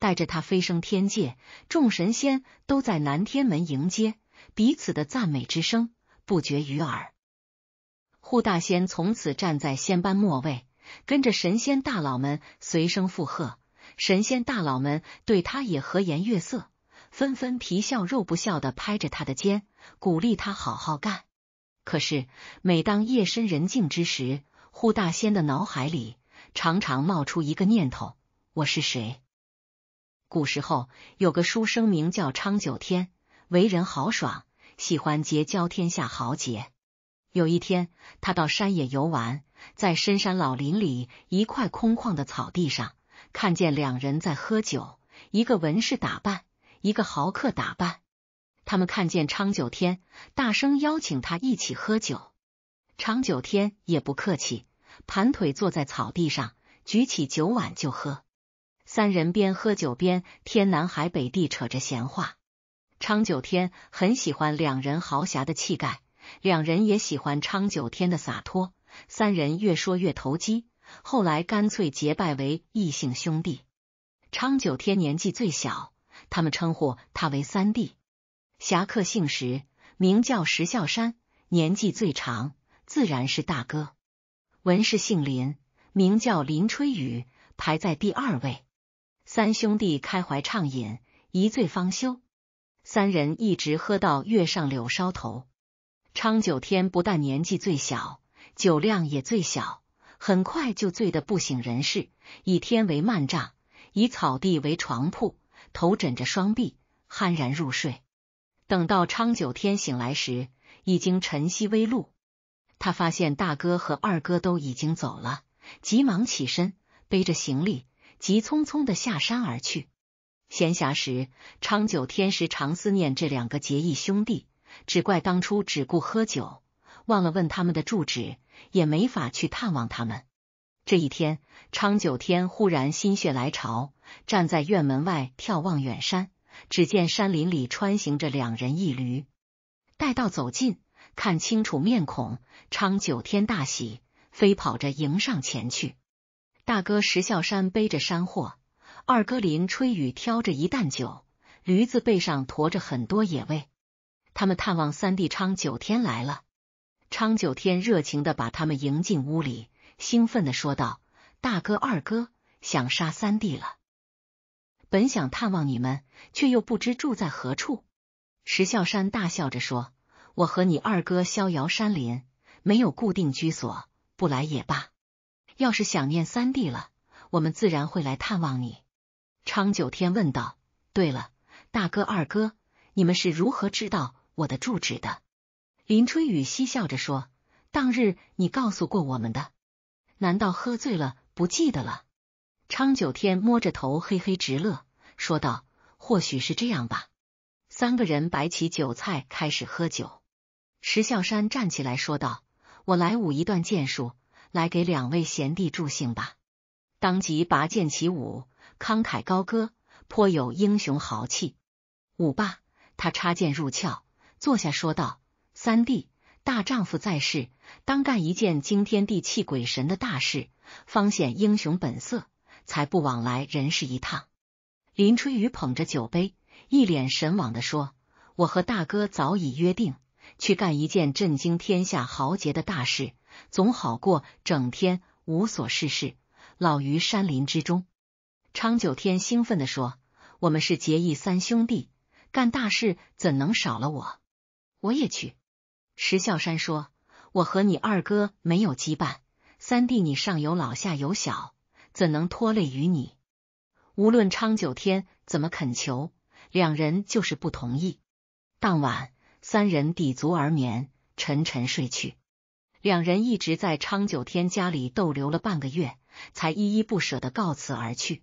带着他飞升天界，众神仙都在南天门迎接，彼此的赞美之声不绝于耳。护大仙从此站在仙班末位，跟着神仙大佬们随声附和。神仙大佬们对他也和颜悦色，纷纷皮笑肉不笑的拍着他的肩，鼓励他好好干。可是每当夜深人静之时，护大仙的脑海里常常冒出一个念头：我是谁？古时候有个书生名叫昌九天，为人豪爽，喜欢结交天下豪杰。有一天，他到山野游玩，在深山老林里一块空旷的草地上，看见两人在喝酒，一个文士打扮，一个豪客打扮。他们看见昌九天，大声邀请他一起喝酒。昌九天也不客气，盘腿坐在草地上，举起酒碗就喝。三人边喝酒边天南海北地扯着闲话，昌九天很喜欢两人豪侠的气概，两人也喜欢昌九天的洒脱。三人越说越投机，后来干脆结拜为异姓兄弟。昌九天年纪最小，他们称呼他为三弟。侠客姓石，名叫石孝山，年纪最长，自然是大哥。文氏姓林，名叫林春雨，排在第二位。三兄弟开怀畅饮，一醉方休。三人一直喝到月上柳梢头。昌九天不但年纪最小，酒量也最小，很快就醉得不省人事，以天为幔帐，以草地为床铺，头枕着双臂，酣然入睡。等到昌九天醒来时，已经晨曦微露。他发现大哥和二哥都已经走了，急忙起身，背着行李。急匆匆的下山而去。闲暇时，昌九天时常思念这两个结义兄弟，只怪当初只顾喝酒，忘了问他们的住址，也没法去探望他们。这一天，昌九天忽然心血来潮，站在院门外眺望远山，只见山林里穿行着两人一驴。待到走近，看清楚面孔，昌九天大喜，飞跑着迎上前去。大哥石孝山背着山货，二哥林吹雨挑着一担酒，驴子背上驮着很多野味。他们探望三弟昌九天来了，昌九天热情的把他们迎进屋里，兴奋的说道：“大哥、二哥，想杀三弟了。本想探望你们，却又不知住在何处。”石孝山大笑着说：“我和你二哥逍遥山林，没有固定居所，不来也罢。”要是想念三弟了，我们自然会来探望你。”昌九天问道。“对了，大哥、二哥，你们是如何知道我的住址的？”林春雨嬉笑着说：“当日你告诉过我们的，难道喝醉了不记得了？”昌九天摸着头，嘿嘿直乐，说道：“或许是这样吧。”三个人摆起酒菜，开始喝酒。石孝山站起来说道：“我来舞一段剑术。”来给两位贤弟助兴吧！当即拔剑起舞，慷慨高歌，颇有英雄豪气。舞罢，他插剑入鞘，坐下说道：“三弟，大丈夫在世，当干一件惊天地、泣鬼神的大事，方显英雄本色，才不枉来人世一趟。”林春雨捧着酒杯，一脸神往的说：“我和大哥早已约定。”去干一件震惊天下豪杰的大事，总好过整天无所事事，老于山林之中。昌九天兴奋地说：“我们是结义三兄弟，干大事怎能少了我？我也去。”石孝山说：“我和你二哥没有羁绊，三弟你上有老下有小，怎能拖累于你？”无论昌九天怎么恳求，两人就是不同意。当晚。三人抵足而眠，沉沉睡去。两人一直在昌九天家里逗留了半个月，才依依不舍的告辞而去。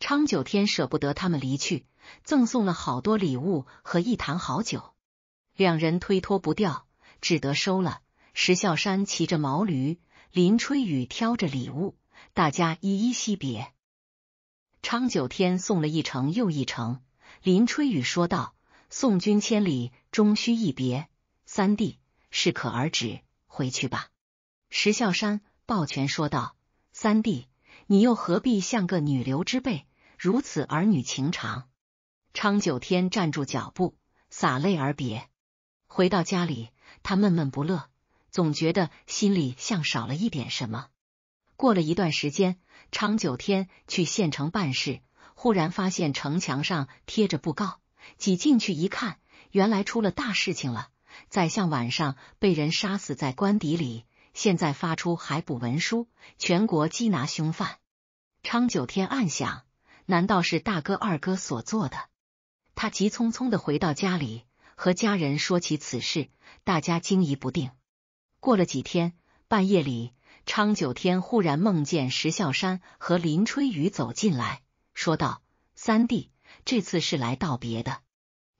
昌九天舍不得他们离去，赠送了好多礼物和一坛好酒。两人推脱不掉，只得收了。石孝山骑着毛驴，林春雨挑着礼物，大家依依惜别。昌九天送了一程又一程，林春雨说道。送君千里，终须一别。三弟，适可而止，回去吧。石孝山抱拳说道：“三弟，你又何必像个女流之辈，如此儿女情长？”昌九天站住脚步，洒泪而别。回到家里，他闷闷不乐，总觉得心里像少了一点什么。过了一段时间，昌九天去县城办事，忽然发现城墙上贴着布告。挤进去一看，原来出了大事情了！宰相晚上被人杀死在官邸里，现在发出海捕文书，全国缉拿凶犯。昌九天暗想，难道是大哥二哥所做的？他急匆匆的回到家里，和家人说起此事，大家惊疑不定。过了几天，半夜里，昌九天忽然梦见石孝山和林春雨走进来，说道：“三弟。”这次是来道别的。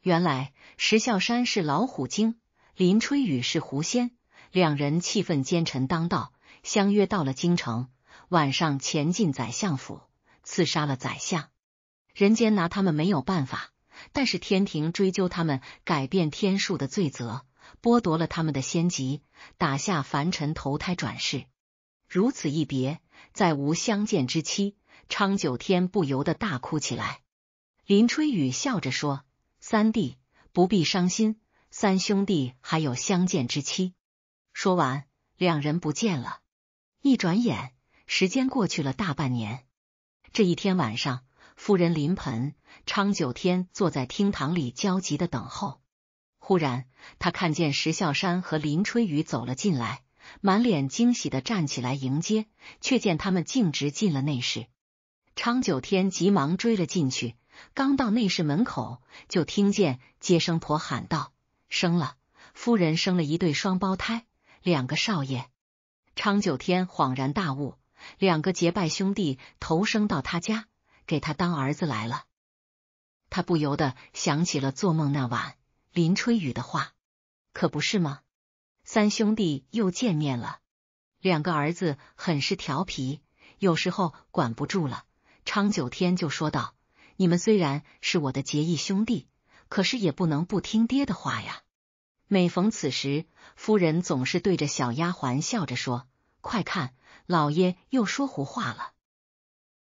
原来石孝山是老虎精，林春雨是狐仙，两人气愤奸臣当道，相约到了京城，晚上潜进宰相府，刺杀了宰相。人间拿他们没有办法，但是天庭追究他们改变天数的罪责，剥夺了他们的仙籍，打下凡尘投胎转世。如此一别，再无相见之期，昌九天不由得大哭起来。林春雨笑着说：“三弟不必伤心，三兄弟还有相见之期。”说完，两人不见了。一转眼，时间过去了大半年。这一天晚上，夫人临盆，昌九天坐在厅堂里焦急的等候。忽然，他看见石孝山和林春雨走了进来，满脸惊喜的站起来迎接，却见他们径直进了内室。昌九天急忙追了进去。刚到内室门口，就听见接生婆喊道：“生了，夫人生了一对双胞胎，两个少爷。”昌九天恍然大悟，两个结拜兄弟投生到他家，给他当儿子来了。他不由得想起了做梦那晚林春雨的话，可不是吗？三兄弟又见面了，两个儿子很是调皮，有时候管不住了，昌九天就说道。你们虽然是我的结义兄弟，可是也不能不听爹的话呀。每逢此时，夫人总是对着小丫鬟笑着说：“快看，老爷又说胡话了。”